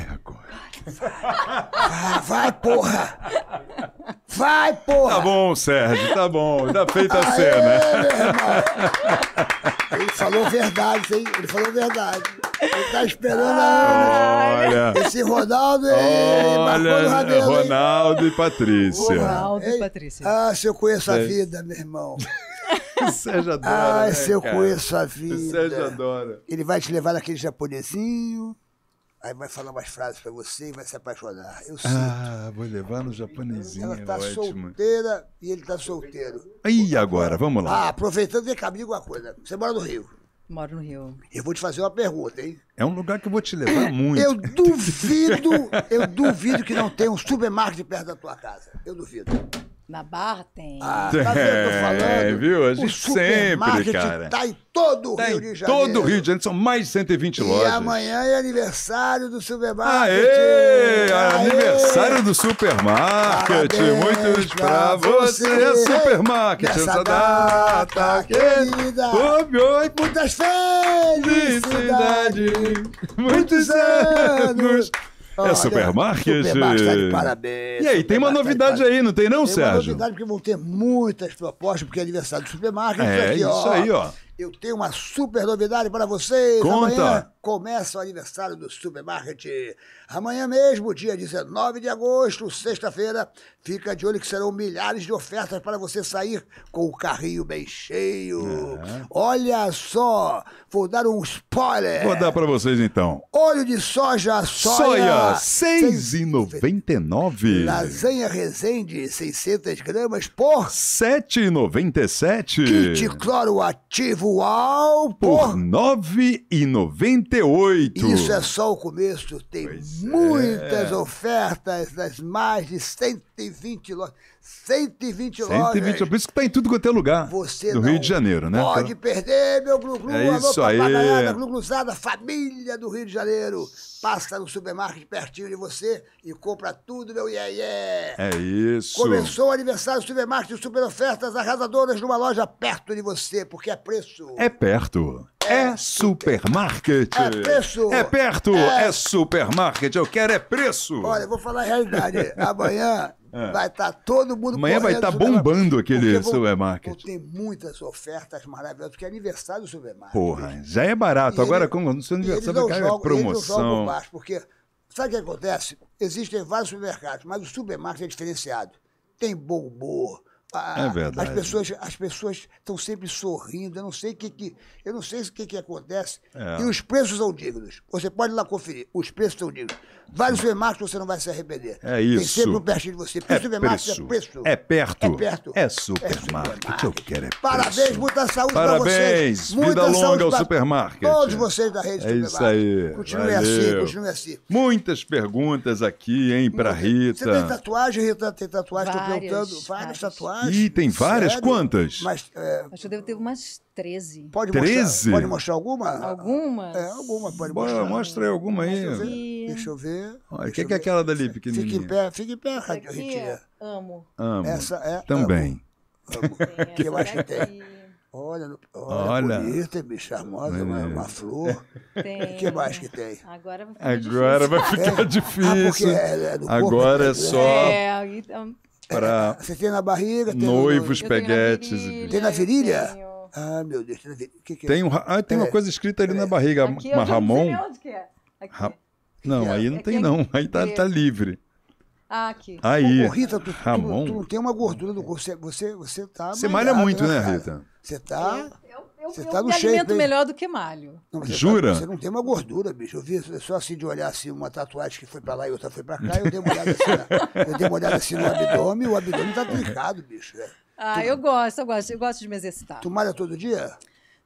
É agora. Vai, vai, porra! Vai, porra! Tá bom, Sérgio, tá bom. Tá feita a Aê, cena. Ele falou verdade, hein? Ele falou verdade. Ele tá esperando a Esse Ronaldo e Olha, Ronaldo e Patrícia. Ronaldo e Patrícia. Ah, se eu conheço a vida, meu irmão. Sérgio adora. Ah, né, se eu cara? conheço a vida. Sérgio adora. Ele vai te levar naquele japonesinho. Aí vai falar umas frases para você e vai se apaixonar. Eu ah, sinto. Ah, vou levar no japonesinho. Ela tá ótimo. solteira e ele tá solteiro. E agora? Vamos lá. Ah, aproveitando, vem cá, me diga uma coisa. Você mora no Rio? Moro no Rio. Eu vou te fazer uma pergunta, hein? É um lugar que eu vou te levar muito. Eu duvido, eu duvido que não tenha um supermarket perto da tua casa. Eu duvido. Na barra tem. Ah, tá tô falando. É, viu? A gente sempre, cara. Tá em todo o tá Rio de Janeiro. Todo o Rio de Janeiro, são mais de 120 e lojas. E amanhã é aniversário do Supermarket. Aê! Aê! Aniversário do Supermarket. Muitos pra você, você Supermarket. Nessa data, data querida. Oi, é muitas felicidades. Muitos anos. É Olha, é Supermarket. Supermarket tá de parabéns. E aí, tem uma tá novidade aí, não tem não, tem Sérgio? Tem uma novidade porque vão ter muitas propostas, porque é aniversário do Supermarket. É, aqui, isso ó, aí, ó. Eu tenho uma super novidade para vocês. Conta. Amanhã começa o aniversário do Supermarket. Amanhã mesmo, dia 19 de agosto, sexta-feira, fica de olho que serão milhares de ofertas para você sair com o carrinho bem cheio. Olha só, vou dar um spoiler. Vou dar para vocês então. Olho de soja, soja, soia, 6,99. Lasanha Resende, 600 gramas por 7,97. Kit cloro ativo Uau, por, R$ 9,98. Isso é só o começo. Tem pois é. muitas é. ofertas das mais de 120 lojas. 120 lojas. por isso que está em tudo quanto é lugar. Você do Rio de Janeiro, né? Pode então perder, meu glu-glu. É isso aí. Gluglusada, família do Rio de Janeiro passa no supermercado pertinho de você e compra tudo, meu iê, iê. É isso. Começou o aniversário do supermercado e super ofertas arrasadoras numa loja perto de você, porque é preço. É perto. É, é supermarket. É preço. É perto. É... é supermarket. Eu quero é preço. Olha, eu vou falar a realidade. Amanhã é. Vai estar tá todo mundo Amanhã vai estar tá bombando aquele vou, supermarket. Tem muitas ofertas maravilhosas, porque é aniversário do supermarket. Porra, já é barato. E Agora, ele, como no seu aniversário, vai cair é promoção. Eles não baixo, porque sabe o que acontece? Existem vários supermercados, mas o supermarket é diferenciado. Tem bom humor, é verdade. As pessoas as pessoas estão sempre sorrindo. Eu não sei o que, que eu não sei o que, que acontece. É. E os preços são dignos. Você pode ir lá conferir. Os preços são dignos. Vai no supermercado você não vai se arrepender. É isso. Tem sempre pertinho de você. é supermercado é preço. É perto. É perto. É, é supermarket. É que Eu quero é preço. Parabéns, muita saúde para vocês. Parabéns. Vida longa ao supermarket. Todos vocês da rede é isso aí. Continue assim, Valeu. assim, continue assim. Muitas perguntas aqui, hein, para Muita. Rita. Você tem tatuagem, Rita? Tem tatuagem? Estou perguntando. Várias, várias tatuagens. Ih, tem várias? Sério? Quantas? Mas, é... Acho que eu devo ter umas 13. Pode 13? mostrar, pode mostrar alguma? Algumas? É, alguma, pode mostrar. Mostra aí alguma aí. Deixa eu ver. O que, que é aquela dali, pequenininha? Fique em pé, fique em pé, Rádio é Ritinha. Amo. Amo. Essa é. Também. O que mais que tem? Olha, olha, olha. bonita, bicho, charmosa, é. uma, é flor. O que mais que tem? Agora vai ficar Agora difícil. Vai ficar é. Ah, difícil. Ah, é, corpo, Agora é só... Né? É, então... pra... Você tem na barriga? Tem noivos, no... peguetes. Tem na virilha? Tenho... Ah, meu Deus, o que, que é? Tem, um, ah, tem é. uma coisa escrita ali é. na barriga, aqui, Ramon. Não onde que é. Aqui. Ra... Não, é? aí não é tem, é não. Aí tá, tá livre. Ah, aqui. Aí. Ô, Rita, tu, Ramon. Tu, tu, tem uma gordura no corpo. Você, você, você tá. Você malha muito, né, né Rita? Você tá. Eu, eu, você eu, tá no me shape, melhor do que malho. Não, você tá- Jura? Tá, você não tem uma gordura, bicho. Eu vi só assim de olhar assim, uma tatuagem que foi pra lá e outra foi pra cá, eu dei uma olhada assim, na, eu dei uma olhada assim no abdômen, o abdômen tá trincado, bicho. É. Ah, tu... eu gosto, eu gosto, eu gosto de me exercitar. Tu malha todo dia?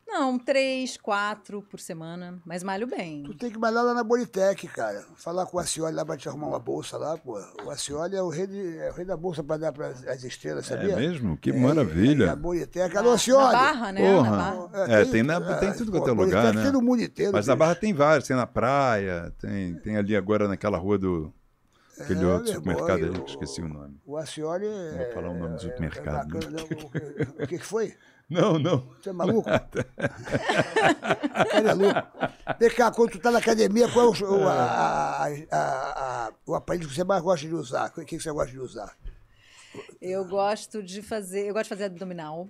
Não, três, quatro por semana, mas malho bem. Tu tem que malhar lá na Bolitec, cara. Falar com o Acioli lá pra te arrumar uma bolsa lá, pô. O Acioli é o rei, de, é o rei da bolsa pra dar para as estrelas, é sabia? É mesmo? Que é, maravilha. É, na Bolitec. Alô, Acioli! Na Barra, né? Porra. Na barra. É, tem, tem, na, tem tudo quanto é lugar, né? tem no mundo inteiro. Mas na Barra tem vários. Tem na praia, tem, tem ali agora naquela rua do Aquele é, outro supermercado ali, que esqueci o nome. O Acioli. Vou falar o nome do é, é supermercado. Né? o que, que foi? Não, não. Você é maluco? Nada. Cara é louco. Vem cá, quando tu tá na academia, qual é o, a, a, a, o aparelho que você mais gosta de usar? O que, que você gosta de usar? Eu gosto de fazer. Eu gosto de fazer abdominal.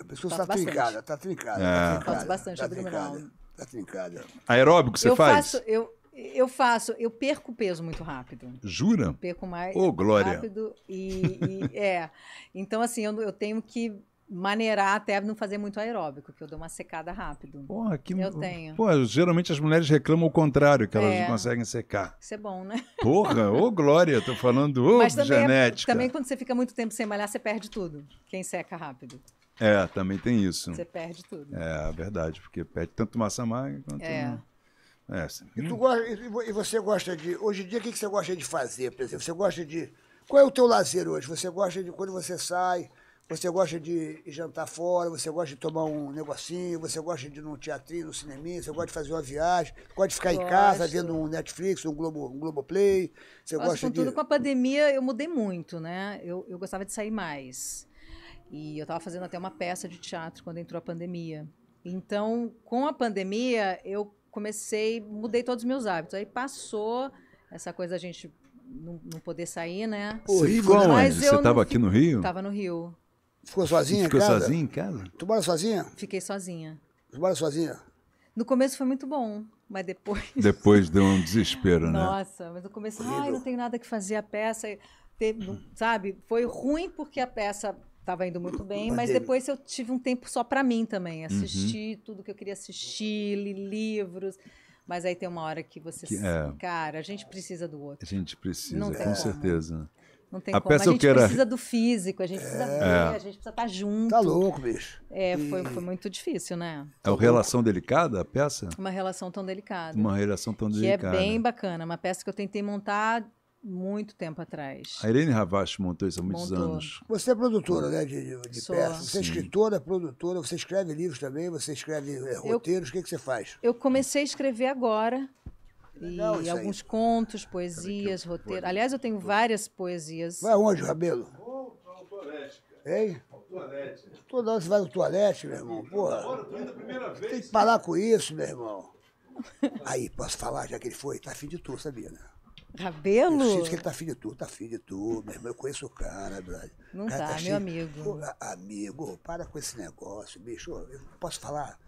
A pessoa está trincada, está tá ah. trincada. faço bastante tá abdominal. Trincada, tá trincada. Aeróbico você eu faz? Faço, eu, eu faço, eu perco peso muito rápido. Jura? Eu perco mais oh, glória. rápido e, e é. Então assim, eu, eu, tenho que maneirar até não fazer muito aeróbico, que eu dou uma secada rápido. Porra, que Eu tenho. Pô, geralmente as mulheres reclamam o contrário, que elas é. não conseguem secar. Isso é bom, né? Porra, ô oh, glória, tô falando ô oh, também é genética. É, também quando você fica muito tempo sem malhar, você perde tudo. Quem seca rápido. É, também tem isso. Você perde tudo. É, verdade, porque perde tanto massa magra quanto. É. Não. É, assim. e, hum. gosta, e, você gosta de. Hoje em dia, o que, que você gosta de fazer? Por exemplo, você gosta de. Qual é o teu lazer hoje? Você gosta de quando você sai, você gosta de jantar fora, você gosta de tomar um negocinho, você gosta de ir num teatrinho, num cineminha, você gosta de fazer uma viagem, pode ficar Gosto. em casa vendo um Netflix, um, Globo, um Globoplay. Você Mas, gosta contudo, de. com a pandemia eu mudei muito, né? Eu, eu gostava de sair mais. E eu estava fazendo até uma peça de teatro quando entrou a pandemia. Então, com a pandemia, eu comecei, mudei todos os meus hábitos. Aí passou essa coisa a gente não, não poder sair, né? Horrível, né? Mas Você estava aqui no Rio? Estava no Rio. Ficou sozinha Ficou em casa? sozinha em casa? Tu mora sozinha? Fiquei sozinha. Tu mora sozinha? No começo foi muito bom, mas depois... Depois deu um desespero, né? Nossa, mas no começo, ai, não tenho nada que fazer, a peça... sabe? Foi ruim porque a peça estava indo muito bem, mas depois eu tive um tempo só para mim também, uhum. assisti uhum. tudo que eu queria assistir, li livros, mas aí tem uma hora que você, que, é. cara, a gente precisa do outro. A gente precisa, com certeza. Não tem a como. Peça a gente era... precisa do físico, a gente precisa é. ver, a gente precisa estar tá junto. Tá louco, bicho. É, foi, hum. foi muito difícil, né? É uma relação delicada a peça? Uma relação tão delicada. Uma relação tão delicada. Que é bem bacana, uma peça que eu tentei montar muito tempo atrás. A Irene Ravache montou isso há muitos montou. anos. Você é produtora, né, de, de peças. Você é escritora, produtora, você escreve livros também, você escreve é, roteiros, eu, o que, é que você faz? Eu comecei a escrever agora. Legal, e alguns aí. contos, poesias, roteiros. Aliás, eu tenho várias poesias. Vai onde, Rabelo? Vou ao toalete, Hein? Ao toalete. Toda hora você vai no toalete, meu irmão. Porra. Agora, tô indo primeira vez. Tem que parar com isso, meu irmão. Aí, posso falar, já que ele foi? Tá afim de tu, sabia, né? Rabelo? Eu sinto que ele tá filho de tu, tá filho de tu, meu irmão. Eu conheço o cara, brother. Não cara, tá, tá meu amigo. Pô, amigo, para com esse negócio, bicho. Eu posso falar?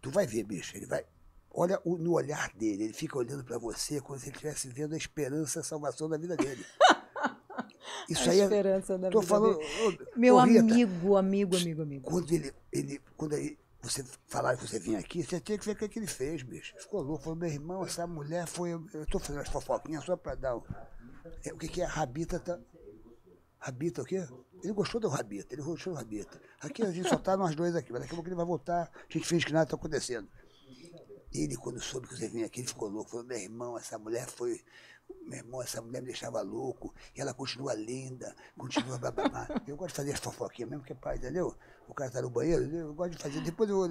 Tu vai ver, bicho. Ele vai. Olha o, no olhar dele, ele fica olhando para você como se ele estivesse vendo a esperança, a salvação da vida dele. Isso a aí é, esperança é, da tô vida falando, dele. Ô, meu ô, amigo, amigo, amigo, amigo. Quando ele, ele, quando ele você falar que você vinha aqui, você tinha que ver o que, é que ele fez, bicho. Ficou louco, falou, meu irmão, essa mulher foi. Eu estou fazendo as fofoquinhas só para dar. Um, é, o que, que é? Rabita tá. Rabita o quê? Ele gostou do Rabita, ele gostou do Rabita. Aqui a gente só tá nós dois aqui, mas daqui a pouco ele vai voltar, a gente finge que nada está acontecendo. Ele, quando soube que você vinha aqui, ele ficou louco. Falou, meu irmão, essa mulher foi. Meu irmão, essa mulher me deixava louco. E ela continua linda, continua bababá. Eu gosto de fazer as fofoquinhas mesmo, que é pai, entendeu? o cara está no banheiro, eu gosto de fazer, depois eu,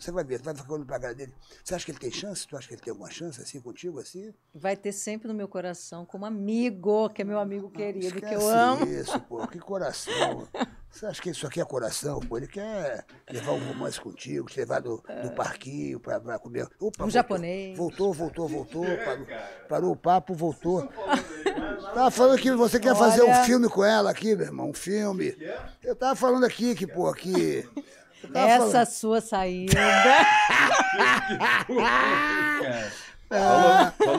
você vai ver, vai ficando olhando para a cara dele. Você acha que ele tem chance? Tu acha que ele tem alguma chance assim contigo, assim? Vai ter sempre no meu coração como amigo, que é meu amigo ah, querido, que eu amo. Isso, pô, que coração. Você acha que isso aqui é coração? Pô, ele quer levar um romance contigo, te levar do, do é. parquinho para comer. Opa, um japonês. Voltou, voltou, voltou. Parou, parou o papo, voltou. Né? Tava falando que você quer Olha... fazer um filme com ela aqui, meu irmão, um filme. É? Eu tava falando aqui que, pô, aqui. Essa falando... sua saída.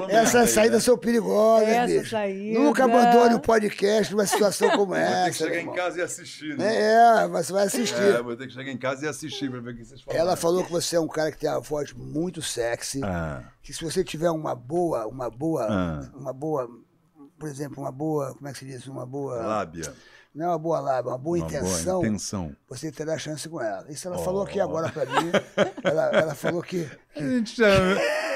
Essa falou, né? sou perigosa, são perigosas, Essa saída... Nunca abandone o podcast numa situação como essa. Vai ter que chegar irmão. em casa e assistir, né? É, você vai assistir. É, vou ter que chegar em casa e assistir pra ver o que vocês falam. Ela falou que você é um cara que tem uma voz muito sexy. Ah. Que se você tiver uma boa, uma boa, ah. uma boa, por exemplo, uma boa, como é que se diz? Uma boa. Lábia não é uma boa lábia, uma boa uma intenção, boa intenção, você terá chance com ela. Isso ela oh. falou aqui agora para mim. ela, ela, falou que. que... A gente já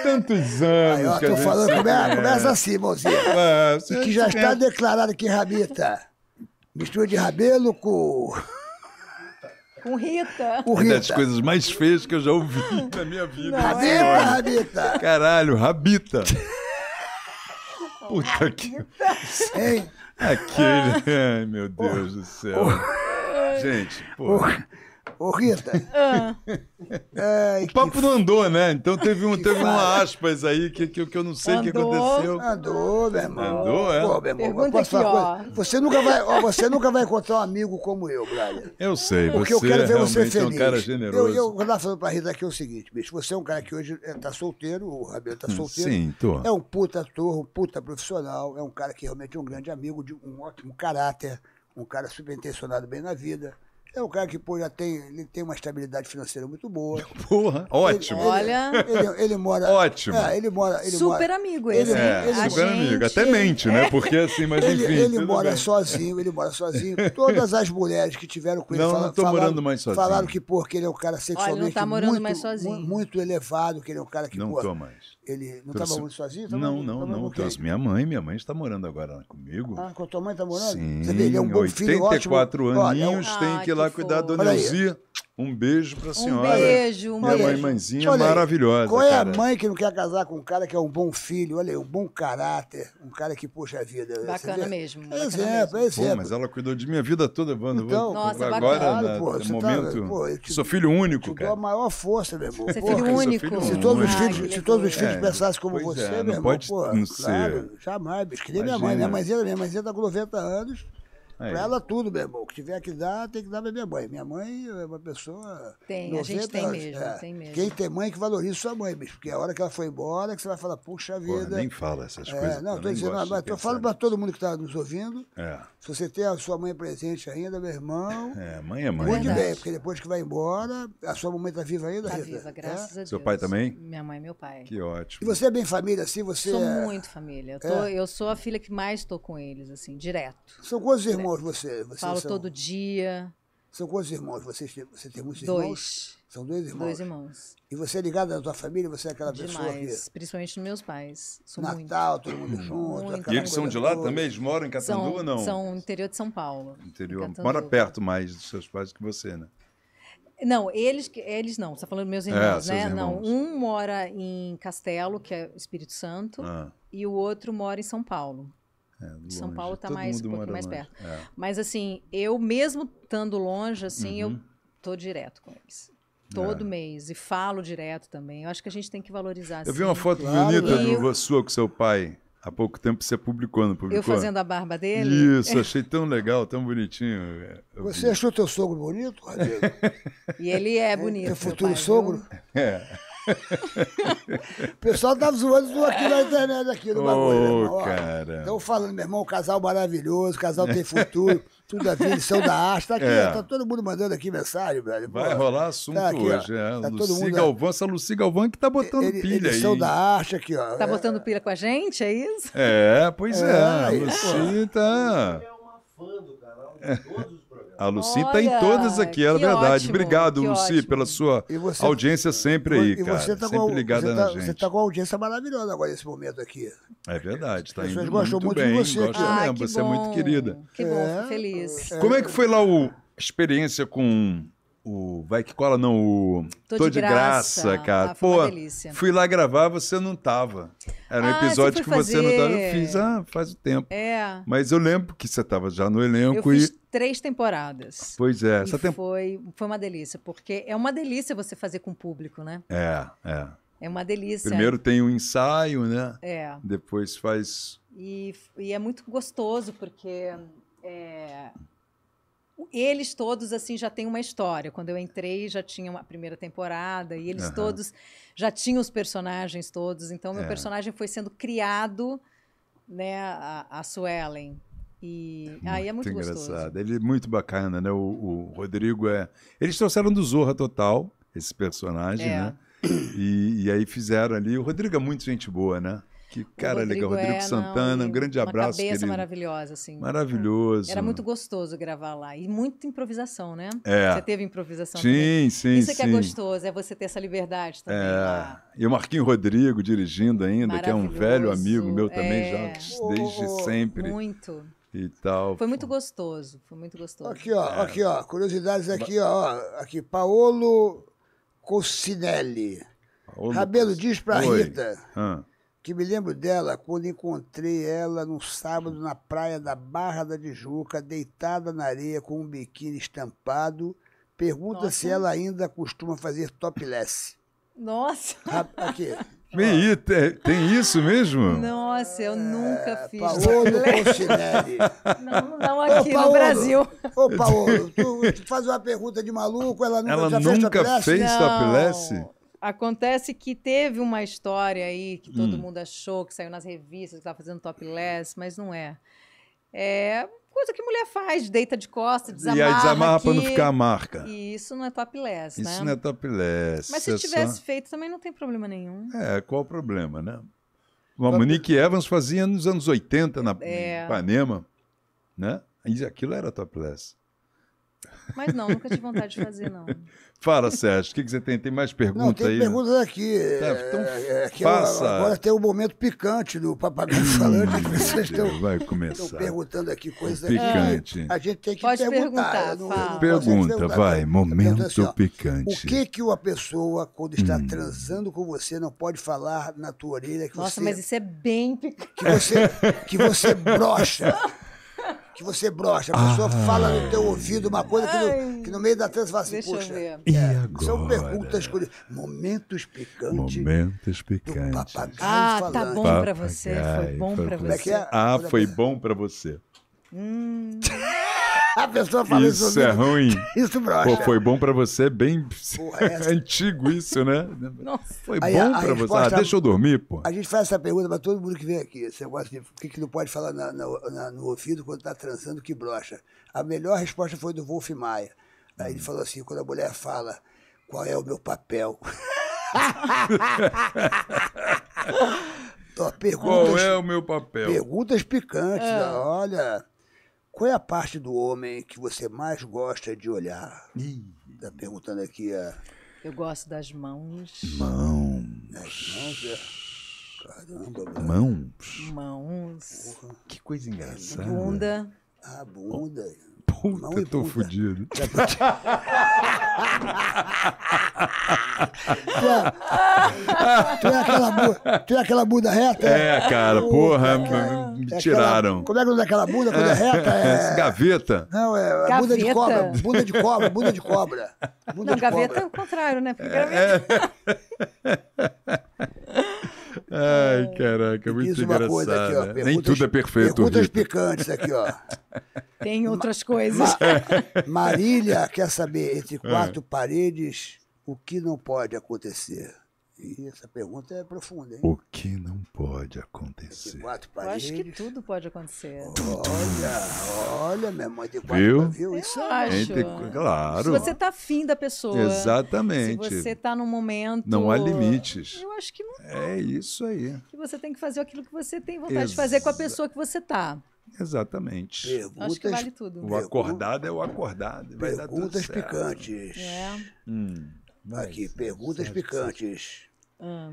tantos anos. Aí, ó, tô falando, começa, começa assim, mãozinha. É, e que já está declarado que rabita. Mistura de rabelo com. Com Rita. Com é Rita. Uma das coisas mais feias que eu já ouvi na minha vida. Não, rabita, é. rabita. Caralho, rabita. Puta que. Hein? Aquele. Ah. Ai, meu Deus oh. do céu. Oh. Gente, pô. Oh. Ô, Rita. Ah. o papo que... não andou, né? Então teve, um, teve uma aspas aí que, que, que eu não sei o que aconteceu. Andou, meu irmão. Andou, é? Pô, meu irmão, Pergunta posso aqui, falar ó. Coisa? Você nunca, vai, ó, você nunca vai encontrar um amigo como eu, Brian. Eu sei, Porque você eu quero ver você feliz. é um cara generoso. Eu, eu vou lá falando pra Rita aqui é o seguinte, bicho. Você é um cara que hoje está é, solteiro, o Rabelo está hum, solteiro. Sim, tô. É um puta ator, um puta profissional. É um cara que realmente é um grande amigo, de um ótimo caráter. Um cara super intencionado bem na vida é um cara que, pô, já tem, ele tem uma estabilidade financeira muito boa. Porra, ele, ótimo. Ele, Olha. Ele, ele, mora. Ótimo. É, ele mora. Ele super mora, amigo esse. Ele, é, super gente... amigo. Até mente, né? Porque assim, mas enfim. Ele mora bem. sozinho, ele mora sozinho. Todas as mulheres que tiveram com ele. Não, não tô falaram, morando mais sozinho. Falaram que, pô, que ele é um cara sexualmente. Olha, não tá morando muito, mais sozinho. Muito elevado, que ele é um cara que. Não pô, tô mais. Ele não estava morando sozinho? Tava, não, não, não. Trouxe assim, minha mãe, minha mãe está morando agora comigo. Ah, com a tua mãe está morando? Sim, Você vê, ele é um bom 84 filho, 84 aninhos, Olha, é um... tem ah, que ir lá que cuidar do Neuzia. Um beijo pra senhora. Um beijo, uma Minha beijo. mãe, mãezinha Olha, maravilhosa. Qual é cara? a mãe que não quer casar com um cara que é um bom filho? Olha aí, um bom caráter, um cara que, poxa vida. Bacana mesmo. bacana exemplo, mesmo. é exemplo. Pô, mas ela cuidou de minha vida toda, Wanda. Então, Nossa, agora, bacana, na, pô, no tá- momento. Tá, te, sou filho único, cara. Dou a maior força, meu irmão. Você é filho único. Se todos os ah, filhos, se todos os filhos é, pensassem como você, é, meu irmão, não claro, ser. jamais, bicho. Que nem minha mãe. Minha mãezinha, minha mãezinha tá com 90 anos. Aí. É pra ela tudo, meu irmão. O que tiver que dar, tem que dar pra minha mãe. Minha mãe é uma pessoa. Tem, a gente tem é, mesmo, é, tem mesmo. Quem tem mãe que valoriza sua mãe, bicho. Porque a hora que ela foi embora, é que você vai falar, puxa vida. Porra, nem fala essas é, coisas. Não, tô dizendo, mas eu falo pra todo mundo que tá nos ouvindo. É. Se você tem a sua mãe presente ainda, meu irmão. É, mãe é mãe. Muito bem, porque depois que vai embora, a sua mamãe tá viva ainda, tá Rita? viva, graças a Deus. Seu pai também? Minha mãe e meu pai. Que ótimo. E você é bem família, assim? Você sou muito família. Eu, tô, eu sou a filha que mais tô com eles, assim, direto. São quantos irmãos? irmãos você? você Falo são, todo dia. São quantos irmãos? Você, você tem muitos dois. irmãos? São dois irmãos. Dois irmãos. E você é ligado à sua família? Você é aquela Demais, pessoa que... principalmente nos meus pais. Sou Natal, muito. todo mundo junto. E eles são de lá toda. também? Eles moram em Catandu ou não? São no interior de São Paulo. Interior. Mora perto mais dos seus pais que você, né? Não, eles, eles não, você está falando meus é, irmãos, é, né? Irmãos. Não, um mora em Castelo, que é Espírito Santo, ah. e o outro mora em São Paulo. É, São Paulo está mais, um pouquinho mais longe. perto. É. Mas assim, eu mesmo estando longe, assim, uhum. eu tô direto com eles. Todo é. mês. E falo direto também. Eu acho que a gente tem que valorizar. Eu assim. vi uma foto claro. bonita eu... sua com seu pai. Há pouco tempo você publicou, não publicou? Eu fazendo a barba dele? Isso, achei tão legal, tão bonitinho. É, eu... Você achou teu sogro bonito? e ele é, é, é bonito. É futuro pai, sogro? É. o pessoal tá zoando aqui na internet, aqui no bagulho. Estão né, falando, meu irmão, casal maravilhoso, casal tem futuro, tudo a vida, são da arte. Tá aqui, é. tá todo mundo mandando aqui mensagem, velho. Vai Pô, rolar tá assunto tá aqui, hoje. é. Tá Luci mundo, Galvão, essa Luci Galvão que tá botando ele, pilha eles aí. são da arte aqui, ó. Tá é. botando pilha com a gente, é isso? É, pois é. é. A é, Luci tá... É uma fã do canal, todos a Luci está em todas aqui, é verdade. Ótimo, Obrigado, Luci, ótimo. pela sua você, audiência sempre aí, cara. Tá você tá sempre ligada você tá, na gente. Você está com uma audiência maravilhosa agora nesse momento aqui. É verdade, tá As pessoas muito, bem, de você. Gostam ah, mesmo, que você bom. é muito querida. Que bom, é, feliz. É. Como é que foi lá a experiência com o Vai Que Cola, não, o Tô, Tô de, de graça, graça, cara. Ah, Pô, fui lá gravar, você não estava. Era um ah, episódio você que fazer. você não estava. eu fiz, ah, faz o tempo. É. Mas eu lembro que você estava já no elenco eu e... Fiz três temporadas. Pois é. Essa temp... foi, foi uma delícia, porque é uma delícia você fazer com o público, né? É, é. É uma delícia. Primeiro tem o um ensaio, né? É. Depois faz. E, e é muito gostoso, porque é, eles todos assim já têm uma história. Quando eu entrei, já tinha uma primeira temporada, e eles uhum. todos já tinham os personagens todos. Então, meu é. personagem foi sendo criado, né, a, a Suelen. E muito aí é muito engraçado. gostoso. Ele é muito bacana, né? O, o, Rodrigo é. Eles trouxeram do Zorra Total, esse personagem, é. né? E, e, aí fizeram ali. O Rodrigo é muito gente boa, né? Que cara legal. Rodrigo é, Santana, não, um grande abraço. Uma cabeça querido. maravilhosa, assim. Maravilhoso. Era muito gostoso gravar lá. E muita improvisação, né? É. Você teve improvisação sim, também. Sim, Isso sim. É Isso que é gostoso, é você ter essa liberdade também. É. Lá. E o Marquinho Rodrigo dirigindo ainda, que é um velho amigo meu também, é. já desde sempre. Muito e tal. Foi muito gostoso, foi muito gostoso. Aqui, ó, é. aqui, ó, curiosidades aqui, ó, aqui, Paolo Cossinelli. Paolo... Rabelo diz pra Oi. Rita que me lembro dela quando encontrei ela num sábado na praia da Barra da Tijuca, deitada na areia com um biquíni estampado. Pergunta Nossa. se ela ainda costuma fazer topless. Nossa! Aqui, Me, tem, tem isso mesmo? Nossa, eu nunca é, fiz. Paolo Não, não aqui Ô, Paolo, no Brasil. Ô, Paolo, tu, tu, faz uma pergunta de maluco, ela nunca, ela nunca fez, fez topless? Acontece que teve uma história aí que todo hum. mundo achou, que saiu nas revistas, que estava fazendo topless, mas não é. É coisa que mulher faz, deita de costas, desamarra. E aí desamarra para não ficar a marca. E isso não é topless, né? Isso não é topless. Mas se é tivesse só... feito também não tem problema nenhum. É, qual o problema, né? A Monique Evans fazia nos anos 80 na é. Ipanema, né? E aquilo era topless. Mas não, nunca tive vontade de fazer, não. Fala, Sérgio, o que, que você tem? Tem mais perguntas não, tem aí? Tem perguntas aqui. Passa. Tá, é, então, é, é faça. agora tem o momento picante do papagaio falante. vocês estão, vai começar. Estão perguntando aqui coisas é picante. Aqui. A gente tem que Pode perguntar. perguntar não, não Pergunta, vai. Tá momento assim, ó, picante. O que que uma pessoa, quando está hum. transando com você, não pode falar na tua orelha? Que Nossa, você, mas isso é bem picante. Que você, que você brocha. que você brocha. A pessoa ah. fala no teu ouvido uma coisa que no, que no meio da trança fala assim, poxa. É, são perguntas curiosas. Momentos picantes. Momentos picantes. Ah, tá falando. tá bom para você. Foi bom para você. É é? Ah, é foi é? bom para você. Hum. A pessoa fala isso. Isso é né? ruim. Isso brocha. Pô, foi bom pra você, bem Porra, essa... antigo isso, né? Nossa. Foi Aí, bom a, pra você. Ah, deixa eu dormir, pô. A gente faz essa pergunta pra todo mundo que vem aqui. Esse negócio de O que, que não pode falar na, na, na, no ouvido quando tá transando que brocha. A melhor resposta foi do Wolf Maia. Aí ele hum. falou assim, quando a mulher fala, qual é o meu papel? Ó, perguntas, qual é o meu papel? Perguntas picantes, é. Né? olha... Qual é a parte do homem que você mais gosta de olhar? Está perguntando aqui a. Eu gosto das mãos. Mãos. As mãos, é. Caramba, Mãos. Mãos. Porra. Que coisa engraçada. Bunda. A ah, bunda. Puta, não e tô puta. fudido. tu, é, é, aquela, tu é aquela bunda reta? É, é cara, o, porra, é, cara, me tiraram. Aquela, como é que é daquela bunda quando é, é reta? É, gaveta. Não, é gaveta. É bunda de cobra. Bunda de cobra, bunda de cobra. Bunda não, de gaveta é cobra. é o contrário, né? Porque é. Ai, é. caraca, é muito engraçado. Coisa aqui, ó, Nem tudo é perfeito. Perguntas Rita. picantes aqui, ó. Tem outras coisas. Ma Marília quer saber, entre é. quatro é. paredes, o que não pode acontecer? E essa pergunta é profunda, hein? O que não pode acontecer? Quatro paredes. Eu acho que tudo pode acontecer. Olha, olha, minha mãe de quatro Viu? viu? Eu Isso acho. Claro. Se você tá afim da pessoa. Exatamente. Se você tá num momento. Não há limites. Eu acho que não. É isso aí. Que você tem que fazer aquilo que você tem vontade de fazer com a pessoa que você tá. Exatamente. Perguntas, Acho que vale tudo. O acordado é o acordado. Vai perguntas picantes. É. Hum, Aqui, perguntas picantes. Ah.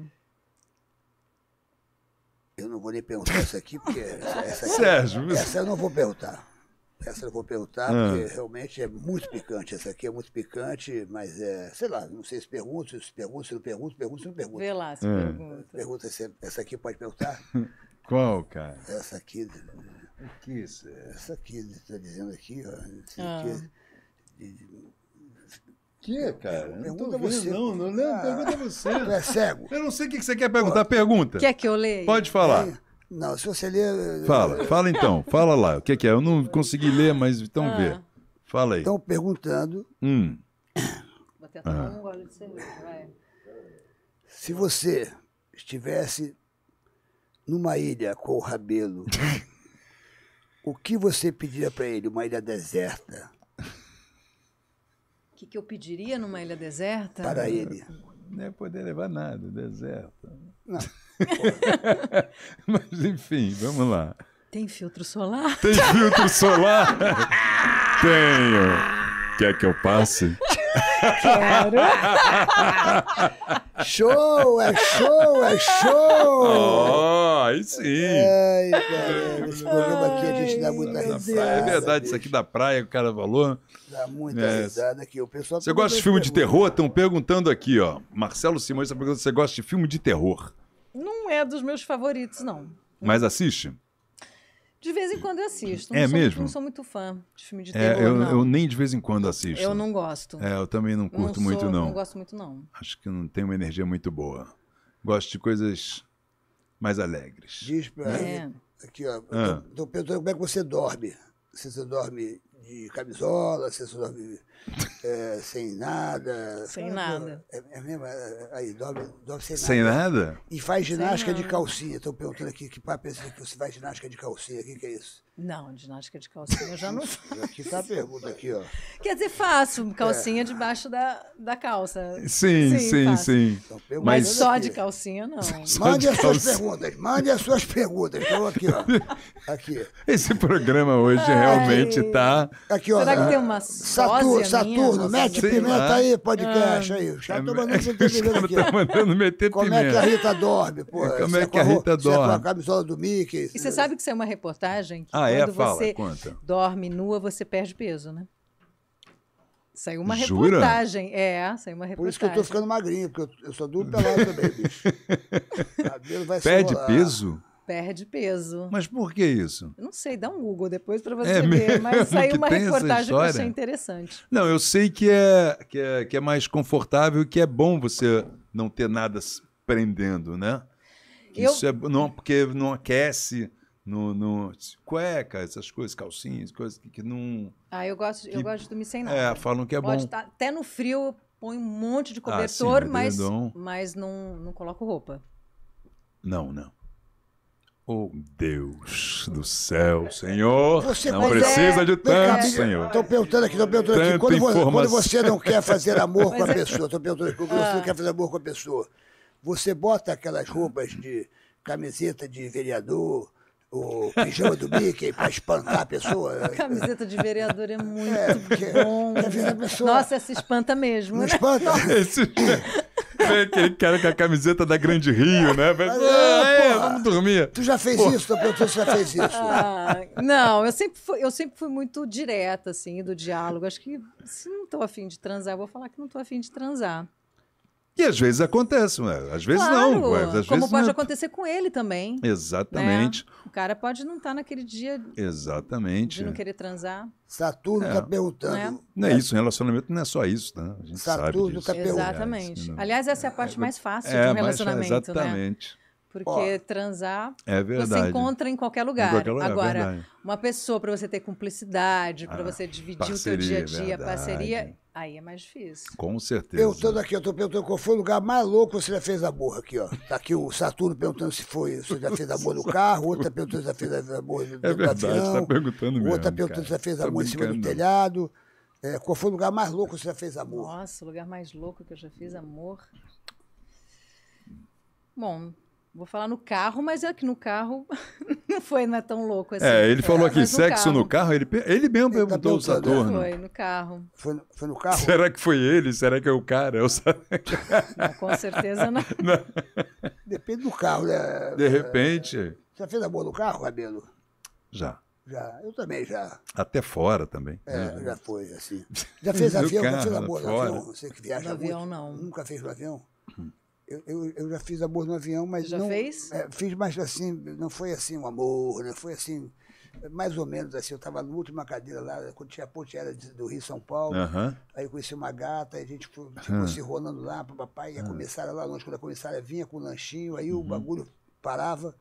Eu não vou nem perguntar isso aqui, porque essa, essa aqui, Sérgio, essa eu não vou perguntar. Essa eu vou perguntar, ah. porque realmente é muito picante. Essa aqui é muito picante, mas é, sei lá, não sei se pergunto, se pergunto, se não pergunto, pergunto, se não pergunto. Vê lá, se é. pergunta. Pergunta se essa aqui pode perguntar. Qual, cara? Essa aqui. O que isso? É? Essa aqui, está dizendo aqui, ó. ah. de, de, quê, cara? Pergunta você. Não, não, não, ah, pergunta você. é cego. Eu não sei o que você quer perguntar. pergunta. Quer que eu leia? Pode falar. É, não, se você ler. Fala, fala então. Fala lá. O que, que é? Eu não consegui ler, mas então ah. vê. Fala aí. Estão perguntando. Hum. Vou ah. um de vai. Se você estivesse numa ilha com o Rabelo, o que você pediria para ele? Uma ilha deserta? O que, que eu pediria numa ilha deserta? Para ele. Não é poder levar nada, deserto Não. Mas enfim, vamos lá. Tem filtro solar? Tem filtro solar? Tenho. Quer que eu passe? Quero. show, é show, é show! Oh aí sim. Ai, cara, é, esse é programa aqui a gente dá muita risada. é verdade, bicho. isso aqui da praia que o cara falou. Dá muita é. risada aqui. O pessoal você tá gosta de filme de terror? Estão perguntando aqui, ó. Marcelo Simões está perguntando se você gosta de filme de terror. Não é dos meus favoritos, não. Mas assiste? De vez em quando eu assisto. Não é sou, mesmo? Não sou muito fã de filme de é, terror. É, eu, eu, nem de vez em quando assisto. Eu não gosto. É, eu também não curto não sou, muito, não. Não gosto muito, não. Acho que não tem uma energia muito boa. Gosto de coisas mais alegres. Diz para né? É. aqui, ó. Ah. Estou então, perguntando como é que você dorme. Se você dorme de camisola, se você dorme é, sem nada. Sem nada. É, é mesmo, é, é, aí, dobre, dobre sem, sem nada. nada. E faz ginástica de calcinha. estou perguntando aqui, que papo é esse que você faz ginástica de calcinha? O que, que é isso? Não, ginástica de calcinha eu já não tá faço. Aqui está a pergunta aqui, ó. Quer dizer, faço calcinha é. debaixo da, da calça. Sim, sim, sim. sim. Então, Mas só aqui. de calcinha, não. Só mande as calcinha. suas perguntas, mande as suas perguntas. estou aqui, ó. Aqui. Esse programa hoje Ai. realmente está... Aqui, Será que né? tem uma sósia? Saturno, mete Sei pimenta lá. Ah. aí, podcast ah. é. aí. Os caras estão mandando você ter pimenta aqui. Tá meter Como pimenta. é que a Rita dorme, pô? Como é que a Rita dorme? Você com a camisola do Mickey. E você sabe que isso é uma reportagem que ah, é? quando é? Fala, você conta. dorme nua, você perde peso, né? Saiu uma Jura? reportagem. É, saiu uma reportagem. Por isso que eu tô ficando magrinho, porque eu, eu só durmo pelado também, bicho. Cabelo vai Perde peso? perde peso. Mas por que isso? Eu não sei, dá um Google depois para você é ver. Mas saiu uma reportagem que eu achei interessante. Não, eu sei que é, que é, que é mais confortável e que é bom você não ter nada prendendo, né? Eu... Isso é não porque não aquece no, no cueca, é, essas coisas, calcinhas, coisas que, que não. Ah, eu gosto, que, eu gosto de dormir sem nada. É, falam que é Pode bom. Tá, até no frio põe um monte de cobertor, ah, sim, mas, mas, mas não, não coloco roupa. Não, não. Oh Deus do céu, Senhor, você não é. precisa é, de tanto, é, Senhor. Estou perguntando aqui, estou perguntando aqui. Quando você, quando você, não quer fazer amor com a é. pessoa, estou perguntando aqui, quando você não ah. quer fazer amor com a pessoa, você bota aquelas roupas de camiseta de vereador, o pijama do Mickey para espantar a pessoa. A camiseta de vereador é, é muito é, porque, bom. Nossa, se espanta mesmo. Não né? espanta? Aquele cara com a camiseta da Grande Rio, né? Mas, é, ah, é, vamos dormir. Tu já fez isso? Tu já fez isso. Ah, não, eu sempre, fui, eu sempre fui muito direta, assim, do diálogo. Acho que se não tô afim de transar, eu vou falar que não tô afim de transar. E às vezes acontece, né? às vezes claro, não. Às vezes como pode não. acontecer com ele também. Né? Exatamente. Né? O cara pode não estar tá naquele dia. Exatamente. De não é. querer transar. Saturno está é. Tá perguntando. Não é? não é isso, relacionamento não é só isso, né? A gente Saturno sabe tá disso. Tá Exatamente. É, Aliás, essa é a é, parte mais fácil é, de um relacionamento. Mas, né? exatamente. Né? Porque transar é você encontra em qualquer lugar. Em qualquer lugar é Agora, é uma pessoa para você ter cumplicidade, para ah, você dividir parceria, o seu dia a dia, é verdade. parceria, aí é mais difícil. Com certeza. estou aqui, eu estou perguntando qual foi o lugar mais louco que você já fez amor aqui, ó. Tá aqui o Saturno perguntando se foi, se já fez amor no carro, outro perguntando se já fez amor no, é verdade, avião. Tá perguntando mesmo, outro perguntando cara. se já fez tá amor tá em cima do telhado. É, qual foi o lugar mais louco que você já fez amor? Nossa, o lugar mais louco que eu já fiz amor. Bom, Vou falar no carro, mas é que no carro não foi não é tão louco assim. É, ele falou é, aqui, sexo no carro, no carro ele, ele mesmo ele tá perguntou tá o Saturno. Né? Né? Foi, no carro. Foi, foi, no carro? Será que foi ele? Será que é o cara? Eu não, com certeza não. não. Depende do carro, né? De repente. É, já fez a boa no carro, Rabelo? Já. Já, eu também já. Até fora também. É, é. já foi, assim. Já fez avião, carro, já fez boa no avião? Você que viaja no avião, muito. não. Nunca fez no avião? Eu, eu, eu, já fiz amor no avião, mas. Já não, fez? É, fiz, mais assim, não foi assim um amor, não né? foi assim. Mais ou menos assim, eu estava na última cadeira lá, quando tinha a ponte era do Rio São Paulo. Aí eu conheci uma gata, aí a gente ficou hum. se rolando lá para papai, e a comissária lá longe, quando a comissária vinha com o lanchinho, aí o uhum. bagulho parava.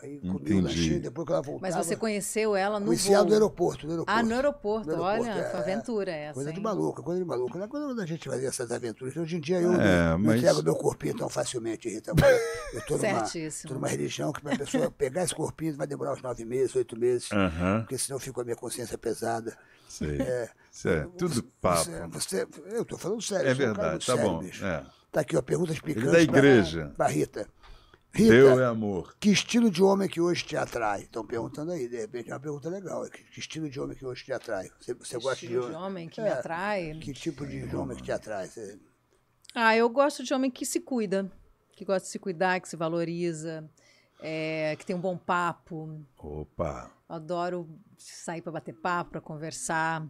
Aí comigo na China, depois que ela voltava. Mas você conheceu ela no Conheci ela no aeroporto, no aeroporto. Ah, no aeroporto. No aeroporto. Olha, é, sua aventura é essa, Coisa hein? de maluca, coisa de maluca. Não é quando a gente fazia essas aventuras. Hoje em dia eu é, não, entrego meu corpinho tão facilmente, Rita. Eu estou numa, numa religião que para a pessoa pegar esse corpinho vai demorar uns nove meses, oito meses, uh porque senão fica a minha consciência pesada. Sei. É, sério. É tudo papo. Você, você eu estou falando sério. É verdade, tá sério, bom. É. Tá aqui, ó, pergunta explicando é da igreja. Pra, Rita. Rita, é amor. Que estilo de homem que hoje te atrai? Estão perguntando aí, de repente é uma pergunta legal. É que, que estilo de homem que hoje te atrai? Você, você que gosta estilo de homem? homem que é, me atrai? Que tipo de é, homem que te atrai? Você... Ah, eu gosto de homem que se cuida, que gosta de se cuidar, que se valoriza, é, que tem um bom papo. Opa! Adoro sair para bater papo, para conversar.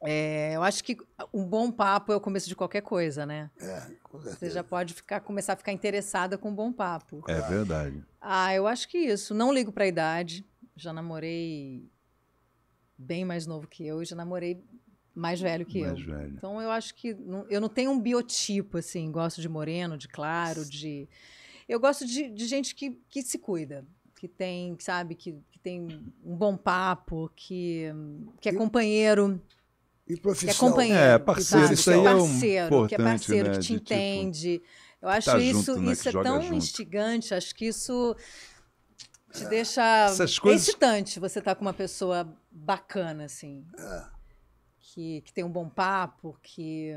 É, eu acho que um bom papo é o começo de qualquer coisa, né? É, com certeza. Você já pode ficar, começar a ficar interessada com um bom papo. É verdade. Ah, eu acho que isso. Não ligo para a idade. Já namorei bem mais novo que eu e já namorei mais velho que mais eu. Velho. Então eu acho que não, eu não tenho um biotipo assim. Gosto de moreno, de claro, de. Eu gosto de, de gente que, que se cuida que tem, sabe, que, que tem um bom papo, que, que é eu, companheiro. E profissional. é companheiro. É, parceiro. Isso é aí é, parceiro, que é né, parceiro, né? que te tipo, entende. Tipo, eu acho tá isso, junto, né? isso é tão junto. instigante, acho que isso te é. deixa Essas coisas... excitante você estar tá com uma pessoa bacana, assim. É. Que, que tem um bom papo, que.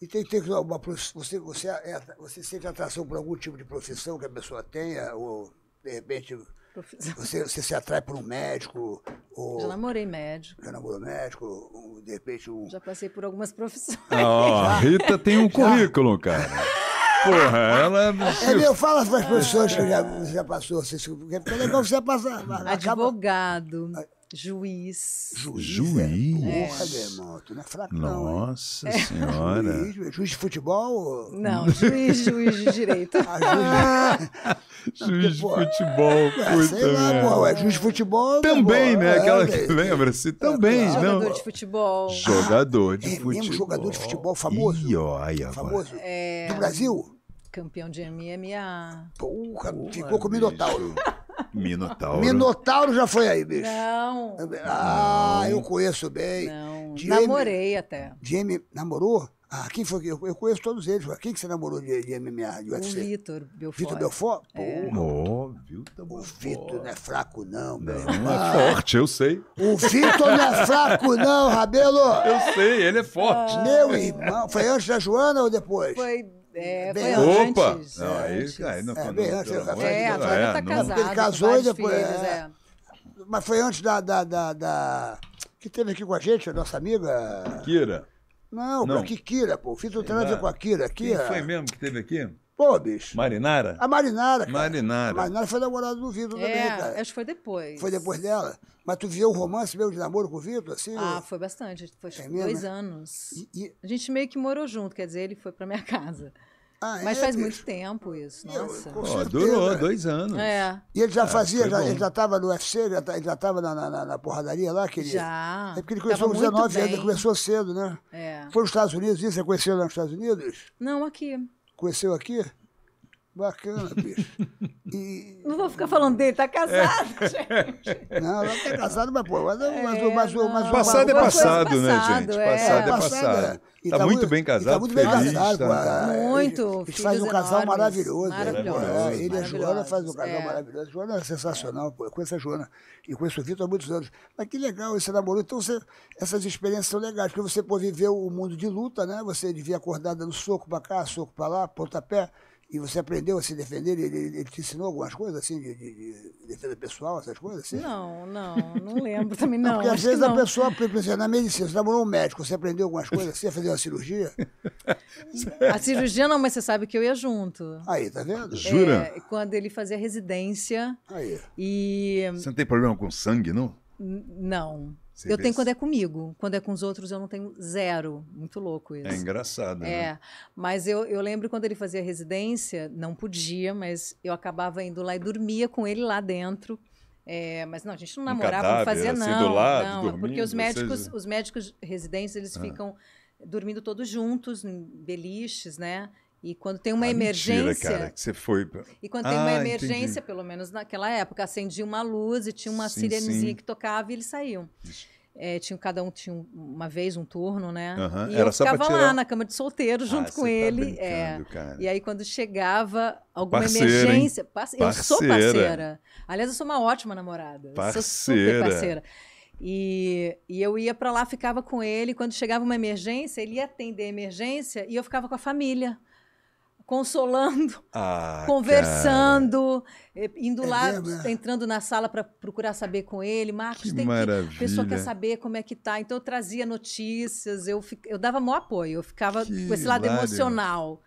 E tem que ter uma. Você, você, é, você sente atração por algum tipo de profissão que a pessoa tenha, ou de repente profissão. Você, você se atrai por um médico? Ou... Já namorei médico. Já namorou médico? um de repente um... Já passei por algumas profissões. Ah, a Rita tem um currículo, cara. Porra, ela. É, é eu falo para as pessoas que já, já passou, porque é legal você passar. Advogado. Acaba... Ah, Juiz. Juiz. Juiz. É. é. Porra, meu irmão, tu não é fraco, Nossa não, é. Senhora. Juiz, juiz de futebol? Não, juiz, juiz de direito. Ah, juiz, não, juiz porque, de futebol. Pô, é, sei lá, é. é juiz de futebol. Também, né? É, Aquela que lembra-se tá também. não. Jogador de futebol. Jogador de futebol. Mesmo jogador de futebol famoso. Ih, ó, aí, famoso. Do Brasil. Campeão de MMA. Porra, Porra ficou com o Minotauro. Minotauro. Minotauro já foi aí, bicho. Não. Ah, não. eu conheço bem. Não. Jamie, Namorei até. Jamie, namorou? Ah, quem foi? Eu, eu conheço todos eles. Quem que você namorou de, de MMA, de UFC? O Vitor Belfort. Vitor Belfort? É. o Vitor não é fraco não, meu Não, irmão. é forte, eu sei. O Vitor não é fraco não, Rabelo. Eu sei, ele é forte. Ah. Meu irmão, foi antes da Joana ou depois? Foi é, bem antes. Opa! Antes, não, aí, aí não foi. É, bem antes. Não, é, a agora é, tá Ele casou e depois. Filhos, é. é. Mas foi antes da, da, da, da, Que teve aqui com a gente, a nossa amiga. Kira. Não, não. Kira a pô. Fiz o trânsito com a Kira. aqui. Quem foi mesmo que teve aqui? Pô, bicho. Marinara? A Marinara, cara. Marinara. A Marinara foi namorada do Vitor é, também, cara. Acho que foi depois. Foi depois dela. Mas tu viu o romance meu de namoro com o Vitor, assim? Ah, foi bastante. Foi é dois mesmo? Né? anos. E, e... A gente meio que morou junto, quer dizer, ele foi pra minha casa. Ah, Mas é, faz muito tempo isso, nossa. Eu, oh, durou dois anos. É. E ele já ah, fazia, já, ele já estava no UFC, ele já estava na, na, na, porradaria lá, querido? Já. É porque ele começou com 19 anos, ele começou cedo, né? É. Foi nos Estados Unidos, isso? Você conheceu lá nos Estados Unidos? Não, aqui. Conheceu aqui? Bacana, bicho. E... Não vou ficar falando dele, tá é. casado, é. gente. Não, não tá casado, mas pô, mas, é, mas, mas, mas, mas é, né, passado é passado, né, gente? Passado é, passado. Está tá muito, muito bem tá casado. Está muito bem feliz, casado. Tá... A, muito. Eles, um casal enormes, maravilhoso. Né? maravilhoso, é, ele e a Joana fazem um casal é. maravilhoso. A Joana é sensacional. É. Eu conheço a Joana e conheço o Vitor há muitos anos. Mas que legal, esse namoro. Então, você, essas experiências são legais, porque você pô, viver o um mundo de luta, né? Você devia acordar dando soco para cá, soco para lá, pontapé. E você aprendeu a se defender? Ele, ele te ensinou algumas coisas assim, de, de, de defesa pessoal, essas coisas? Assim? Não, não, não lembro também, não. Porque às vezes a pessoa, assim, na medicina, você namorou um médico, você aprendeu algumas coisas assim, ia fazer uma cirurgia? a cirurgia não, mas você sabe que eu ia junto. Aí, tá vendo? Jura? É, quando ele fazia residência. Aí. E... Você não tem problema com sangue, não? Não. Você eu tenho quando é comigo, quando é com os outros eu não tenho zero. Muito louco isso. É engraçado, é. né? Mas eu, eu lembro quando ele fazia residência, não podia, mas eu acabava indo lá e dormia com ele lá dentro. É, mas não, a gente não um namorava, cadáver, não fazia assim, não. Do lado, não, dormindo, porque os médicos, seja... os médicos residentes, eles ah. ficam dormindo todos juntos, em beliches, né? E quando tem uma ah, emergência. Mentira, cara, que você foi. Pra... E quando ah, tem uma ah, emergência, entendi. pelo menos naquela época, acendia uma luz e tinha uma sim, sirenezinha sim. que tocava e eles saíam. É, tinha, cada um tinha uma vez um turno, né? Uhum. E Era eu ficava tirar... lá na cama de solteiro ah, junto ah, com tá ele. Tá é. E aí, quando chegava alguma parceira, emergência. Parce... Eu sou parceira. Aliás, eu sou uma ótima namorada. Parceira. Sou super parceira. E, e, eu ia para lá, ficava com ele. Quando chegava uma emergência, ele ia atender a emergência e eu ficava com a família consolando, ah, conversando, cara. Eh, indo é lá, é. entrando na sala para procurar saber com ele. Marcos, que tem maravilha. que, a pessoa quer saber como é que tá. Então eu trazia notícias, eu, eu dava maior apoio, eu ficava que com esse lado hilário. emocional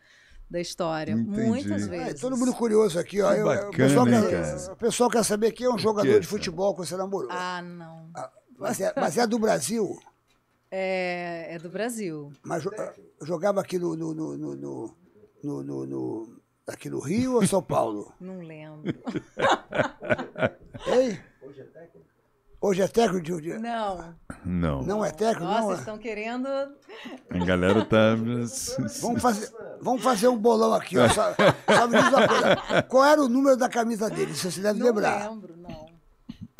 da história, Entendi. muitas é, vezes. É, todo mundo curioso aqui, ó. Que eu, o, pessoal hein, quer, o pessoal quer saber quem é um jogador que de futebol que você namorou. Ah, não. Ah, mas, é, mas é do Brasil? É, é do Brasil. Mas ah, jogava aqui no, no, no, no no, no, no aqui no Rio ou São Paulo? Não lembro. Ei? Hoje é técnico? Hoje é técnico de. Não. Não. Não é técnico, Nossa, não? É? estão querendo. A galera tá. vamos, fazer, vamos fazer um bolão aqui, ó. Só, só Qual era o número da camisa dele? Se você deve não lembrar. Não lembro, não.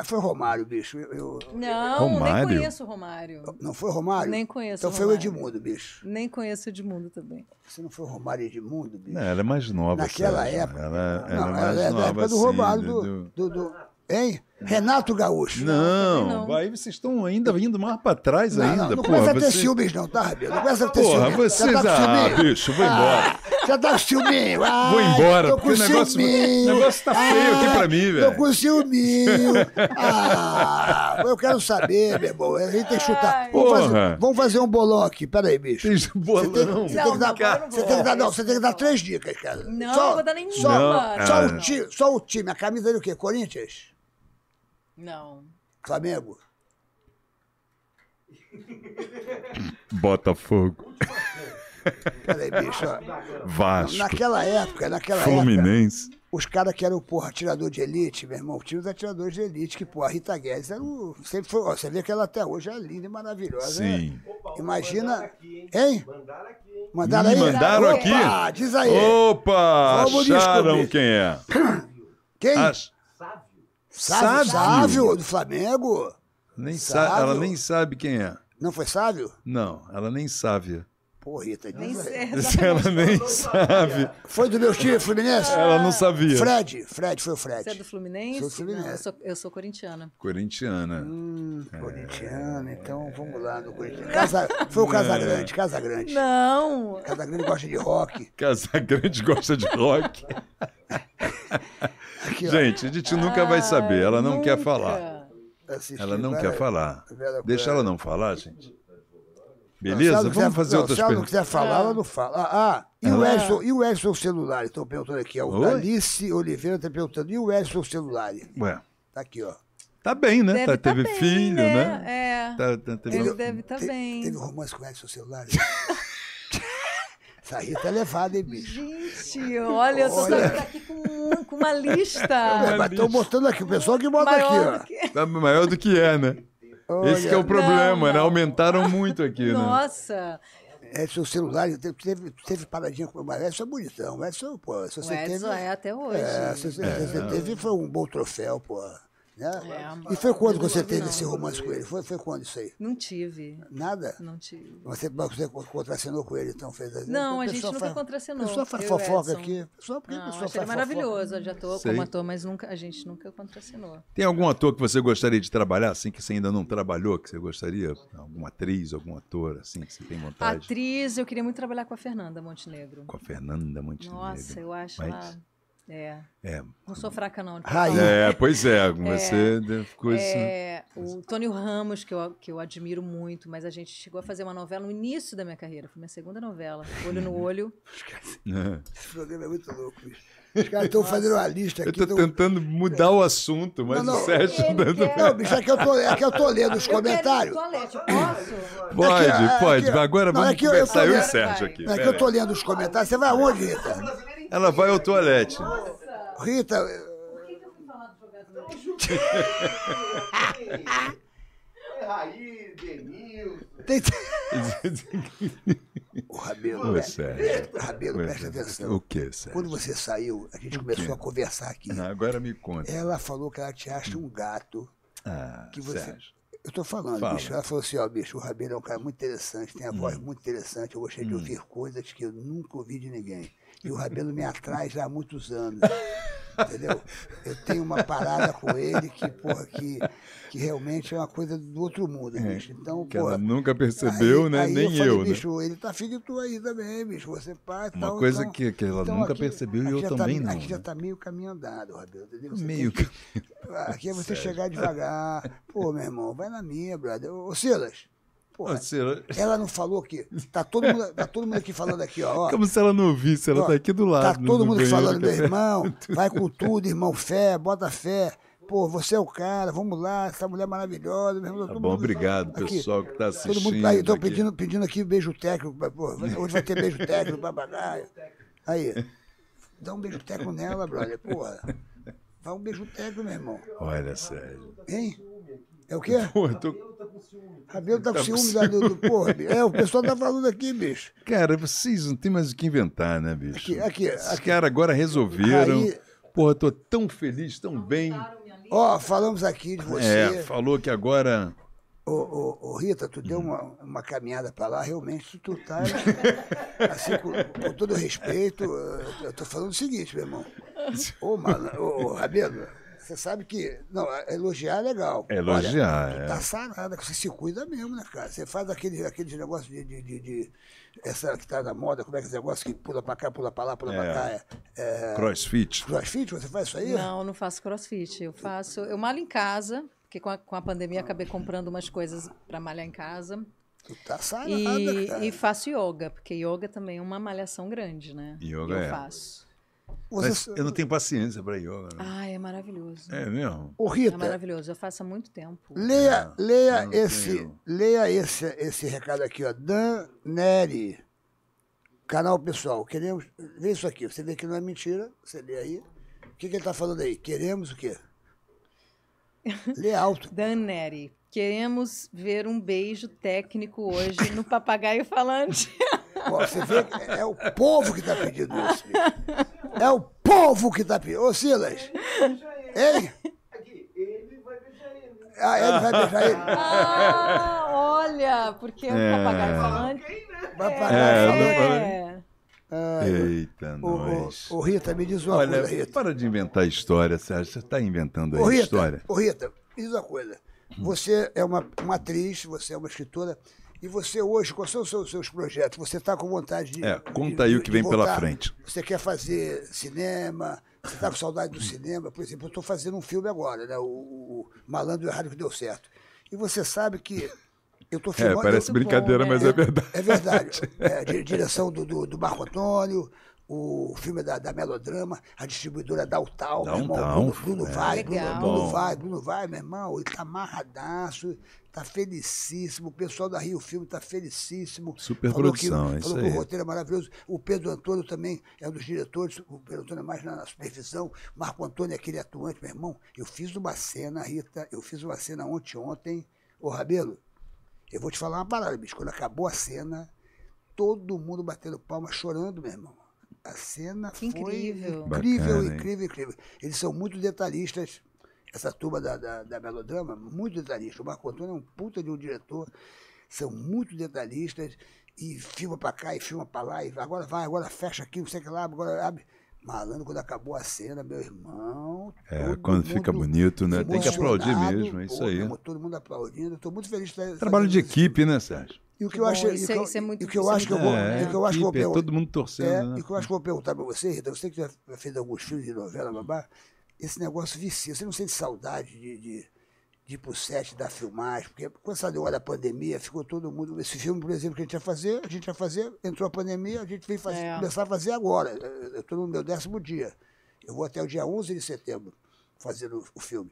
Foi o Romário, bicho. Eu, eu... Não, Romário? nem conheço o Romário. Não foi o Romário? Nem conheço Então o foi o Edmundo, bicho. Nem conheço o Edmundo também. Você não foi o Romário Edmundo, bicho? Não, ela é mais nova. Naquela época. Ela, é não, ela, é mais ela nova, época do assim, Romário. Assim, do, do, do, do... Hein? Renato Gaúcho. Não, não. vocês estão ainda vindo mais pra trás não, ainda. Não, não começa a ter você... ciúmes, não, tá, Rabelo? Não começa a ter porra, ciúmes. Vocês... tá ah, bicho, vou embora. Ah, já tá com ciúminho. Ah, vou embora, porque o negócio, negócio tá feio ah, aqui pra mim, ah, velho. Tô com ciúminho. Ah, eu quero saber, meu irmão. A gente tem que chutar. Vamos fazer, vamos fazer, um bolão aqui. Pera aí, bicho. Tem bolão. Você tem, não, você tem que dar, você tem que dar, não, você tem que dar três dicas, cara. Não, só, não vou dar nenhuma. Só, só, o, ti, é. só o time. A camisa é do quê? Corinthians? Não. Flamengo. Botafogo. Peraí, bicho. Ó. Vasco. Naquela época, naquela Fluminense. época. Os caras que eram, porra, atirador de elite, meu irmão, tinha os atiradores de elite, que, porra, a Rita Guedes era o. Sempre foi, ó, você vê que ela até hoje é linda e maravilhosa. Né? Sim. Né? Opa, Imagina. Mandaram hein? hein? Mandaram aqui, hein? Mandaram, Me aí? mandaram Opa, Diz aí. Opa! Vamos acharam descobrir. quem é. Quem? As... Sávio, Sávio. Sávio do Flamengo. Nem Sávio. Ela nem sabe quem é. Não foi Sávio? Não, ela nem sabe. Nem ela nem sabe. Foi do meu time, Fluminense? Ela não sabia. Fred, Fred, foi o Fred. Você é do Fluminense? Sou do Fluminense. Não, eu, sou, eu sou corintiana. Corintiana. Hum, é. Corintiana, então é. vamos lá no Corinthians. Casa, foi o é. Casagrande, Casagrande. Não. Casagrande gosta de rock. Casagrande gosta de rock. Aqui, gente, a gente nunca ah, vai saber, ela não ah, nunca. quer falar. Assistir, ela não quer falar. Deixa ela não falar, gente. Beleza? Não, Vamos fazer não, outras Se ela não quiser falar, é. ela não fala. Ah, ah e, o é. Edson, e o Edson Celular? Estão perguntando aqui. É o Alice Oliveira está perguntando. E o Edson Celular? Ué. Tá aqui, ó. Tá bem, né? Tá, tá, teve bem, filho, né? né? É. Tá, tá, teve... Ele deve estar tá bem. Teve romance com o Edson Celular? Essa Rita é levada, hein, bicho? Gente, olha, eu tô olha. aqui com, com uma lista. É, mas estão mostrando aqui, o pessoal que bota maior aqui, ó. Que... Tá maior do que é, né? Esse é o problema, não, né? não. né? Aumentaram muito aqui, Nossa. né? Nossa! É seu celular, teve, teve paradinha com o meu essa é bonitão. é Edson, pô, se você Edson teve, é até hoje. É, se, é. você teve, foi um bom troféu, pô. Né? É, é, é e foi quando você teve não, esse romance com ele? Foi, foi quando isso aí? Não tive. Nada? Não tive. Você, você contracenou com ele, então fez assim? Não, a, gente nunca faz, contracenou. Só faz fofoca aqui. Só porque não, pessoa faz maravilhoso. Eu já estou como ator, mas nunca, a gente nunca contracenou. Tem algum ator que você gostaria de trabalhar, assim, que você ainda não trabalhou, que você gostaria? Alguma atriz, algum ator, assim, que você tem vontade? Atriz, eu queria muito trabalhar com a Fernanda Montenegro. Com a Fernanda Montenegro. Nossa, eu acho mas... ela é. é. Não sou fraca, não. Rainha. É, pois é. é. Você é, ficou é, assim. O Tony Ramos, que eu, que eu admiro muito, mas a gente chegou a fazer uma novela no início da minha carreira. Foi minha segunda novela. Olho no Olho. Esse programa é muito louco, bicho. Os caras estão fazendo uma lista aqui. Eu estou tentando mudar o assunto, mas não, não, o Sérgio dando. Quer... Não, bicho, é que eu tô, é que eu tô lendo os eu comentários. Toalete, posso? Pode, é que, pode. É que, Agora não, é vamos é que eu, eu, eu, o Sérgio aqui. É que eu tô lendo os comentários. Você vai aonde, Rita? ela vai ao toalete. Nossa. Rita. Por eh, que, que eu fui falar do jogador? Eu juro. É Raí, Denilson. Tem... o Rabelo, é, Sérgio. Rabelo, presta atenção. O que, Sérgio? Quando você saiu, a gente começou a conversar aqui. Ah, agora me conta. Ela falou que ela te acha um gato. Ah, que você... Sérgio. Eu tô falando, Fala. bicho. Ela falou assim, ó, bicho, o Rabelo é um cara muito interessante, tem a hum. voz muito interessante, eu gostei de hum. ouvir coisas que eu nunca ouvi de ninguém. E o Rabelo me atrai já há muitos anos. Entendeu? Eu tenho uma parada com ele que, porra, que, que realmente é uma coisa do outro mundo, é, bicho. Então, que porra, ela nunca percebeu, aí, né? Aí Nem eu, falei, eu né? bicho, né? ele tá filho tu aí também, bicho. Você parte. Uma tal, coisa então, que, que ela então, nunca aqui, percebeu e eu tá também tá, não. Aqui né? já tá meio caminho andado, Rabelo, entendeu? Você meio que, Aqui é você Sério? chegar devagar. Pô, meu irmão, vai na minha, brother. Ô, Silas, Porra, ela não falou que. Tá todo, mundo, tá todo mundo aqui falando aqui, ó, Como se ela não ouvisse, ela ó, tá aqui do lado. Tá todo mundo banheiro, falando, meu irmão, vai com tudo, irmão, fé, bota fé. Pô, você é o cara, vamos lá, essa mulher é maravilhosa. Irmão, tá bom, obrigado, aqui. pessoal que tá assistindo. Todo mundo tá aí, tô aqui. pedindo, pedindo aqui beijo técnico. Pô, hoje vai ter beijo técnico, babagaio. Aí, dá um beijo técnico nela, brother, porra. Vai um beijo técnico, meu irmão. Olha, Sérgio. Hein? É o quê? Pô, eu tô Rabelo tá com então, ciúme da, do, do porra. É, o pessoal tá falando aqui, bicho. Cara, vocês não tem mais o que inventar, né, bicho? Aqui, aqui. Esses caras agora resolveram. Aí... Porra, tô tão feliz, tão não bem. Ó, oh, falamos aqui de você. É, falou que agora. Ô, ô, ô Rita, tu deu uma, uma caminhada para lá, realmente tu tá. assim, com, com, todo respeito, eu tô falando o seguinte, meu irmão. Ô, mano, ô Rabelo. Você sabe que. Não, é, elogiar é legal. Elogiar, Olha, é. Tá sarada, você se cuida mesmo, né, cara? Você faz aquele, aquele negócio de, de, de, de Essa que tá na moda, como é que é esse negócio que pula pra cá, pula pra lá, pula é. pra cá? É, é, crossfit. Crossfit, você faz isso aí? Não, não faço crossfit. Eu faço. Eu malho em casa, porque com a, com a pandemia acabei comprando umas coisas pra malhar em casa. Tu tá sarada, e, cara. e faço yoga, porque yoga também é uma malhação grande, né? Yoga eu é. faço eu não tenho paciência para yoga. Né? Ah, é maravilhoso. É mesmo? O Rita, é maravilhoso, eu faço há muito tempo. Leia, é, leia, esse, leia esse, esse recado aqui, ó. Dan Neri, canal pessoal. Queremos. Vê isso aqui, você vê que não é mentira, você lê aí. O que, que ele está falando aí? Queremos o quê? Lê alto. Dan Neri, queremos ver um beijo técnico hoje no papagaio falante. Você vê que é o povo que está pedindo isso. É o povo que está pedindo. É tá ô, Silas. Ele? Ele vai beijar ele. Ah, ele vai beijar ele. Ah, olha, porque é. o é. papagaio falante. Né? Vai é. pagar é, Eita, o, nós. Ô, Rita, me diz uma Olha, coisa, Rita. Para de inventar história, Sérgio. Você está inventando ô, Rita, história. Ô, Rita, me diz uma coisa. Você é uma, uma atriz, você é uma escritora. E você hoje, quais são os seus, seus projetos? Você está com vontade de. É, conta aí de, o que vem voltar. pela frente. Você quer fazer cinema? Você está com saudade do cinema? Por exemplo, eu estou fazendo um filme agora, né? O, o Malandro Errado que deu certo. E você sabe que eu estou é, filmando. É, parece brincadeira, bom, mas né? é, verdade. É verdade. É, direção do, do, do Marco Antônio o filme da, da Melodrama, a distribuidora da Utal, meu irmão. Bruno, Bruno é, vai, Bruno, Bruno, vai, Bruno vai, meu irmão, ele está amarradaço tá felicíssimo, o pessoal da Rio Filme tá felicíssimo. Super falou produção, que, é falou isso que o roteiro é maravilhoso. O Pedro Antônio também é um dos diretores, o Pedro Antônio é mais na, na supervisão. Marco Antônio é aquele atuante, meu irmão. Eu fiz uma cena, Rita, eu fiz uma cena ontem, ontem. Ô, Rabelo, eu vou te falar uma parada, bicho. Quando acabou a cena, todo mundo batendo palma, chorando, meu irmão. A cena que foi incrível, incrível, Bacana, incrível, incrível. Eles são muito detalhistas essa turma da, da, da Melodrama, muito detalhista. O Marco Antônio é um puta de um diretor, são muito detalhistas, e filma pra cá, e filma pra lá, e agora vai, agora fecha aqui, não sei o que lá, agora abre. Malandro, quando acabou a cena, meu irmão. É, quando fica bonito, né? Tem que aplaudir mesmo, é isso pô, aí. todo mundo aplaudindo, estou muito feliz. De Trabalho de equipe, né, Sérgio? E o que, eu acho, é- isso, é muito o que eu acho que eu vou, é, que eu acho que eu vou, é todo mundo torcendo, é, né? E o que eu acho que eu vou perguntar para você, Rita, você que já fez alguns filmes de novela, babá, esse negócio vicia. Você não sente saudade de, de, de ir pro set, da filmagem, porque quando saiu hora da pandemia, ficou todo mundo. Esse filme, por exemplo, que a gente ia fazer, a gente ia fazer, entrou a pandemia, a gente veio fazer, é. começar a fazer agora. Eu estou no meu décimo dia. Eu vou até o dia 11 de setembro fazer o, o filme.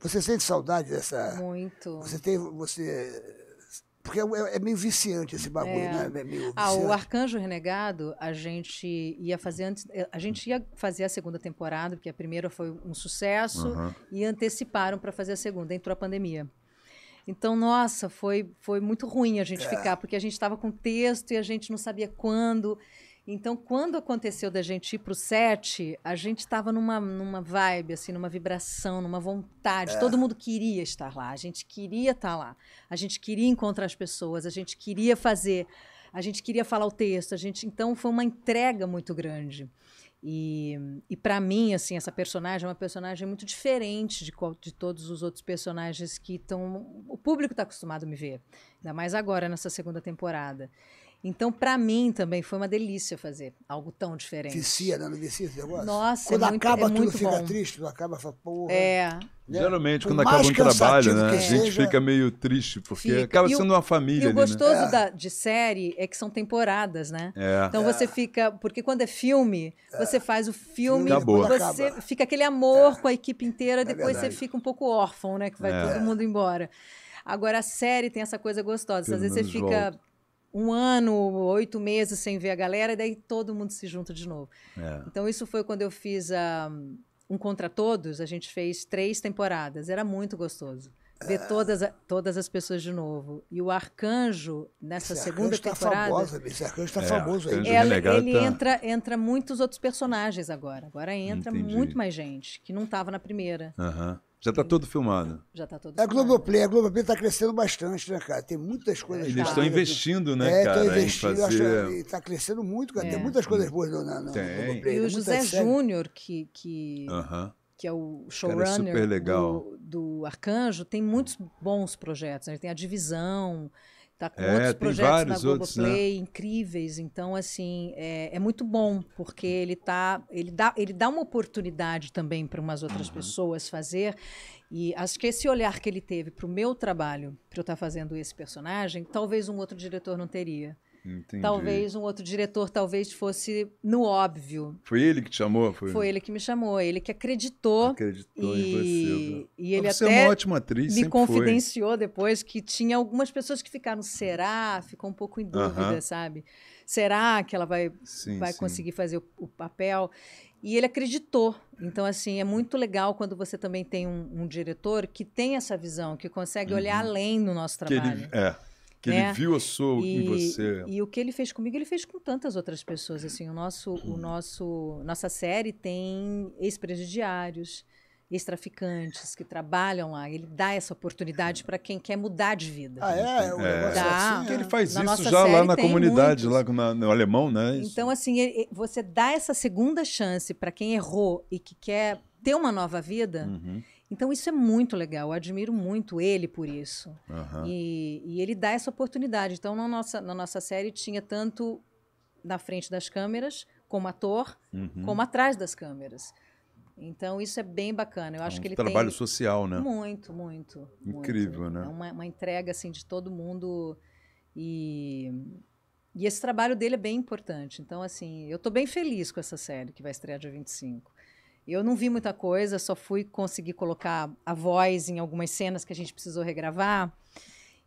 Você sente saudade dessa. Muito. Você tem. Você porque é, é, é, meio viciante esse bagulho, é. né? É ah, o Arcanjo Renegado, a gente ia fazer antes, eh, a gente ia fazer a segunda temporada, porque a primeira foi um sucesso uhum. e anteciparam para fazer a segunda, entrou a pandemia. Então, nossa, foi foi muito ruim a gente é. ficar, porque a gente estava com texto e a gente não sabia quando. Então, quando aconteceu da gente ir pro set, a gente estava numa, numa vibe, assim, numa vibração, numa vontade. É. Todo mundo queria estar lá, a gente queria estar lá, a gente queria encontrar as pessoas, a gente queria fazer, a gente queria falar o texto, a gente. Então, foi uma entrega muito grande. E, e para mim, assim, essa personagem é uma personagem muito diferente de, de todos os outros personagens que estão. O público está acostumado a me ver, ainda mais agora nessa segunda temporada. Então, para mim também foi uma delícia fazer algo tão diferente. Vicia, né? Não vicia esse negócio? Nossa, quando é muito, acaba, é tudo fica bom. triste, quando acaba, fala, porra. É. Né? Geralmente, quando acaba um trabalho, né? a gente seja... fica meio triste, porque fica. acaba sendo o, uma família. E o né? gostoso né? da, de série é que são temporadas, né? É. Então é. você fica. Porque quando é filme, você faz o filme, Acabou. Tá você acaba. fica aquele amor com a equipe inteira, é depois você fica um pouco órfão, né? Que vai é. todo mundo embora. Agora, a série tem essa coisa gostosa. Às vezes você fica. Volta um ano, oito meses sem ver a galera, e daí todo mundo se junta de novo. É. Então, isso foi quando eu fiz a, ah, um Contra Todos, a gente fez três temporadas, era muito gostoso. Ver é. todas, todas as pessoas de novo. E o Arcanjo, nessa Esse segunda tá arcanjo tá temporada. esse Arcanjo está é, famoso aí. É, ele tá... entra, entra muitos outros personagens agora. Agora entra Entendi. muito mais gente, que não estava na primeira. Aham. Já está todo filmado. Já está todo. É a Globoplay, a Globoplay está crescendo bastante, né, cara? Tem muitas é coisas. eles estão investindo, né, é, cara? Estão investindo, fazer... está crescendo muito, cara. É. Tem muitas coisas hum. boas na, na, na Globoplay. E o José Júnior, que que, uh -huh. que é o é showrunner é do, do Arcanjo, tem muitos bons projetos. Né? Ele tem a divisão. Tá com é, outros projetos na Globoplay outros, né? incríveis. Então, assim, é, é, muito bom, porque ele tá. Ele dá, ele dá uma oportunidade também para umas outras uhum. pessoas fazer. E acho que esse olhar que ele teve para o meu trabalho, para eu estar tá fazendo esse personagem, talvez um outro diretor não teria. Entendi. Talvez um outro diretor talvez fosse no óbvio. Foi ele que te chamou? Foi, foi ele que me chamou, ele que acreditou. Acreditou e... em você. Né? E ele você é até é uma ótima atriz, me confidenciou foi. depois que tinha algumas pessoas que ficaram, será? Ficou um pouco em dúvida, uh -huh. sabe? Será que ela vai, sim, vai sim. conseguir fazer o, o papel? E ele acreditou. Então, assim, é muito legal quando você também tem um, um diretor que tem essa visão, que consegue uhum. olhar além no nosso trabalho. Que ele, é, que né? ele viu a sua e, em você. E o que ele fez comigo, ele fez com tantas outras pessoas. Assim, o nosso, hum. o uhum. nosso, nossa série tem ex-presidiários, ex-traficantes que trabalham lá. Ele dá essa oportunidade para quem quer mudar de vida. Ah, é? é. O é. Assim, dá, assim, é. que Ele faz isso já lá na comunidade, muitos. lá no alemão, né? Isso. Então, assim, ele, você dá essa segunda chance para quem errou e que quer ter uma nova vida. Uhum. Então isso é muito legal, eu admiro muito ele por isso. Uhum. E, e, ele dá essa oportunidade. Então na nossa, na nossa série tinha tanto na frente das câmeras, como ator, uhum. como atrás das câmeras. Então isso é bem bacana. Eu é acho um que ele trabalho tem... social, né? Muito, muito. Incrível, muito. né? É uma, uma, entrega assim de todo mundo e e esse trabalho dele é bem importante. Então assim, eu estou bem feliz com essa série que vai estrear dia 25. Eu não vi muita coisa, só fui conseguir colocar a voz em algumas cenas que a gente precisou regravar.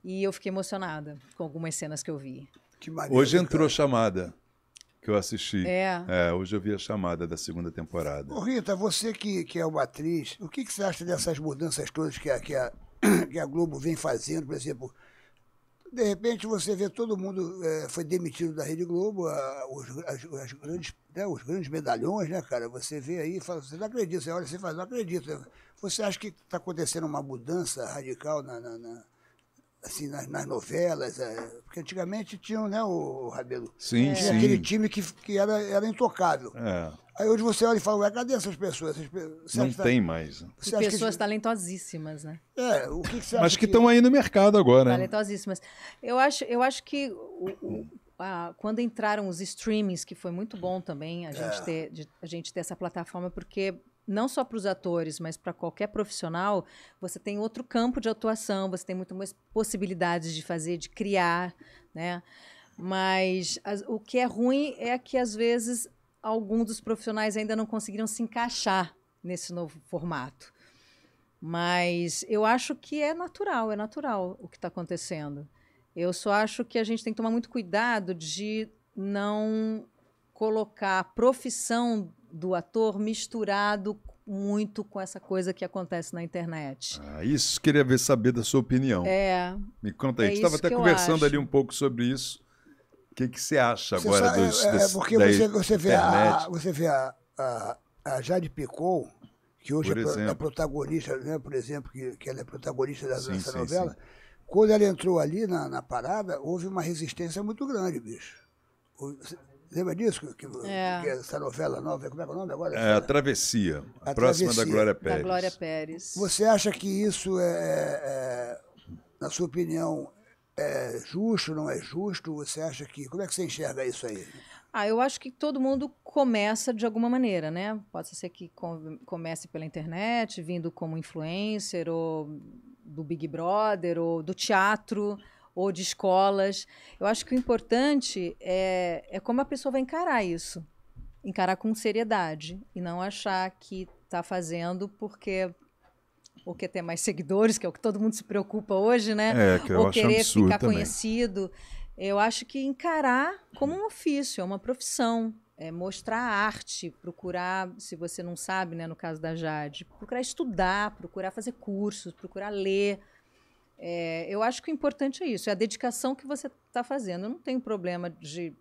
E eu fiquei emocionada com algumas cenas que eu vi. Que maneiro, Hoje entrou chamada que eu assisti. É. é. Hoje eu vi a chamada da segunda temporada. Ô Rita, você que, que é uma atriz, o que, que você acha dessas mudanças todas que a, que, a, que a Globo vem fazendo? Por exemplo, de repente você vê todo mundo é, foi demitido da Rede Globo, a, os, as, as grandes, né, os grandes medalhões, né, cara? Você vê aí e fala, você não acredita, você olha, você fala, não acredito Você acha que está acontecendo uma mudança radical na, na, na assim, nas, nas novelas, é, porque antigamente tinham, né, o Rabelo? Sim, é, sim. Aquele time que, que era, era intocável. É. Aí hoje você olha e fala, ué, cadê essas pessoas? Essas Não tá tem tá... mais. Você pessoas que... talentosíssimas, né? É, o que, que você acha Mas que estão aí no mercado agora. Né? Talentosíssimas. Né? Eu acho, eu acho que o, o, a, quando entraram os streamings, que foi muito bom também a gente, é. ter, de, a gente ter essa plataforma, porque não só para os atores, mas para qualquer profissional, você tem outro campo de atuação, você tem muito mais possibilidades de fazer, de criar, né? Mas as, o que é ruim é que às vezes alguns dos profissionais ainda não conseguiram se encaixar nesse novo formato. Mas eu acho que é natural, é natural o que está acontecendo. Eu só acho que a gente tem que tomar muito cuidado de não colocar a profissão do ator misturado muito com essa coisa que acontece na internet. Ah, isso queria ver saber da sua opinião. É. Me conta aí. É Estava até conversando ali um pouco sobre isso. O que, que você acha você agora sabe, dos, é, dos, é porque você, você, vê a, você vê a, a, a Jade Picou, que hoje é, a é protagonista, né, por exemplo, que, que ela é protagonista da, sim, dessa sim, novela. Sim. Quando ela entrou ali na, na parada, houve uma resistência muito grande, bicho. lembra disso? Que, é. que essa novela nova, como é que é o nome agora? É, a Travessia, a, a próxima Travessia, da Glória Pérez. Da Glória Pérez. Você acha que isso é, é, é na sua opinião, é justo, não é justo? Você acha que. Como é que você enxerga isso aí? Ah, eu acho que todo mundo começa de alguma maneira, né? Pode ser que comece pela internet, vindo como influencer, ou do Big Brother, ou do teatro, ou de escolas. Eu acho que o importante é, é como a pessoa vai encarar isso. Encarar com seriedade e não achar que está fazendo porque ou quer ter mais seguidores, que é o que todo mundo se preocupa hoje, né? É, que eu ou acho querer ficar também. conhecido. Eu acho que encarar como um ofício, é uma profissão. É mostrar arte, procurar, se você não sabe, né, no caso da Jade, procurar estudar, procurar fazer cursos, procurar ler. É, eu acho que o importante é isso, é a dedicação que você está fazendo. Eu não tenho problema de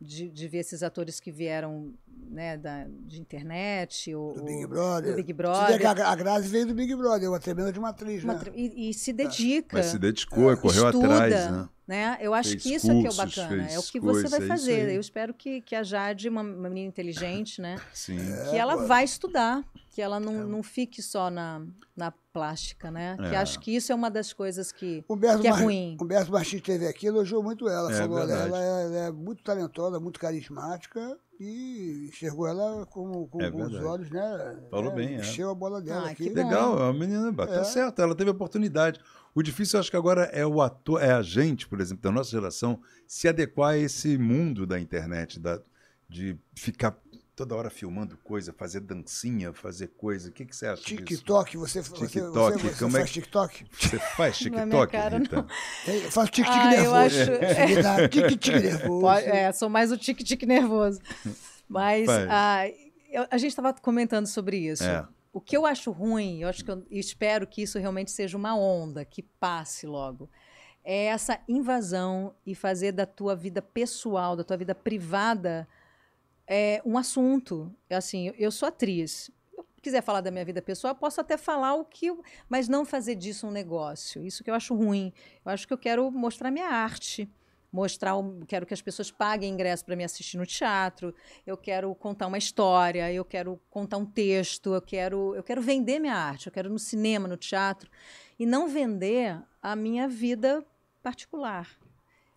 de, de ver esses atores que vieram né, da, de internet. Ou, do Big Brother. Do Big Brother. A, a Grazi veio do Big Brother, é uma tremenda de uma atriz, uma, né? E, e, se é. dedica. Mas se dedicou, é. correu estuda, atrás, né? né? Eu acho fez que isso cursos, é que é o bacana, é o que você vai é fazer. É Eu espero que, que a Jade, uma, uma menina inteligente, né? Sim. que ela agora. vai estudar que ela não, é. não fique só na, na plástica, né? É. Que acho que isso é uma das coisas que, que é Mar... ruim. Humberto Martins esteve aqui, elogiou muito ela, é, falou ela, é, é, ela é muito talentosa, muito carismática e enxergou ela com, com, é com os olhos, né? Falou né? bem, é. Encheu a bola dela ah, aqui. Que legal, a menina tá é. certo ela teve oportunidade. O difícil, acho que agora é o ator, é a gente, por exemplo, da nossa geração, se adequar a esse mundo da internet, da, de ficar toda hora filmando coisa, fazer dancinha, fazer coisa. O que, que você acha TikTok, disso? TikTok, você, TikTok, você, você, você é faz é... TikTok? Você faz é TikTok, cara, Rita? Eu faço tic-tic ah, nervoso. Eu acho... é. é tic-tic nervoso. É, sou mais o tic-tic nervoso. Mas ah, a gente estava comentando sobre isso. É. O que eu acho ruim, eu acho que eu espero que isso realmente seja uma onda, que passe logo é essa invasão e fazer da tua vida pessoal, da tua vida privada, é, um assunto. Assim, eu, sou atriz. Se eu quiser falar da minha vida pessoal, eu posso até falar o que. mas não fazer disso um negócio. Isso que eu acho ruim. Eu acho que eu quero mostrar minha arte mostrar, quero que as pessoas paguem ingresso para me assistir no teatro, eu quero contar uma história, eu quero contar um texto, eu quero, eu quero vender minha arte, eu quero no cinema, no teatro e não vender a minha vida particular.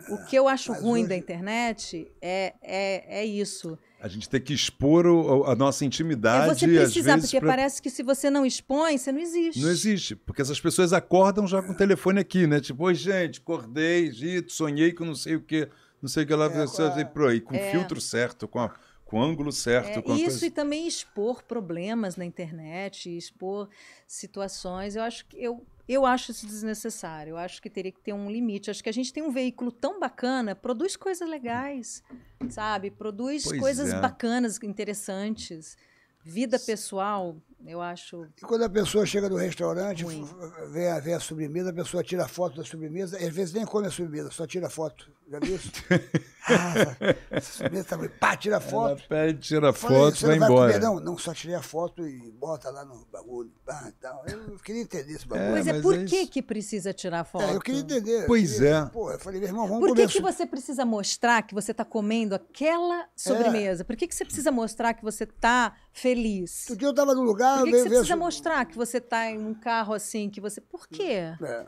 O que eu acho Mas ruim hoje... da internet é, é, é isso. A gente tem que expor o, a nossa é intimidade. É você precisar, vezes, porque pra... parece que se você não expõe, você não existe. Não existe, porque essas pessoas acordam já com o telefone aqui, né? Tipo, oi, gente, acordei, gito, sonhei com não sei o quê, não sei o que lá, é, agora... pro, e com é. filtro certo, com, a, com ângulo certo. É, com isso coisa... e também expor problemas na internet, expor situações. Eu acho que eu eu acho isso desnecessário. Eu acho que teria que ter um limite. Acho que a gente tem um veículo tão bacana, produz coisas legais, sabe? Produz pois coisas é. bacanas, interessantes. Vida pessoal, eu acho. E quando a pessoa chega no restaurante, vem vê a, vê a sobremesa, a pessoa tira foto da sobremesa, às vezes nem come a sobremesa, só tira foto. Já viu isso? ah, essa sobremesa tá Pá, tira foto. Ela pede, tira falei, foto e vai, embora. Comer, não, não, só tirei a foto e bota lá no bagulho. Ah, tá. Eu queria entender esse bagulho. É, mas, mas é por é que, que precisa tirar foto? É, eu queria entender. Pois queria, é. Pô, eu falei, meu irmão, vamos Por que, que você precisa mostrar que você está comendo aquela é. sobremesa? Por que, que você precisa mostrar que você está feliz? Outro dia eu estava num lugar ah, Por que, que você precisa mostrar que você está em um carro assim, que você. Por quê? É,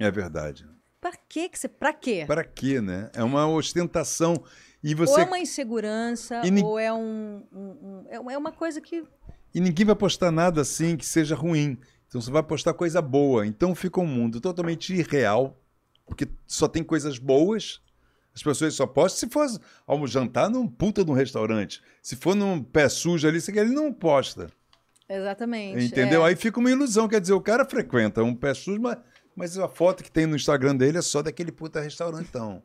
é verdade. Para quê que você. Para quê? Para quê, né? É uma ostentação. E você... Ou é uma insegurança, ni... ou é um, um, um, é, é uma coisa que. E ninguém vai postar nada assim que seja ruim. Então você vai postar coisa boa. Então fica um mundo totalmente irreal, porque só tem coisas boas. As pessoas só postam se for ao jantar num puta de um restaurante. Se for num pé sujo ali, você quer, ele não posta. Exatamente. Entendeu? É. Aí fica uma ilusão. Quer dizer, o cara frequenta um pé sujo, mas, mas a foto que tem no Instagram dele é só daquele puta restaurantão.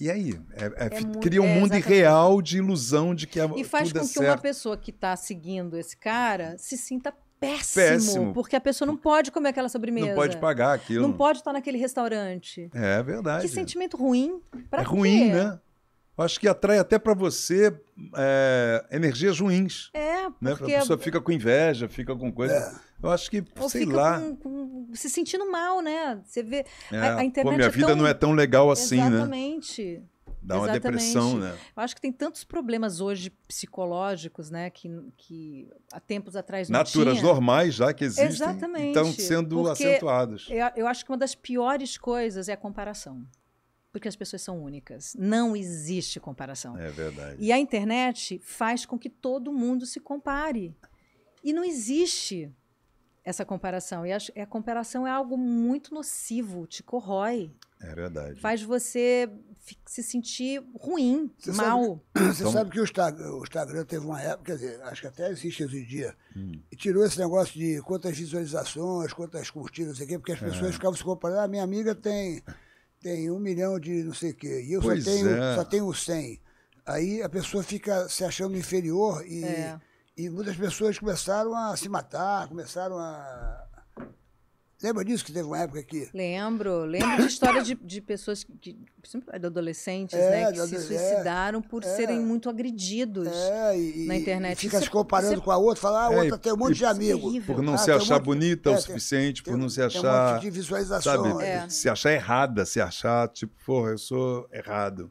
E aí? É, é, é muito, cria um é, mundo irreal de ilusão de que a E faz é com que certo. uma pessoa que está seguindo esse cara se sinta Péssimo, péssimo, porque a pessoa não pode comer aquela sobremesa. Não pode pagar aquilo. Não pode estar naquele restaurante. É verdade. Que sentimento ruim. Pra é ruim, quê? né? acho que atrai até para você é, energias ruins. É, né? porque... Né? A pessoa fica com inveja, fica com coisa... É. Eu acho que, Ou sei lá... Com, com, se sentindo mal, né? Você vê... É, a, a, internet pô, minha é vida tão... não é tão legal assim, Exatamente. né? Exatamente. Dá uma Exatamente. depressão, né? Eu acho que tem tantos problemas hoje psicológicos, né? Que, que há tempos atrás não Naturas tinha. normais já que existem Exatamente. estão sendo Porque acentuados. Eu, eu acho que uma das piores coisas é a comparação porque as pessoas são únicas. Não existe comparação. É verdade. E a internet faz com que todo mundo se compare. E não existe essa comparação. E a, a comparação é algo muito nocivo, te corrói. É verdade. Faz você se sentir ruim, você mal. Sabe, você então sabe que o Instagram, o Instagram, teve uma época, quer dizer, acho que até existe hoje em dia, hum. e tirou esse negócio de quantas visualizações, quantas curtidas, sei quê, porque as é. pessoas é. ficavam se comparando. Ah, minha amiga tem tem um milhão de não sei o quê, e eu só tenho, é. só tenho 100. Aí a pessoa fica se achando inferior e, é. e muitas pessoas começaram a se matar, começaram a Lembra disso que teve uma época aqui Lembro, lembro de histórias de, de pessoas, que, principalmente adolescentes, é, né, que se é, suicidaram por é, serem muito agredidos é, e, na internet. fica é se comparando com a outra, fala, ah, a outra tem um monte e, de amigo. Por não ah, se achar um monte... bonita o suficiente, tem, por não se achar. Tem um monte de visualização. Sabe, Se achar errada, se achar, tipo, porra, eu sou errado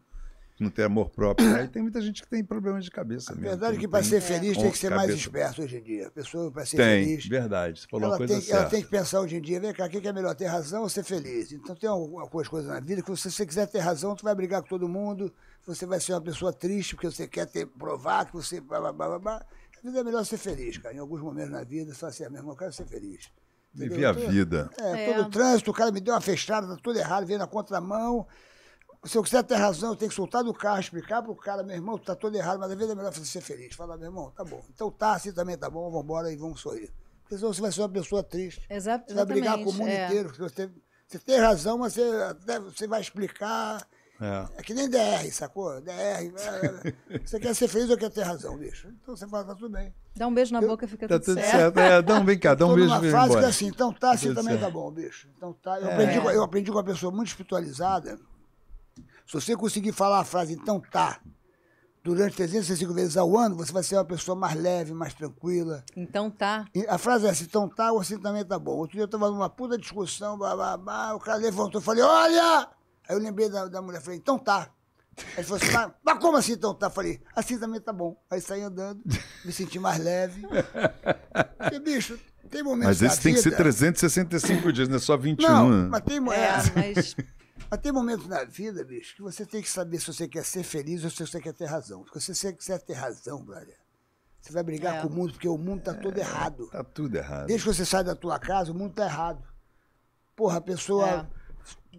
não ter amor próprio. Aí né? tem muita gente que tem problemas de cabeça a mesmo. verdade é que para ser feliz tem que ser mais esperto hoje em dia. A pessoa para ser tem, feliz. verdade. Você falou ela, coisa tem, certa. ela tem que pensar hoje em dia, vem cá, o que é melhor, ter razão ou ser feliz? Então tem algumas coisas na vida que você, se você quiser ter razão, você vai brigar com todo mundo, você vai ser uma pessoa triste porque você quer ter, provar que você. Blá, blá, blá, blá. A vida é melhor ser feliz, cara. Em alguns momentos na vida, só assim, é ah, mesmo, eu quero ser feliz. Viver a vida. É, é, todo o trânsito, o cara me deu uma fechada, tá tudo errado, veio na contramão. Se eu quiser ter razão, eu tenho que soltar do carro, explicar pro cara, meu irmão, tá todo errado, mas às vezes é melhor você ser feliz. Falar, meu irmão, tá bom. Então tá, assim também tá bom, vamos embora e vamos sorrir. Porque senão você vai ser uma pessoa triste. Exato, você vai brigar com o mundo é. inteiro. Você, você tem razão, mas você, você vai explicar. É. é. que nem DR, sacou? DR. É, é, é. você quer ser feliz ou quer ter razão, bicho? Então você fala, tá tudo bem. Dá um beijo na eu, boca e fica tá tudo, certo. certo. É, dá um, vem cá, dá um beijo. Uma frase que é assim, então tá, tá assim também tá certo. tá bom, bicho. Então tá. Eu, aprendi, eu aprendi com uma pessoa muito espiritualizada. Se você conseguir falar a frase, então tá, durante 365 vezes ao ano, você vai ser uma pessoa mais leve, mais tranquila. Então tá. E a frase é assim, então tá, o assentamento também tá bom. Outro dia eu tava numa puta discussão, blá, blá, blá, o cara levantou, e falei, olha! Aí eu lembrei da, da mulher, falei, então tá. Aí ele falou assim, mas, mas como assim então tá? Eu falei, assim também tá bom. Aí saí andando, me senti mais leve. Porque, bicho, tem momentos Mas esse tem vida... que ser 365 dias, não é só 21. Não, né? mas tem... É, é, mas... Mas tem momentos na vida, bicho, que você tem que saber se você quer ser feliz ou se você quer ter razão. Porque se você quiser ter razão, brother, você vai brigar é. com o mundo, porque o mundo tá todo é, errado. Tá tudo errado. Desde que você sai da tua casa, o mundo tá errado. Porra, a pessoa. É.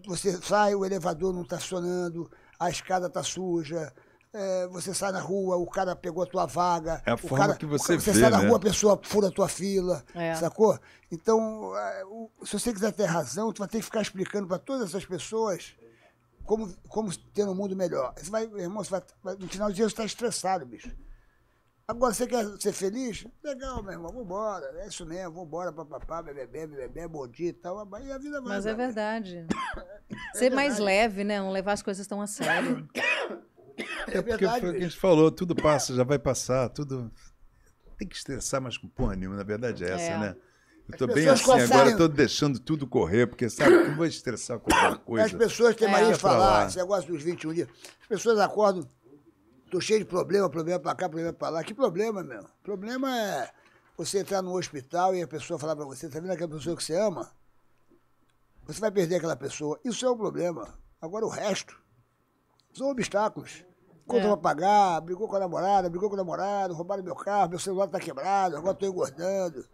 Você sai, o elevador não tá funcionando, a escada tá suja, é, você sai na rua, o cara pegou a tua vaga. É a forma cara, que você, você vê. Você sai na né? rua, a pessoa fura a tua fila, é. sacou? Então, é, se você quiser ter razão, você vai ter que ficar explicando para todas essas pessoas como, como ter um mundo melhor. Você vai, irmão, você vai, no final do dia você está estressado, bicho. Agora, você quer ser feliz? Legal, meu irmão, vambora. É isso mesmo, vambora, papapá, bebê, bebê, bom dia e tal. E a vida vai. Mas é verdade. É ser verdade. mais leve, né? Não levar as coisas tão a sério. É, é, porque verdade, foi o que a gente falou, tudo passa, já vai passar, tudo. Tem que estressar mais com porra nenhuma, na verdade é essa, é. né? Eu tô bem assim conseguem... agora, eu tô deixando tudo correr, porque sabe que eu vou estressar com alguma coisa. As pessoas têm mais é. de falar, esse negócio dos 21 dias. As pessoas acordam, tô cheio de problema, problema pra cá, problema pra lá. Que problema, meu? Problema é você entrar no hospital e a pessoa falar pra você, tá vendo aquela pessoa que você ama? Você vai perder aquela pessoa. Isso é um problema. Agora o resto. São obstáculos. Conta é. pra pagar, brigou com a namorada, brigou com o namorado, roubaram meu carro, meu celular tá quebrado, agora tô engordando.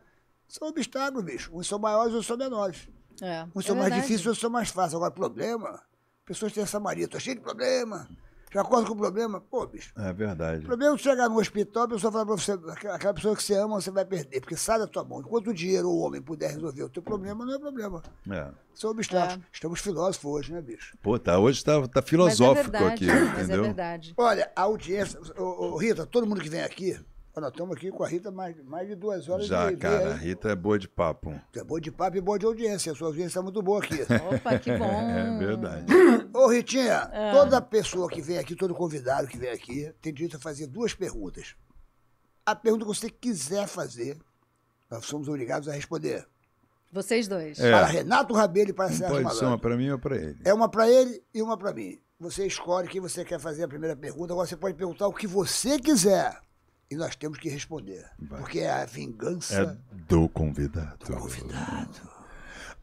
São obstáculos, bicho. Uns são maiores, outros são menores. É. Uns é são é mais difíceis, outros são mais fáceis. Agora, problema, pessoas têm essa mania, tô cheio de problema já acorda com o problema, pô, bicho. É verdade. O problema é chegar no hospital, a pessoa fala pra você, aquela pessoa que você ama, você vai perder, porque sai da tua mão. Enquanto o dinheiro ou o homem puder resolver o teu problema, não é problema. É. São obstáculos. É. Estamos filósofos hoje, né, bicho? Pô, tá, hoje tá, tá filosófico mas é verdade, aqui, mas é entendeu? é verdade. Olha, a audiência... Ô, ô, Rita, todo mundo que vem aqui, nós estamos aqui com a Rita mais, mais de duas horas Já, de cara, a Rita é boa de papo. É boa de papo e boa de audiência. A sua audiência está muito boa aqui. Opa, que bom. É verdade. Ô, Ritinha, ah. toda pessoa que vem aqui, todo convidado que vem aqui, tem direito a fazer duas perguntas. A pergunta que você quiser fazer, nós somos obrigados a responder. Vocês dois. É. Para Renato Rabelo e para Sérgio pode Malandro. Pode ser uma para mim ou para ele? É uma para ele e uma para mim. Você escolhe quem você quer fazer a primeira pergunta. Agora você pode perguntar o que você quiser. E nós temos que responder. Vai. Porque é a vingança é do convidado. Do convidado.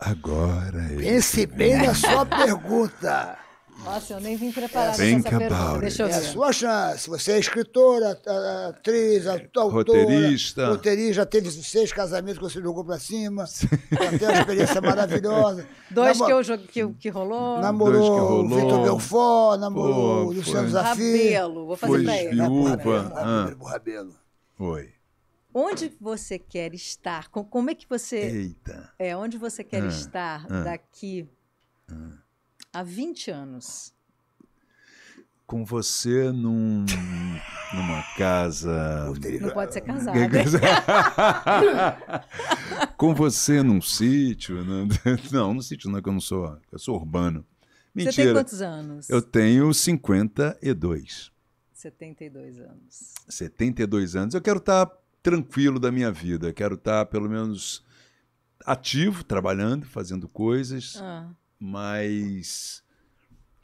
Agora é Pense bem na sua pergunta. Nossa, eu nem vim é preparada assim é, essa pergunta. Deixa eu ver. É a sua chance. Você é escritora, atriz, autora, roteirista. Roteirista, teve seis casamentos que você jogou para cima. Até uma experiência maravilhosa. Dois Namor... que, eu joguei, que, que rolou. Namorou que rolou. Vitor Belfort, namorou Pô, Luciano Zafir. Rabelo, vou fazer para ele. Viúva. Ah. Rabelo. Foi. Onde você quer estar? Como é que você. Eita. É, onde você quer ah. estar ah. daqui? Ah há 20 anos. Com você num, numa casa. Não pode ser casado. Com você num sítio. Né? Não, no sítio não é que eu não sou. Eu sou urbano. Mentira. Você tem quantos anos? Eu tenho 52. 72 anos. 72 anos. Eu quero estar tranquilo da minha vida. quero estar, pelo menos, ativo, trabalhando, fazendo coisas. Ah mas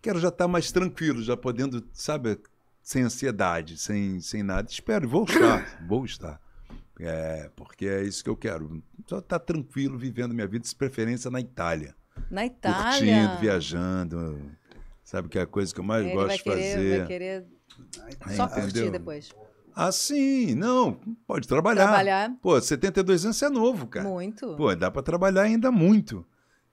quero já estar mais tranquilo, já podendo, sabe, sem ansiedade, sem, sem nada. Espero, vou estar, vou estar. É, porque é isso que eu quero. Só estar tranquilo, vivendo minha vida, de preferência na Itália. Na Itália? Curtindo, viajando. Sabe que é a coisa que eu mais Ele gosto de fazer. Vai querer... É, só curtir depois. Ah, sim, não, pode trabalhar. Trabalhar. Pô, 72 anos você é novo, cara. Muito. Pô, dá para trabalhar ainda muito.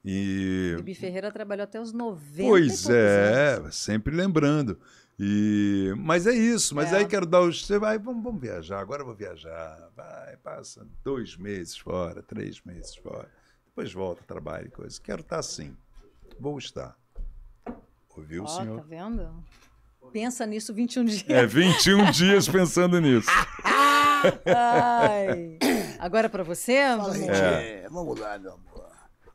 E... Bibi Ferreira trabalhou até os 90 Pois é, anos. sempre lembrando. E... Mas é isso, mas é. aí quero dar os. Você vai, vamos, vamos viajar, agora eu vou viajar. Vai, passa dois meses fora, três meses fora. Depois volta, trabalho e coisa. Quero estar tá assim. Vou estar. Ouviu, oh, senhor? Tá vendo? Pensa nisso 21 dias. É, 21 dias pensando nisso. Ai. Agora é para você, Fala, é. Vamos lá, meu amor.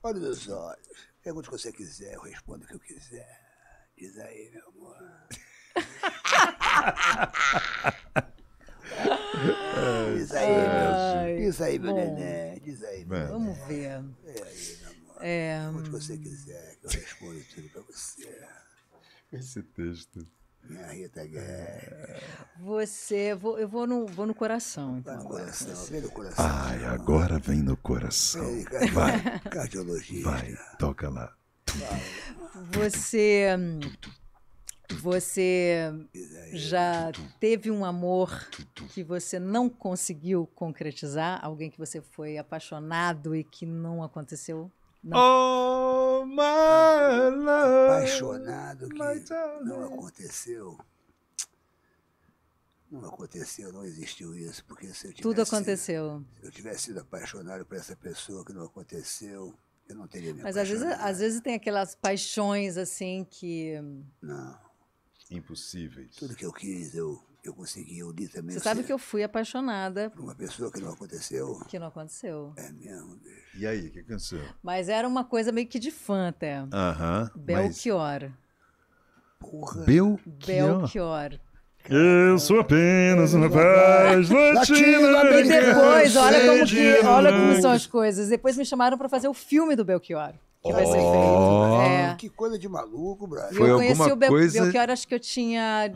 Olhe nos olhos. Pergunte o que você quiser, eu respondo o que eu quiser. Diz aí, meu amor. diz aí, meu meu, diz aí, meu neném. Diz aí, meu neném. Vamos ver. É aí, meu amor. É. Pergunte o que você quiser, que eu respondo tudo pra você. Esse texto. Minha Rita Guerra. Você, vou, eu vou no, vou no coração. Então, vai no coração, vem no coração. Ai, agora vem no coração. vai. Vai, toca lá. Você. Você já teve um amor que você não conseguiu concretizar? Alguém que você foi apaixonado e que não aconteceu? Não. Oh, Apaixonado que não aconteceu. Não aconteceu, não existiu isso, porque se eu tivesse, Tudo aconteceu. Se eu tivesse sido apaixonado por essa pessoa que não aconteceu, eu não teria me Mas às vezes, às vezes tem aquelas paixões assim que. Não. Impossíveis. Tudo que eu quis, eu eu consegui unir também. Você sabe que eu fui apaixonada. Por uma pessoa que não aconteceu. Que não aconteceu. É mesmo, E aí, o que aconteceu? Mas era uma coisa meio que de fã até. Aham. Uh -huh, Belchior. Mas... Porra. Belchior. Belchior. Eu sou apenas um rapaz latino. E depois, olha como, que, olha como são as coisas. Depois me chamaram para fazer o filme do Belchior. Que oh. vai ser feito. É. Que coisa de maluco, Brian. Foi eu conheci o Bel coisa... Belchior, acho que eu tinha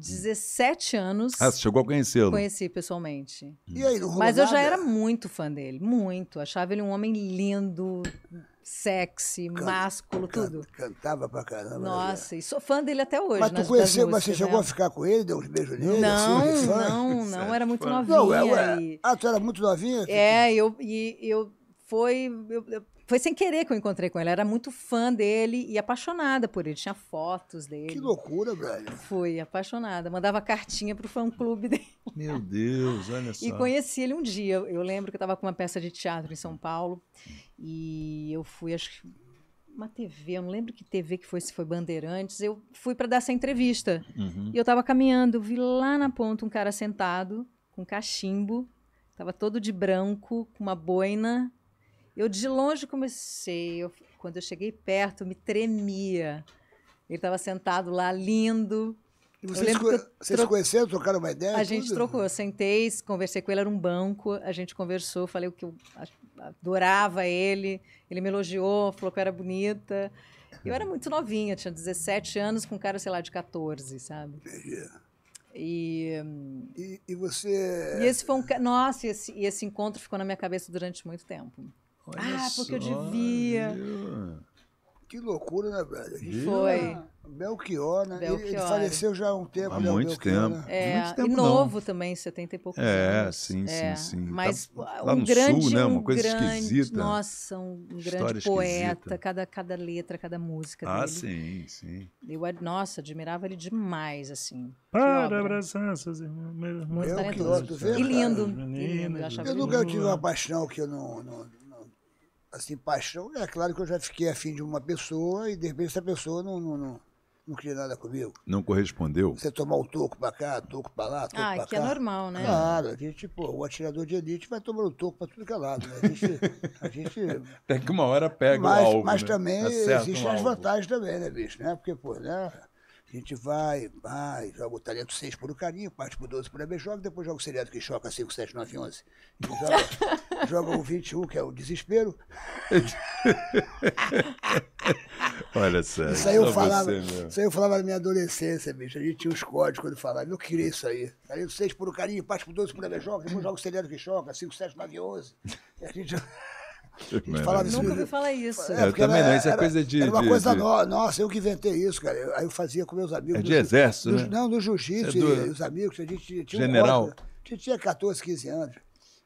17 anos. Ah, você chegou a conhecê-lo? Conheci pessoalmente. Hum. E aí, não rolou Mas eu já era muito fã dele, muito. Achava ele um homem lindo, sexy, Can, másculo, can, tudo. Cantava pra caramba. Né, Nossa, né? e sou fã dele até hoje. Mas tu conheceu, mas você chegou a ficar com ele, deu uns beijos nele? Não, assim, não, não, é era muito novinha. Não, é, e... Ah, tu era muito novinha? É, eu, e, eu foi, foi sem querer que eu encontrei com ele Era muito fã dele e apaixonada por ele. Tinha fotos dele. Que loucura, velho. Fui apaixonada. Mandava cartinha pro fã-clube dele. Meu Deus, olha só. E conheci ele um dia. Eu lembro que eu estava com uma peça de teatro em São Paulo e eu fui, acho que uma TV, eu não lembro que TV que foi, se foi Bandeirantes, eu fui para dar essa entrevista. Uhum. E eu estava caminhando, eu vi lá na ponta um cara sentado com cachimbo, estava todo de branco, com uma boina, eu de longe comecei, eu, quando eu cheguei perto, me tremia. Ele estava sentado lá, lindo. E vocês, se, vocês tro... conheceram, trocaram uma ideia? A gente tudo? trocou, eu sentei, conversei com ele, era um banco, a gente conversou, falei o que eu adorava ele, ele me elogiou, falou que eu era bonita. Eu era muito novinha, tinha 17 anos, com um cara, sei lá, de 14, sabe? E, e, e, você. E esse foi um. Nossa, esse, esse encontro ficou na minha cabeça durante muito tempo. Olha ah, porque eu devia. Que loucura, né, velho? Foi. Belchior, né? Belchior. Ele, ele, faleceu já há um tempo. Há né, muito, tempo. Né? É, muito tempo. E novo não. também, 70 e poucos é, anos. Sim, é, sim, sim. Tá mas tá, um grande, sul, né? Uma um coisa grande, esquisita. Nossa, um grande História poeta. Cada, cada letra, cada música ah, dele. sim, sim. Eu, nossa, admirava ele demais, assim. Para abraçar Muito talentoso. lindo. Meninas, lindo. Eu, eu nunca tive uma paixão que eu não... não assim, paixão, é claro que eu já fiquei afim de uma pessoa e de repente essa pessoa não, não, não, não queria nada comigo. Não correspondeu? Você tomar o toco pra cá, toco pra lá, toco ah, pra cá. Ah, que é normal, né? Claro, a gente, pô, o atirador de elite vai tomando o toco pra tudo que é lado. Né? A gente... A gente Até que uma hora pega mas, o alvo, Mas né? também Acerta existem um as alvo. vantagens também, né, bicho? Né? Porque, pô, né... A gente vai, vai, joga o talento 6 por o carinho, parte pro 12 por a depois joga o seriado que choca 5, 7, 9, 11. Joga, joga o 21, que é o desespero. Olha só. Isso aí eu falava, isso aí eu falava na minha adolescência, bicho. A gente tinha os códigos quando falava. Eu queria isso aí. Talento 6 por o carinho, parte pro 12 por a depois joga o seriado que choca 5, 7, 9, 11. E a gente. Não, é falava isso. Nunca ouvi falar isso. É, eu também não, isso é coisa de. Era uma de, coisa de... No, nossa, eu que inventei isso, cara. aí eu fazia com meus amigos. É de do, exército, do, né? Não, no jiu-jitsu, é do... os amigos, a gente tinha um General. a gente tinha 14, 15 anos.